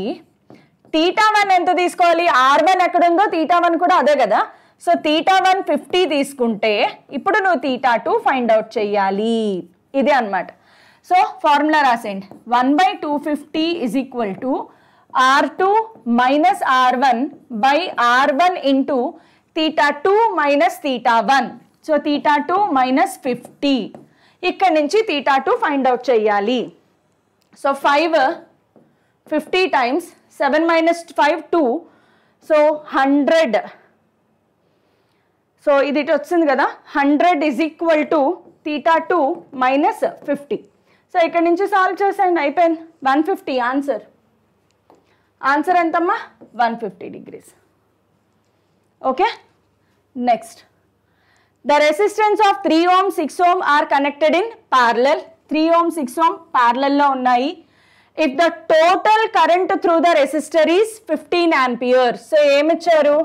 theta one ఎంత తీసుకోవాలి ఆర్ వన్ ఎక్కడుందో తీటా వన్ కూడా అదే కదా సో తీటా వన్ ఫిఫ్టీ తీసుకుంటే ఇప్పుడు నువ్వు తీటా టూ ఫైండ్ అవుట్ చేయాలి ఇదే అనమాట సో ఫార్ములా రాసేయండి one by two fifty is equal to R two minus are one by are one into theta two minus theta one so theta two minus fifty ఇక్కడ నుంచి theta two find out చేయాలి so five fifty times seven minus five two so hundred so ఇది ఇటు వచ్చింది కదా hundred is equal to theta two minus fifty so ఇక్కడ నుంచి solve చేసేయండి అయిపోయింది వన్ ఫిఫ్టీ ఆన్సర్ ఆన్సర్ ఎంతమ్మా one fifty degrees okay next the resistance of three ohm six ohm are connected in parallel three ohm six ohm ప్యారలల్లో ఉన్నాయి if the total current through the resistor is fifteen amperes so ఏమిచ్చారు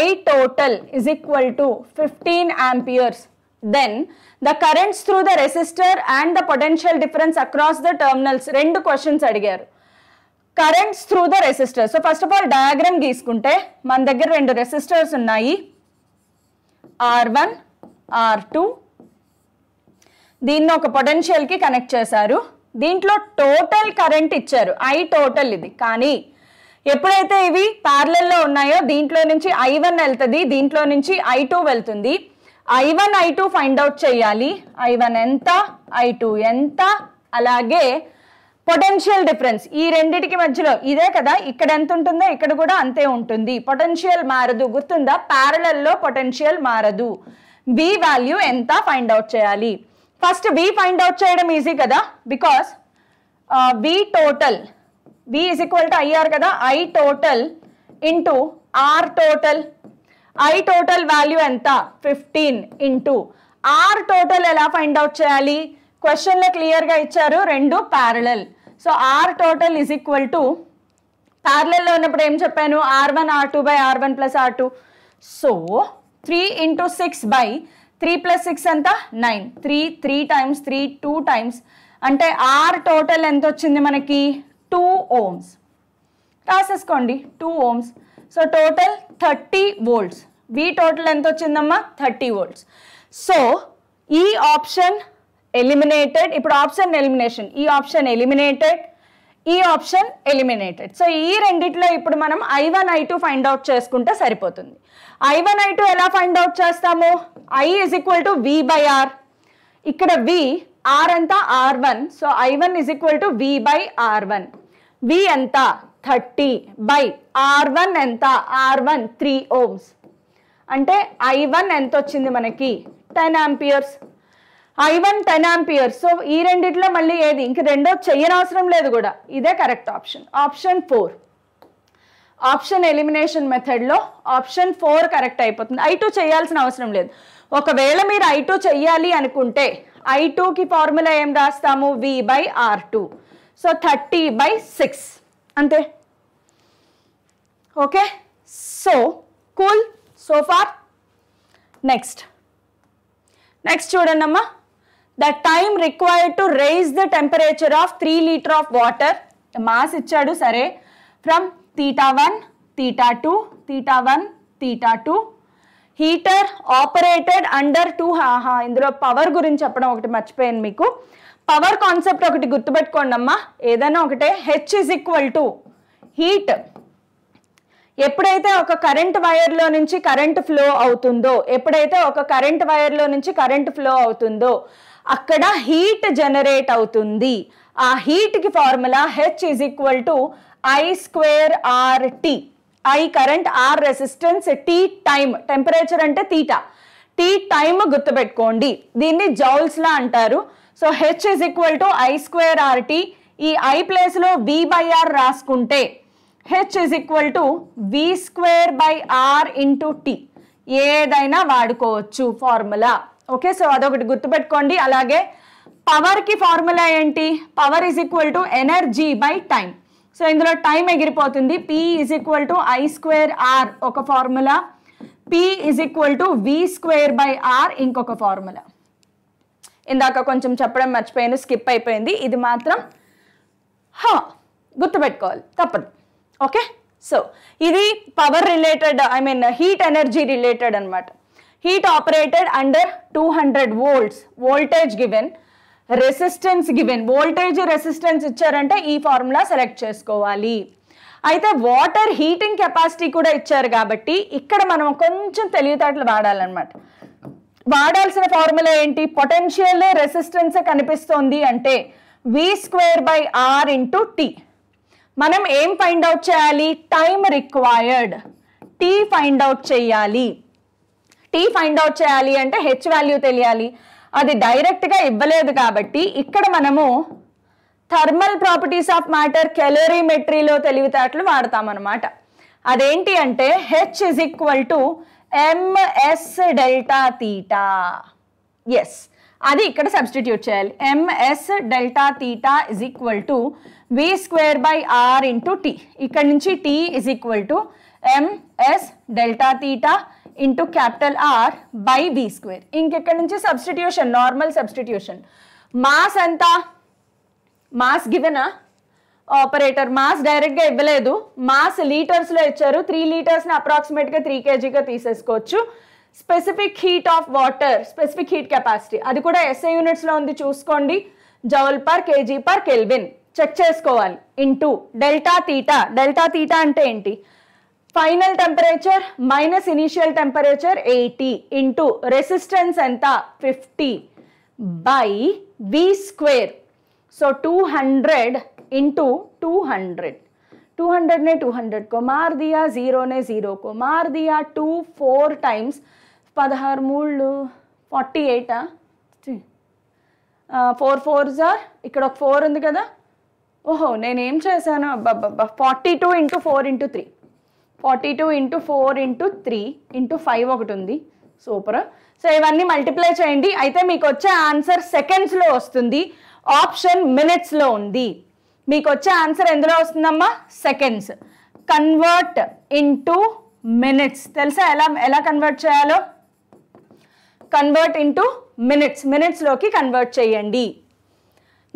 I total is equal to fifteen amperes then the currents through the resistor and the potential difference across the terminals రెండు questions అడిగారు currents through the resistor so first of all diagram గీసుకుంటే మన దగ్గర రెండు resistors ఉన్నాయి R one are two దీన్ని ఒక పొటెన్షియల్కి connect చేశారు దీంట్లో టోటల్ కరెంట్ ఇచ్చారు ఐ టోటల్ ఇది కానీ ఎప్పుడైతే ఇవి ప్యారలల్లో ఉన్నాయో దీంట్లో నుంచి ఐ వన్ వెళ్తుంది దీంట్లో నుంచి ఐ టూ వెళ్తుంది I one I two find out చేయాలి ఐ వన్ ఎంత ఐ టూ ఎంత అలాగే పొటెన్షియల్ డిఫరెన్స్ ఈ రెండిటికి మధ్యలో ఇదే కదా ఇక్కడ ఎంత ఉంటుందో ఇక్కడ కూడా అంతే ఉంటుంది పొటెన్షియల్ మారదు గుర్తుందా ప్యారలల్లో పొటెన్షియల్ మారదు బి వాల్యూ ఎంత ఫైండ్ అవుట్ చేయాలి ఫస్ట్ బి ఫైండ్ అవుట్ చేయడం ఈజీ కదా because V total V is equal to IR కదా I total into R total I total value ఎంత ఫిఫ్టీన్ ఇంటూ ఆర్ టోటల్ ఎలా ఫైండ్ అవుట్ చేయాలి క్వశ్చన్లో క్లియర్గా ఇచ్చారు రెండు parallel so R total is equal to ప్యారలల్లో ఉన్నప్పుడు ఏం చెప్పాను R one are two by are one plus R two so three into six by three plus six ఎంత nine three three times three two times అంటే R total ఎంత వచ్చింది మనకి two ohms రాసేసుకోండి two ohms so total thirty volts V total ఎంత వచ్చిందమ్మా thirty volts so ఈ option eliminated ఇప్పుడు ఆప్షన్ ఎలిమినేషన్ ఈ ఆప్షన్ ఎలిమినేటెడ్ ఈ ఆప్షన్ ఎలిమినేటెడ్ సో ఈ రెండిట్లో ఇప్పుడు మనం I one I two find out చేసుకుంటే సరిపోతుంది ఐ వన్ ఐ టూ ఎలా ఫైండ్ అవుట్ చేస్తాము I is equal to V by R ఇక్కడ వి ఆర్ ఎంత R one so I one is equal to V by are one V ఎంత thirty by are one ఎంత R one three ohms అంటే I one ఎంత వచ్చింది మనకి ten amperes I one ten amperes so ఈ రెండిట్లో మళ్ళీ ఏది ఇంక రెండో చెయ్యనవసరం లేదు కూడా ఇదే correct option option four option elimination మెథడ్లో ఆప్షన్ ఫోర్ కరెక్ట్ అయిపోతుంది ఐ టూ చేయాల్సిన అవసరం లేదు ఒకవేళ మీరు ఐ టూ చెయ్యాలి అనుకుంటే ఐ టూకి ఫార్ములా ఏం రాస్తాము V by R two so thirty by six అంతే okay so cool so far next next చూడండమ్మా the time required to raise the temperature of three litre of water mass ఇచ్చాడు సరే from theta one theta two theta one theta two heater operated under two హాహా ఇందులో power గురించి చెప్పడం ఒకటి మర్చిపోయాను మీకు పవర్ కాన్సెప్ట్ ఒకటి గుర్తుపెట్టుకోండి అమ్మా ఏదైనా ఒకటే H is equal to heat ఎప్పుడైతే ఒక కరెంట్ వైర్లో నుంచి కరెంట్ ఫ్లో అవుతుందో ఎప్పుడైతే ఒక కరెంట్ వైర్లో నుంచి కరెంట్ ఫ్లో అవుతుందో అక్కడ హీట్ జనరేట్ అవుతుంది ఆ హీట్కి formula H is equal to I square R T I current R resistance T time temperature అంటే తీటా టీ టైమ్ గుర్తుపెట్టుకోండి దీన్ని జౌల్స్లా అంటారు so H is equal to I square R T ఈ ఐ ప్లేస్లో వి బై ఆర్ రాసుకుంటే H is equal to V square by R into T ఏదైనా వాడుకోవచ్చు ఫార్ములా ఓకే సో అదొకటి గుర్తుపెట్టుకోండి అలాగే పవర్కి ఫార్ములా ఏంటి power is equal to energy by time so ఇందులో టైం ఎగిరిపోతుంది P is equal to I square R ఒక formula P is equal to V square by R ఇంకొక ఫార్ములా ఇందాక కొంచెం చెప్పడం మర్చిపోయింది స్కిప్ అయిపోయింది ఇది మాత్రం హా గుర్తుపెట్టుకోవాలి తప్పదు ఓకే సో ఇది power related I mean heat energy related అనమాట heat operated under two hundred volts voltage given resistance given voltage resistance ఇచ్చారంటే ఈ ఫార్ములా సెలెక్ట్ చేసుకోవాలి అయితే వాటర్ హీటింగ్ కెపాసిటీ కూడా ఇచ్చారు కాబట్టి ఇక్కడ మనం కొంచెం తెలివితేటలు వాడాలన్నమాట వాడాల్సిన ఫార్ములా ఏంటి పొటెన్షియల్ రెసిస్టెన్స్ కనిపిస్తోంది అంటే V square by R into T మనం ఏం ఫైండ్ అవుట్ చేయాలి time required T find out చేయాలి టీ ఫైండ్ అవుట్ చేయాలి అంటే హెచ్ వాల్యూ తెలియాలి అది డైరెక్ట్గా ఇవ్వలేదు కాబట్టి ఇక్కడ మనము థర్మల్ ప్రాపర్టీస్ ఆఫ్ మ్యాటర్ కెలోరీమెట్రీలో తెలివితేటలు వాడతామన్నమాట అదేంటి అంటే H is equal to MS delta theta yes అది ఇక్కడ సబ్స్టిట్యూట్ చేయాలి MS delta theta is equal to V square by R into T ఇక్కడ నుంచి T is equal to MS delta theta into capital R by V square ఇంకెక్కడి నుంచి substitution normal substitution mass ఎంత mass గివెనా operator mass డైరెక్ట్గా ఇవ్వలేదు mass లీటర్స్లో ఇచ్చారు three లీటర్స్ని అప్రాక్సిమేట్గా త్రీ కేజీగా తీసేసుకోవచ్చు specific heat of water specific heat capacity అది కూడా ఎస్ఏ యూనిట్స్లో ఉంది చూసుకోండి joule per kg per kelvin check చేసుకోవాలి into delta theta delta theta అంటే ఏంటి final temperature minus initial temperature eighty into resistance ఎంత fifty by v square so two hundred into two hundred two హండ్రెడ్నే two hundred కో को జీరోనే दिया zero ने టూ ఫోర్ టైమ్స్ పదహారు మూళ్ళు forty times four four jar ఇక్కడ ఒక ఫోర్ ఉంది కదా ఓహో నేనేం చేశాను అబ్బాబ్బాబ్బా forty two into four into three forty two into four into three into five ఒకటి ఉంది సూపర్ సో ఇవన్నీ మల్టిప్లై చేయండి అయితే మీకు వచ్చే ఆన్సర్ సెకండ్స్లో వస్తుంది ఆప్షన్ మినిట్స్లో ఉంది మీకు వచ్చే ఆన్సర్ ఎందులో వస్తుందమ్మా సెకండ్స్ కన్వర్ట్ ఇంటూ మినిట్స్ తెలుసా ఎలా ఎలా కన్వర్ట్ చేయాలో కన్వర్ట్ ఇంటూ మినిట్స్ మినిట్స్లోకి కన్వర్ట్ చేయండి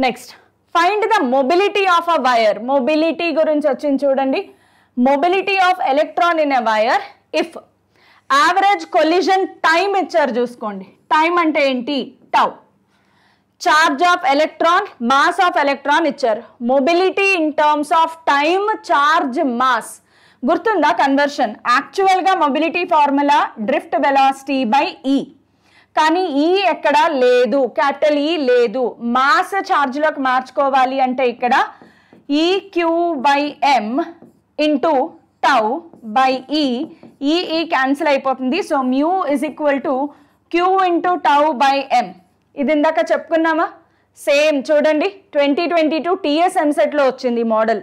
next find the mobility of a wire mobility గురించి వచ్చింది చూడండి mobility of electron in a wire if average collision time ఇచ్చారు చూసుకోండి టైం అంటే ఏంటి tau charge of electron mass of electron ఇచ్చారు mobility in terms of time charge mass గుర్తుందా conversion యాక్చువల్గా mobility formula drift velocity by e కానీ ఈ e ఎక్కడ లేదు క్యాపిటల్ ఈ e లేదు మాస్ ఛార్జ్లోకి మార్చుకోవాలి అంటే ఇక్కడ q by m into tau by e e cancel అయిపోతుంది so mu is equal to queue into tau by m ఇది ఇందాక చెప్పుకున్నామా సేమ్ చూడండి ట్వంటీ ట్వంటీ టూ టీఎస్ ఎంసెట్లో వచ్చింది model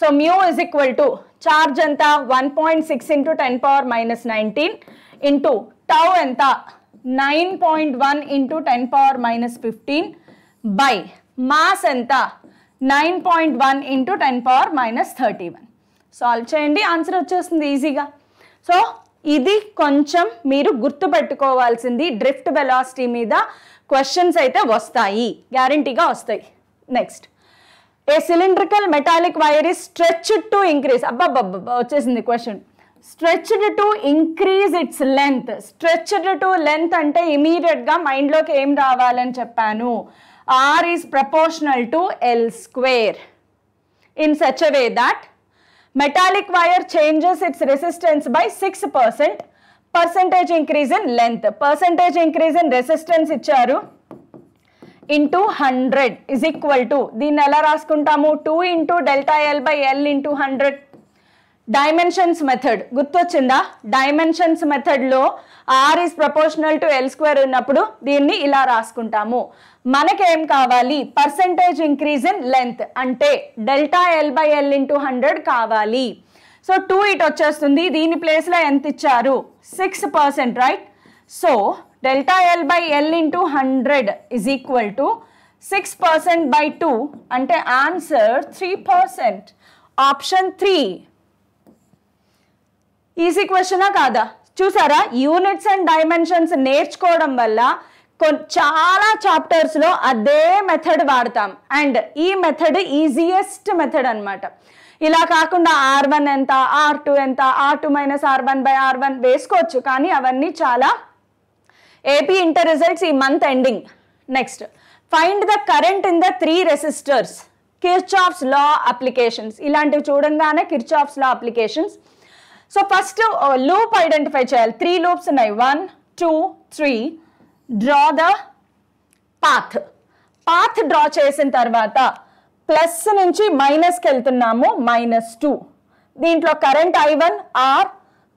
so mu is equal to charge ఎంత one point six into ten power minus nineteen into tau ఎంత nine point one into ten power minus fifteen by mass ఎంత nine point one into ten power minus thirty one solve చేయండి answer వచ్చేస్తుంది ఈజీగా so ఇది కొంచెం మీరు గుర్తుపెట్టుకోవాల్సింది drift velocity మీద క్వశ్చన్స్ అయితే వస్తాయి గ్యారంటీగా వస్తాయి next a cylindrical metallic wire is stretched to increase అబ్బాబ్బా వచ్చేసింది question stretched to increase its length stretched to length అంటే ఇమీడియట్గా మైండ్లోకి ఏం రావాలని చెప్పాను R is proportional to L square in such a way that metallic wire changes its resistance by 6% percentage increase in length percentage increase in resistance ఇచ్చారు into hundred is equal to దీన్ని ఎలా రాసుకుంటాము two into delta L by l into hundred dimensions method గుర్తొచ్చిందా dimensions మెథడ్లో r is proportional to L square ఉన్నప్పుడు దీన్ని ఇలా రాసుకుంటాము మనకేం కావాలి పర్సంటేజ్ ఇంక్రీజ్ ఇన్ లెంత్ అంటే delta L by l into hundred కావాలి సో టూ ఇట్ వచ్చేస్తుంది దీని ప్లేస్లో ఎంత ఇచ్చారు six percent right so delta L by l into hundred is equal to six percent by two అంటే answer three percent option three easy క్వశ్చనా కాదా చూసారా యూనిట్స్ అండ్ డైమెన్షన్స్ నేర్చుకోవడం వల్ల చాలా చాప్టర్స్లో అదే మెథడ్ వాడతాం అండ్ ఈ మెథడ్ ఈజియెస్ట్ మెథడ్ అనమాట ఇలా కాకుండా ఆర్ వన్ ఎంత ఆర్ టూ ఎంత r two minus are one by are one వేసుకోవచ్చు కానీ అవన్నీ చాలా ఏపీ ఇంటర్ రిజల్ట్స్ ఈ month ending next find the current in the three resistors Kirchhoff's law applications ఇలాంటివి చూడంగానే Kirchhoff's law applications so first loop identify చేయాలి three loops ఉన్నాయి one two three draw the path path draw చేసిన తర్వాత plus నుంచి మైనస్కి వెళ్తున్నాము minus two దీంట్లో current I one r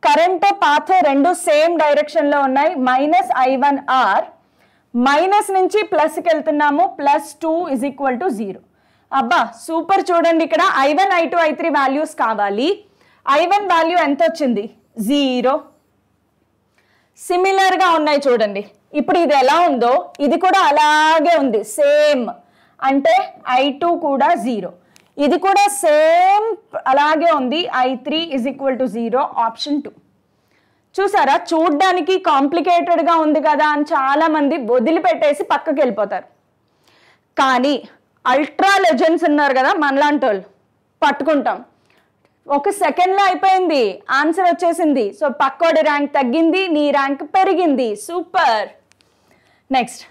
current path రెండు సేమ్ డైరెక్షన్లో ఉన్నాయి minus i one r minus నుంచి ప్లస్కి వెళ్తున్నాము plus two is equal to zero అబ్బా సూపర్ చూడండి ఇక్కడ i one I two I three values కావాలి ఐ వన్ వాల్యూ ఎంత వచ్చింది జీరో సిమిలర్గా ఉన్నాయి చూడండి ఇప్పుడు ఇది ఎలా ఉందో ఇది కూడా అలాగే ఉంది సేమ్ అంటే ఐ టూ కూడా జీరో ఇది కూడా సేమ్ అలాగే ఉంది i three is equal to zero option two చూసారా చూడ్డానికి కాంప్లికేటెడ్గా ఉంది కదా అని చాలామంది వదిలిపెట్టేసి పక్కకి వెళ్ళిపోతారు కానీ అల్ట్రా లెజెండ్స్ ఉన్నారు కదా మనలాంటి వాళ్ళు పట్టుకుంటాం ఒక సెకండ్లో అయిపోయింది ఆన్సర్ వచ్చేసింది సో పక్కోడి ర్యాంక్ తగ్గింది నీ ర్యాంక్ పెరిగింది super next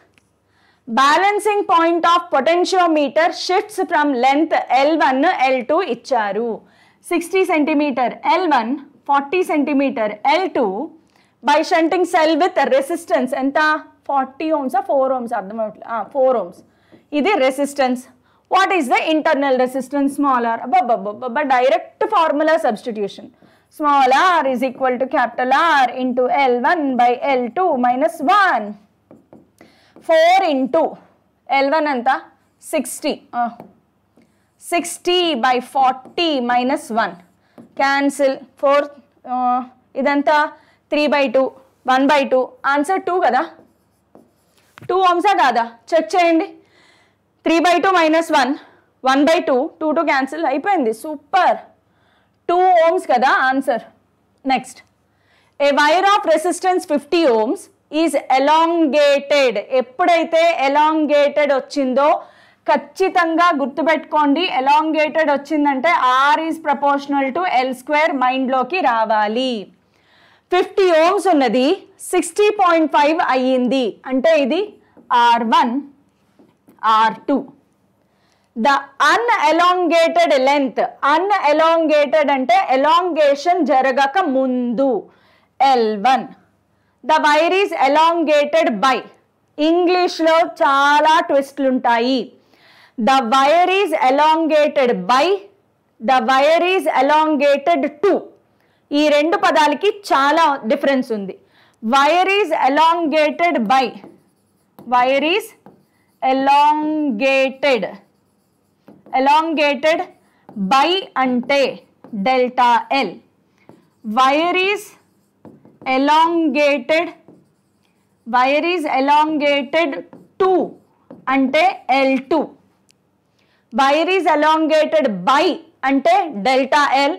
balancing point of potentiometer shifts from length l one l two ఇచ్చారు sixty centimetre l one forty centimetre l two by shunting cell with resistance ఎంత ఫార్టీ ఓమ్సా four ohms అర్థమవుతుంది four ohms ఇది resistance what is the internal resistance small r అబ్బబ్బబ్బ direct formula substitution small r is equal to capital are into L one by L two minus one four into L one ఎంత sixty sixty by forty minus one cancel four ఇదంతా three by two one by two answer two కదా two ఓమ్సా కాదా check చేయండి three by two minus one one by two two two cancel అయిపోయింది super two ohms కదా answer next a wire of resistance fifty ohms is elongated ఎప్పుడైతే elongated వచ్చిందో ఖచ్చితంగా గుర్తుపెట్టుకోండి ఎలాంగేటెడ్ వచ్చిందంటే r is proportional to L square మైండ్లోకి రావాలి fifty ohms ఉన్నది సిక్స్టీ పాయింట్ ఫైవ్ అయ్యింది అంటే ఇది are one are two the un elongated length elongated అంటే ఎలాంగేషన్ జరగక ముందు l one the wire is elongated by ఇంగ్లీష్లో చాలా ట్విస్ట్లు ఉంటాయి the wire is elongated by the wire is elongated to ఈ రెండు పదాలకి చాలా డిఫరెన్స్ ఉంది wire is elongated by wire is elongated elongated by అంటే delta l wire is elongated wire is elongated to అంటే l two wire is elongated by అంటే delta l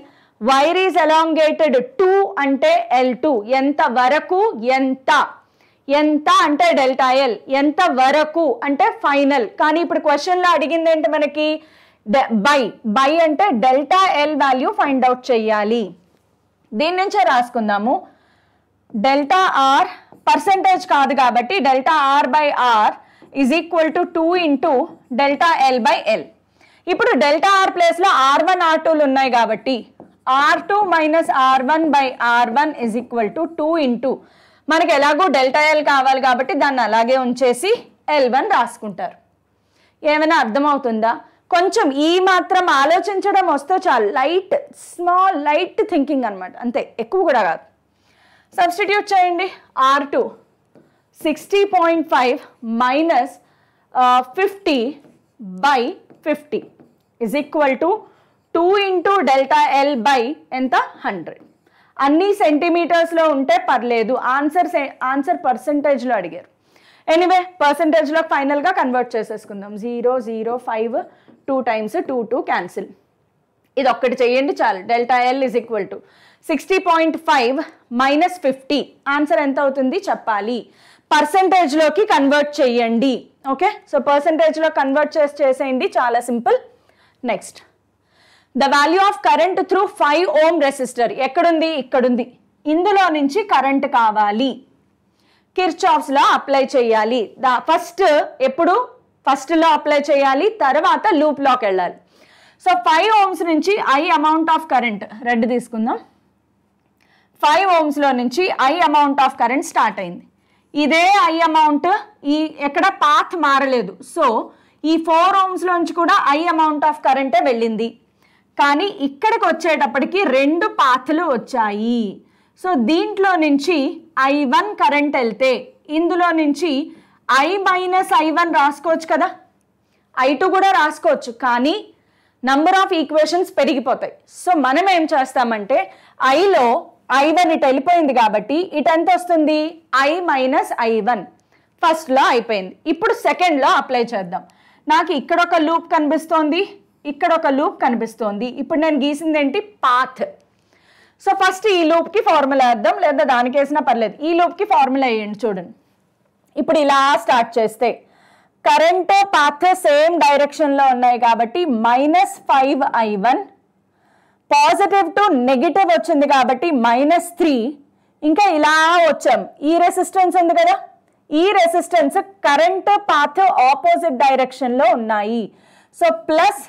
wire is elongated to అంటే l two ఎంత వరకు ఎంత ఎంత అంటే delta L ఎంత వరకు అంటే ఫైనల్ కానీ ఇప్పుడు క్వశ్చన్లో అడిగింది ఏంటి మనకి బై బై అంటే delta l value find out చెయ్యాలి దీని నుంచే రాసుకుందాము డెల్టా ఆర్ పర్సంటేజ్ కాదు కాబట్టి delta are by r is equal to two into delta L by l ఇప్పుడు డెల్టా ఆర్ ప్లేస్లో ఆర్ వన్ ఆర్ టూలు ఉన్నాయి కాబట్టి r two minus are one by are one is equal to two into మనకి ఎలాగో delta L కావాలి కాబట్టి దాన్ని అలాగే ఉంచేసి ఎల్ వన్ రాసుకుంటారు ఏమైనా అర్థమవుతుందా కొంచెం ఈ మాత్రం ఆలోచించడం వస్తే చాలా లైట్ స్మాల్ లైట్ థింకింగ్ అనమాట అంతే ఎక్కువ కూడా కాదు సబ్స్టిట్యూట్ చేయండి r two sixty point five minus fifty by fifty is equal to two into delta L by ఎంత హండ్రెడ్ అన్నీ సెంటీమీటర్స్లో ఉంటే పర్లేదు ఆన్సర్ ఆన్సర్ పర్సంటేజ్లో అడిగారు ఎనీవే పర్సంటేజ్లో ఫైనల్గా కన్వర్ట్ చేసేసుకుందాం zero zero five two times two two cancel ఇది ఒక్కటి చేయండి చాలు delta l is equal to sixty point five minus fifty answer ఎంత అవుతుంది చెప్పాలి పర్సంటేజ్లోకి కన్వర్ట్ చేయండి ఓకే సో పర్సంటేజ్లో కన్వర్ట్ చేసి చేసేయండి చాలా simple next the value of current through five ohm resistor ఎక్కడుంది ఇక్కడుంది ఇందులో నుంచి కరెంట్ కావాలి కిర్చ్ ఆఫ్స్లో అప్లై చేయాలి ద ఫస్ట్ ఎప్పుడు ఫస్ట్లో అప్లై చేయాలి తర్వాత లూప్లోకి వెళ్ళాలి సో ఫైవ్ ఓమ్స్ నుంచి I amount of current red తీసుకుందాం ఫైవ్ ఓమ్స్లో నుంచి I amount of current start అయింది ఇదే ఐ అమౌంట్ ఈ ఎక్కడ పాత్ మారలేదు సో ఈ ఫోర్ నుంచి కూడా ఐ అమౌంట్ ఆఫ్ కరెంటే వెళ్ళింది కానీ ఇక్కడికి వచ్చేటప్పటికి రెండు పాత్లు వచ్చాయి సో దీంట్లో నుంచి ఐ వన్ కరెంట్ వెళ్తే ఇందులో నుంచి ఐ మైనస్ ఐ వన్ రాసుకోవచ్చు కదా ఐ టూ కూడా రాసుకోవచ్చు కానీ నంబర్ ఆఫ్ ఈక్వేషన్స్ పెరిగిపోతాయి సో మనం ఏం చేస్తామంటే ఐలో ఐ వన్ ఇటు వెళ్ళిపోయింది కాబట్టి ఇటు ఎంత వస్తుంది ఐ మైనస్ ఐ వన్ ఫస్ట్లో అయిపోయింది ఇప్పుడు సెకండ్లో అప్లై చేద్దాం నాకు ఇక్కడ ఒక లూప్ కనిపిస్తోంది ఇక్కడ ఒక లూప్ కనిపిస్తోంది ఇప్పుడు నేను గీసింది ఏంటి పాత్ సో ఫస్ట్ ఈ లూప్కి ఫార్ములా వేద్దాం లేదా దానికి వేసినా పర్లేదు ఈ లూప్కి ఫార్ములా వేయండి చూడండి ఇప్పుడు ఇలా స్టార్ట్ చేస్తే కరెంట్ పాత్ సేమ్ డైరెక్షన్లో ఉన్నాయి కాబట్టి minus five i one positive to negative వచ్చింది కాబట్టి మైనస్ త్రీ ఇంకా ఇలా వచ్చాం ఈ e రెసిస్టెన్స్ ఉంది కదా e ఈ రెసిస్టెన్స్ కరెంట్ పాత్ ఆపోజిట్ డైరెక్షన్లో ఉన్నాయి so plus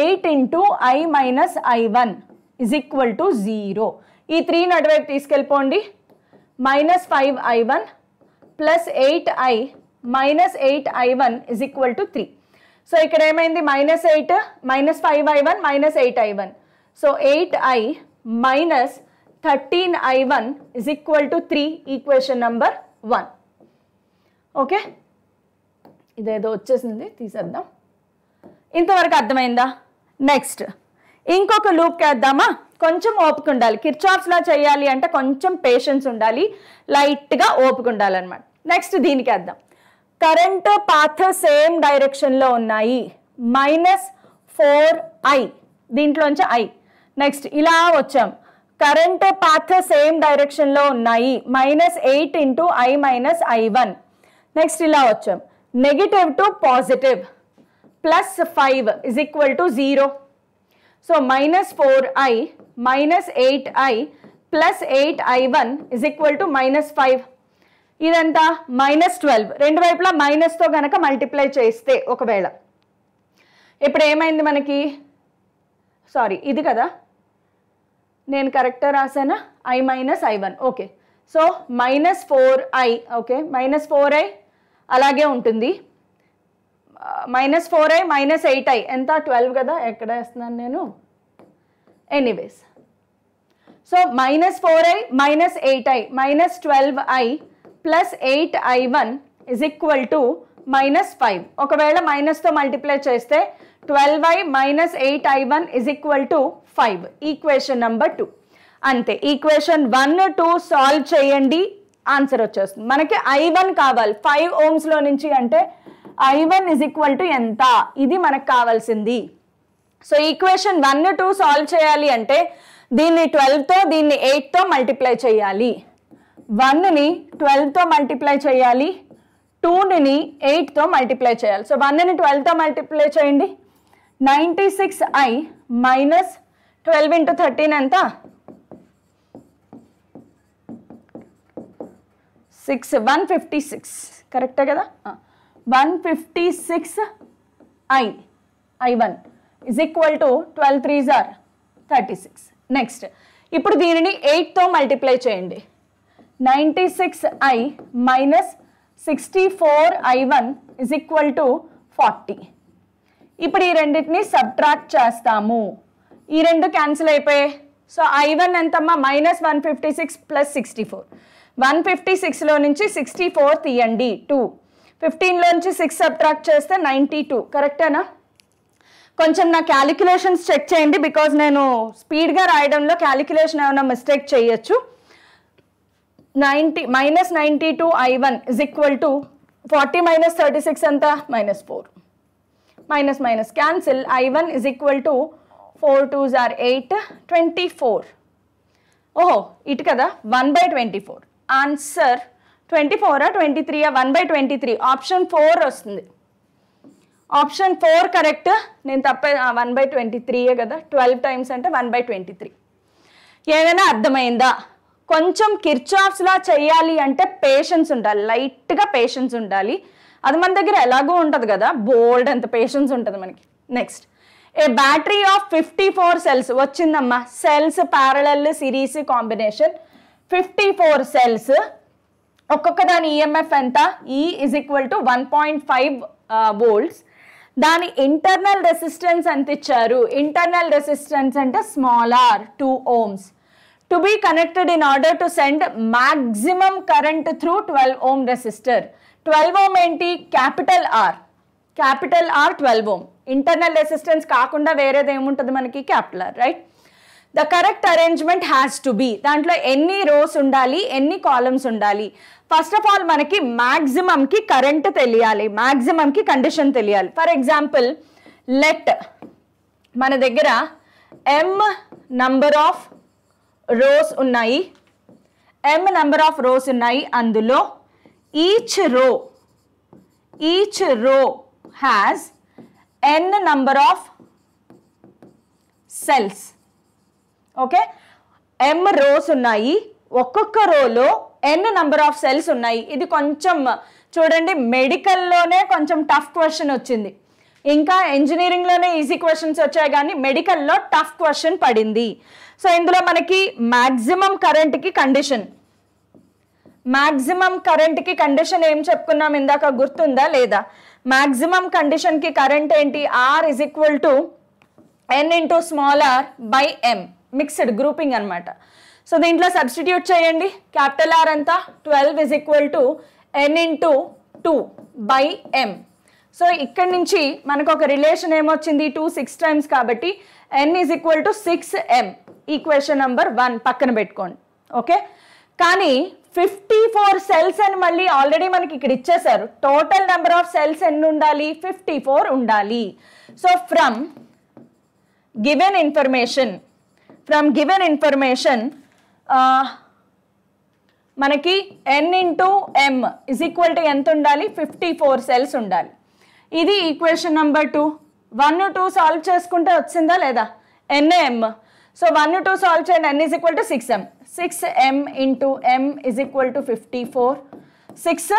eight into i minus i one is equal to zero ఈ త్రీ నడువైపు తీసుకెళ్ళిపోండి minus five i one plus eight i minus eight i one is equal to three so ఇక్కడ ఏమైంది minus eight minus five i one minus eight i one so eight So 8i minus 13i1 is equal to three equation number one okay ఇదేదో వచ్చేసింది తీసేద్దాం ఇంతవరకు అర్థమైందా next ఇంకొక లూప్కి వేద్దామా కొంచెం ఓపిక ఉండాలి కిర్చాఫ్స్లా చేయాలి అంటే కొంచెం పేషెన్స్ ఉండాలి లైట్గా ఓపిక ఉండాలన్నమాట నెక్స్ట్ దీనికి వేద్దాం కరెంటు పాత్ సేమ్ డైరెక్షన్లో ఉన్నాయి మైనస్ ఫోర్ ఐ దీంట్లోంచి ఐ నెక్స్ట్ ఇలా వచ్చాం కరెంట్ పాత్ సేమ్ డైరెక్షన్లో ఉన్నాయి minus eight into i minus i one next ఇలా వచ్చాం negative to positive plus five is equal to zero so minus four i minus eight i plus eight i one is equal to minus five ఇదంతా minus twelve రెండు వైపులా మైనస్తో కనుక multiply చేస్తే ఒకవేళ ఇప్పుడు ఏమైంది మనకి సారీ ఇది కదా నేను కరెక్ట్గా రాసానా i minus i one okay so minus four i okay minus four i అలాగే ఉంటుంది minus four i minus eight i ఎంత ట్వెల్వ్ కదా ఎక్కడ వేస్తున్నాను నేను anyways so minus four i minus eight i minus twelve i plus eight i one is equal to minus five ఒకవేళ మైనస్తో multiply చేస్తే twelve i minus eight i one is equal to five equation number two అంతే equation one two solve చేయండి answer వచ్చేస్తుంది మనకి i one కావాలి five ఓమ్స్లో నుంచి అంటే I one is equal to ఎంత ఇది మనకు కావాల్సింది so equation one two solve చేయాలి అంటే దీన్ని ట్వెల్వ్తో దీన్ని ఎయిట్తో మల్టిప్లై చేయాలి వన్ని ట్వెల్వ్తో మల్టిప్లై చేయాలి టూని ఎయిట్తో మల్టిప్లై చేయాలి సో వన్ని ట్వెల్వ్తో మల్టిప్లై చేయండి ninety six i minus twelve into thirteen ఎంత సిక్స్ వన్ ఫిఫ్టీ సిక్స్ కరెక్టే కదా one fifty six i i one is equal to twelve three జార్ థర్టీ సిక్స్ నెక్స్ట్ ఇప్పుడు దీనిని ఎయిట్తో మల్టిప్లై చేయండి ninety six i minus sixty four i one is equal to forty ఇప్పుడు ఈ రెండింటిని సబ్ట్రాక్ట్ చేస్తాము ఈ రెండు క్యాన్సిల్ అయిపోయాయి సో ఐ వన్ ఎంతమ్మా minus one fifty six plus sixty four one fifty సిక్స్లో నుంచి సిక్స్టీ ఫోర్ తీయండి టూ ఫిఫ్టీన్లో నుంచి సిక్స్ సబ్ట్రాక్ట్ చేస్తే నైంటీ టూ కరెక్టేనా కొంచెం నా క్యాలిక్యులేషన్స్ చెక్ చేయండి బికాజ్ నేను స్పీడ్గా రాయడంలో క్యాలిక్యులేషన్ ఏమైనా మిస్టేక్ చేయొచ్చు ninety minus ninety two I one is equal to forty minus thirty six ఎంత minus four minus minus cancel I one is equal to four two జార్ ఎయిట్ ట్వంటీ ఫోర్ ఓహో ఇటు కదా one by twenty four answer twenty ఫోరా twenty త్రీయా one by twenty three option four వస్తుంది option four correct నేను తప్పే one by twenty త్రీయే కదా ట్వెల్వ్ టైమ్స్ అంటే వన్ బై ట్వంటీ త్రీ ఏదైనా అర్థమైందా కొంచెం కిర్చాఫ్స్లా చేయాలి అంటే పేషెన్స్ ఉండాలి లైట్గా పేషెన్స్ ఉండాలి అది మన దగ్గర ఎలాగో ఉంటుంది కదా బోల్డ్ అంత పేషెన్స్ ఉంటుంది మనకి next a battery of fifty four cells వచ్చిందమ్మా cells parallel series combination fifty four cells ఒక్కొక్క దాని ఈఎంఎఫ్ e ఎంత e is equal to one point five volts దాని ఇంటర్నల్ రెసిస్టెన్స్ ఎంత ఇచ్చారు ఇంటర్నల్ రెసిస్టెన్స్ అంటే small r two ohms to be connected in order to send maximum current through twelve ohm resistor twelve ohm ఏంటి capital R capital R twelve ohm internal resistance కాకుండా వేరేది ఏముంటుంది మనకి capital R right the correct arrangement has to be దాంట్లో ఎన్ని rose ఉండాలి ఎన్ని columns ఉండాలి ఫస్ట్ ఆఫ్ ఆల్ మనకి మ్యాక్సిమంకి కరెంట్ తెలియాలి మ్యాక్సిమంకి కండిషన్ తెలియాలి ఫర్ ఎగ్జాంపుల్ లెట్ మన దగ్గర ఎం నంబర్ ఆఫ్ రోస్ ఉన్నాయి ఎం నంబర్ ఆఫ్ రోస్ ఉన్నాయి అందులో each row, each row has n number of cells okay m rows ఉన్నాయి ఒక్కొక్క రోలో ఎన్ నంబర్ ఆఫ్ సెల్స్ ఉన్నాయి ఇది కొంచెం చూడండి మెడికల్లోనే కొంచెం టఫ్ క్వశ్చన్ వచ్చింది ఇంకా ఇంజనీరింగ్లోనే ఈజీ క్వశ్చన్స్ వచ్చాయి కానీ మెడికల్లో టఫ్ క్వశ్చన్ పడింది సో ఇందులో మనకి మ్యాక్సిమం కరెంట్కి కండిషన్ మాక్సిమం కరెంట్కి కండిషన్ ఏం చెప్పుకున్నాం ఇందాక గుర్తుందా లేదా మాక్సిమం కండిషన్కి కరెంట్ ఏంటి R is equal to n into small r by m mixed grouping అనమాట సో దీంట్లో సబ్స్టిట్యూట్ చేయండి క్యాపిటల్ ఆర్ అంతా twelve is equal to n into two by m so ఇక్కడ నుంచి మనకు ఒక రిలేషన్ ఏమొచ్చింది టూ సిక్స్ టైమ్స్ కాబట్టి n is equal to six m equation number one పక్కన పెట్టుకోండి ఓకే కానీ ఫిఫ్టీ ఫోర్ సెల్స్ అని మళ్ళీ ఆల్రెడీ మనకి ఇక్కడ ఇచ్చేసారు టోటల్ నెంబర్ ఆఫ్ సెల్స్ ఎన్ని ఉండాలి ఫిఫ్టీ ఫోర్ ఉండాలి so from given information from given information మనకి n into m is equal to ఎంత ఉండాలి ఫిఫ్టీ ఫోర్ సెల్స్ ఉండాలి ఇది equation number two one two solve చేసుకుంటే వచ్చిందా లేదా ఎన్ఏఎమ్ సో వన్ టూ సాల్వ్ చేయండి n is equal to six m 6m into m is equal to 54. 6,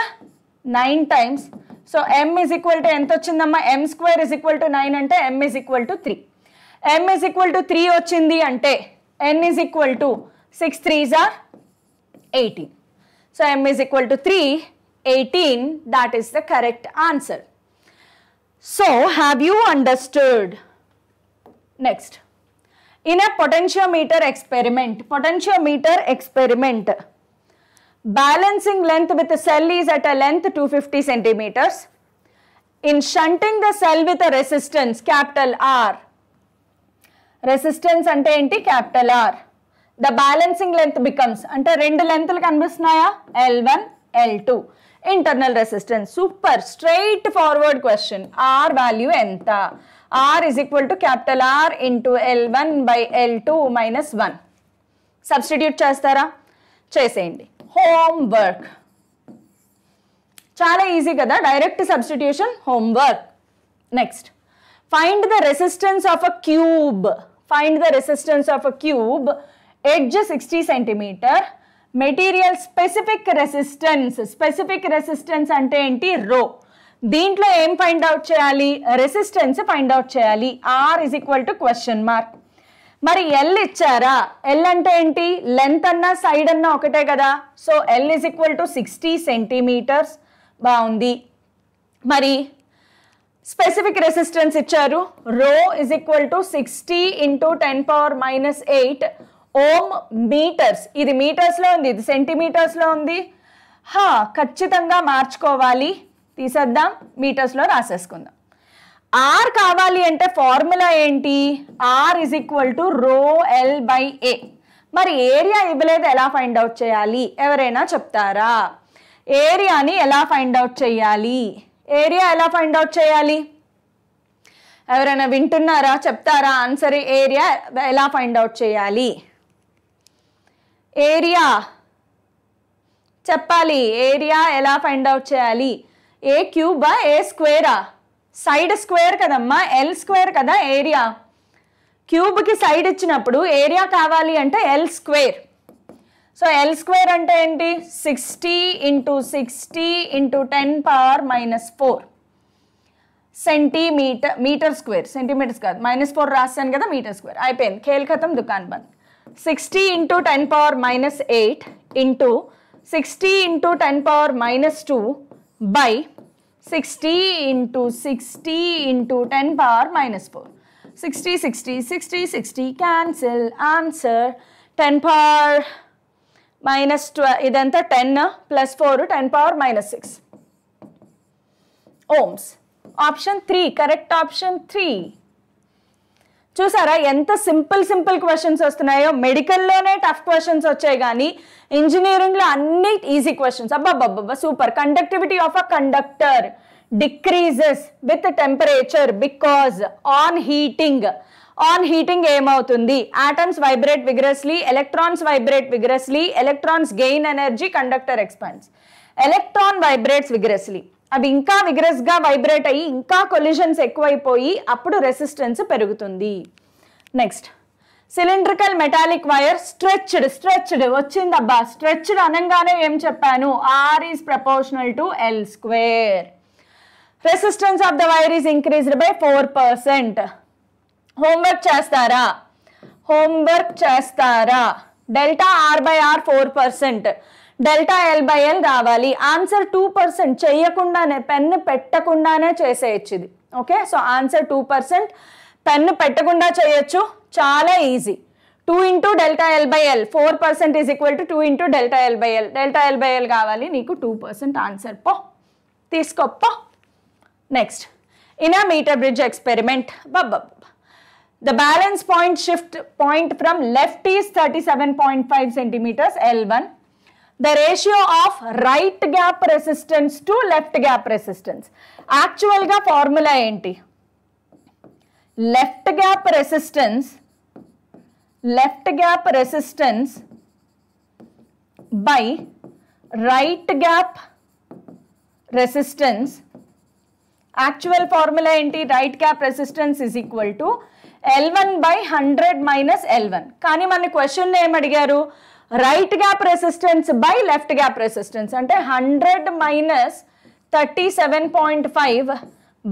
9 times. So, m is equal to ఎంత వచ్చిందమ్మా m square is equal to 9 అంటే m is equal to 3. m is equal to 3 వచ్చింది అంటే n is equal to 6 3s are 18. So, m is equal to 3, 18 that is the correct answer. So, have you understood? Next. in a potentiometer experiment. Potentiometer experiment. Balancing length with the cell is at a length 250 centimeters. In shunting the cell with a resistance capital R. Resistance ante enti capital R. The balancing length becomes ante rendu lengthlu కనిపిస్తున్నాయా L1 L2 internal resistance super straightforward question R value enta R is equal to capital are into L one by L two minus one substitute చేస్తారా చేసేయండి homework చాలా easy కదా direct substitution homework next find the resistance of a cube find the resistance of a cube edge sixty centimetre material specific resistance specific resistance అంటే ఏంటి rho దీంట్లో ఏం find out చేయాలి resistance find out చేయాలి R is equal to question mark మరి l ఇచ్చారా L అంటే ఏంటి లెంత్ అన్నా సైడ్ అన్నా ఒకటే కదా so l is equal to sixty centimetres బాగుంది మరి స్పెసిఫిక్ రెసిస్టెన్స్ ఇచ్చారు rho is equal to sixty into ten power minus eight ohm metres ఇది మీటర్స్లో ఉంది ఇది సెంటీమీటర్స్లో ఉంది హా ఖచ్చితంగా మార్చుకోవాలి తీసేద్దాం మీటర్స్లో రాసేసుకుందాం ఆర్ కావాలి అంటే ఫార్ములా ఏంటి R is equal to rho l by A మరి ఏరియా ఇవ్వలేదు ఎలా ఫైండ్ అవుట్ చేయాలి ఎవరైనా చెప్తారా ఏరియాని ఎలా ఫైండ్ అవుట్ చేయాలి ఏరియా ఎలా ఫైండ్ అవుట్ చేయాలి ఎవరైనా వింటున్నారా చెప్తారా ఆన్సర్ ఏరియా ఎలా ఫైండ్ అవుట్ చేయాలి ఏరియా చెప్పాలి ఏరియా ఎలా ఫైండ్ అవుట్ చేయాలి ఏ క్యూబ్ ఏ స్క్వేరా సైడ్ స్క్వేర్ కదమ్మా ఎల్ స్క్వేర్ కదా ఏరియా క్యూబ్కి సైడ్ ఇచ్చినప్పుడు ఏరియా కావాలి అంటే l square so l square అంటే ఏంటి sixty into sixty into ten power minus four centimetre metre square centimetres కాదు మైనస్ ఫోర్ రాస్తాను కదా మీటర్ స్క్వేర్ అయిపోయింది కేల్కతం దుకాన్ బంద్ sixty into ten power minus eight into sixty into ten power minus two by 60 into 60 into 10 power minus 4. 60, 60, 60, 60 cancel. Answer 10 power minus 12. Idanta 10 plus 4 10 power minus 6. Ohms. Option 3. Correct option 3. చూసారా ఎంత simple simple questions వస్తున్నాయో మెడికల్లోనే tough questions వచ్చాయి కానీ ఇంజనీరింగ్లో అన్ని easy questions అబ్బాబ్బాబ్బా super conductivity of a conductor decreases with temperature because on heating on heating ఏమవుతుంది atoms vibrate vigorously electrons vibrate vigorously electrons gain energy conductor expands electron vibrates vigorously అవి ఇంకా విగ్రెస్గా vibrate అయ్యి ఇంకా కొలిజన్స్ ఎక్కువైపోయి అప్పుడు resistance పెరుగుతుంది next cylindrical metallic wire stretched stretched వచ్చిందబ్బా stretched అనగానే ఏం చెప్పాను R is proportional to L square resistance of the wire is increased by four percent homework చేస్తారా హోంవర్క్ చేస్తారా delta are by R four percent delta L by l రావాలి answer two percent చెయ్యకుండానే pen పెట్టకుండానే చేసేయచ్చు ఇది okay so answer two percent pen పెట్టకుండా చేయొచ్చు చాలా easy two into delta L by l four percent is equal to two into delta L by l delta L by l కావాలి నీకు two percent answer పో తీసుకోపో next in a metre bridge experiment the balance point shift point from left is thirty seven point five centimetres l one the ratio of right gap resistance to left gap resistance యాక్చువల్గా formula ఏంటి left gap resistance left gap resistance by right gap resistance actual formula ఏంటి right gap resistance is equal to l one by hundred minus l one కానీ మన question ఏమడిగారు right gap resistance by left gap resistance అంటే hundred minus thirty seven point five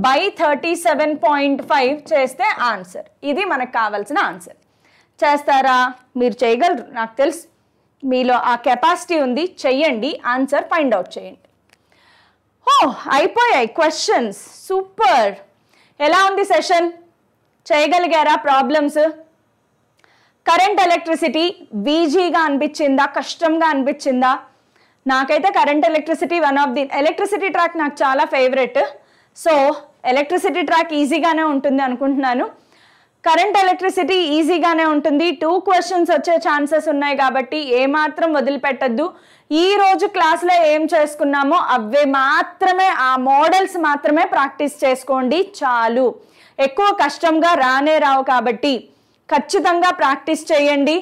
by thirty seven point five చేస్తే answer ఇది మనకు కావాల్సిన answer చేస్తారా మీరు చేయగలరు నాకు తెలుసు మీలో ఆ కెపాసిటీ ఉంది చెయ్యండి ఆన్సర్ ఫైండ్ అవుట్ చేయండి ఓ oh, అయిపోయాయి క్వశ్చన్స్ సూపర్ ఎలా ఉంది సెషన్ చేయగలిగారా ప్రాబ్లమ్స్ కరెంట్ ఎలక్ట్రిసిటీ బీజీగా అనిపించిందా కష్టంగా అనిపించిందా నాకైతే current electricity one of the electricity track నాకు చాలా ఫేవరెట్ సో ఎలక్ట్రిసిటీ ట్రాక్ ఈజీగానే ఉంటుంది అనుకుంటున్నాను కరెంట్ ఎలక్ట్రిసిటీ ఈజీగానే ఉంటుంది టూ క్వశ్చన్స్ వచ్చే ఛాన్సెస్ ఉన్నాయి కాబట్టి ఏమాత్రం వదిలిపెట్టద్దు ఈ రోజు క్లాస్లో ఏం చేసుకున్నామో అవే మాత్రమే ఆ మోడల్స్ మాత్రమే ప్రాక్టీస్ చేసుకోండి చాలు ఎక్కువ కష్టంగా రానే రావు కాబట్టి ఖచ్చితంగా ప్రాక్టీస్ చేయండి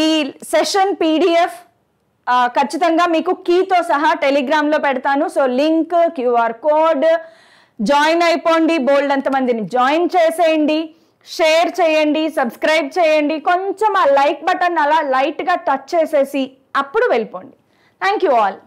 ఈ సెషన్ పీడిఎఫ్ ఖచ్చితంగా మీకు కీతో సహా టెలిగ్రామ్లో పెడతాను so link QR code join అయిపోండి బోల్డ్ అంతమందిని జాయిన్ చేసేయండి షేర్ చేయండి సబ్స్క్రైబ్ చేయండి కొంచెం ఆ లైక్ బటన్ అలా లైట్గా టచ్ చేసేసి అప్పుడు వెళ్ళిపోండి థ్యాంక్ యూ ఆల్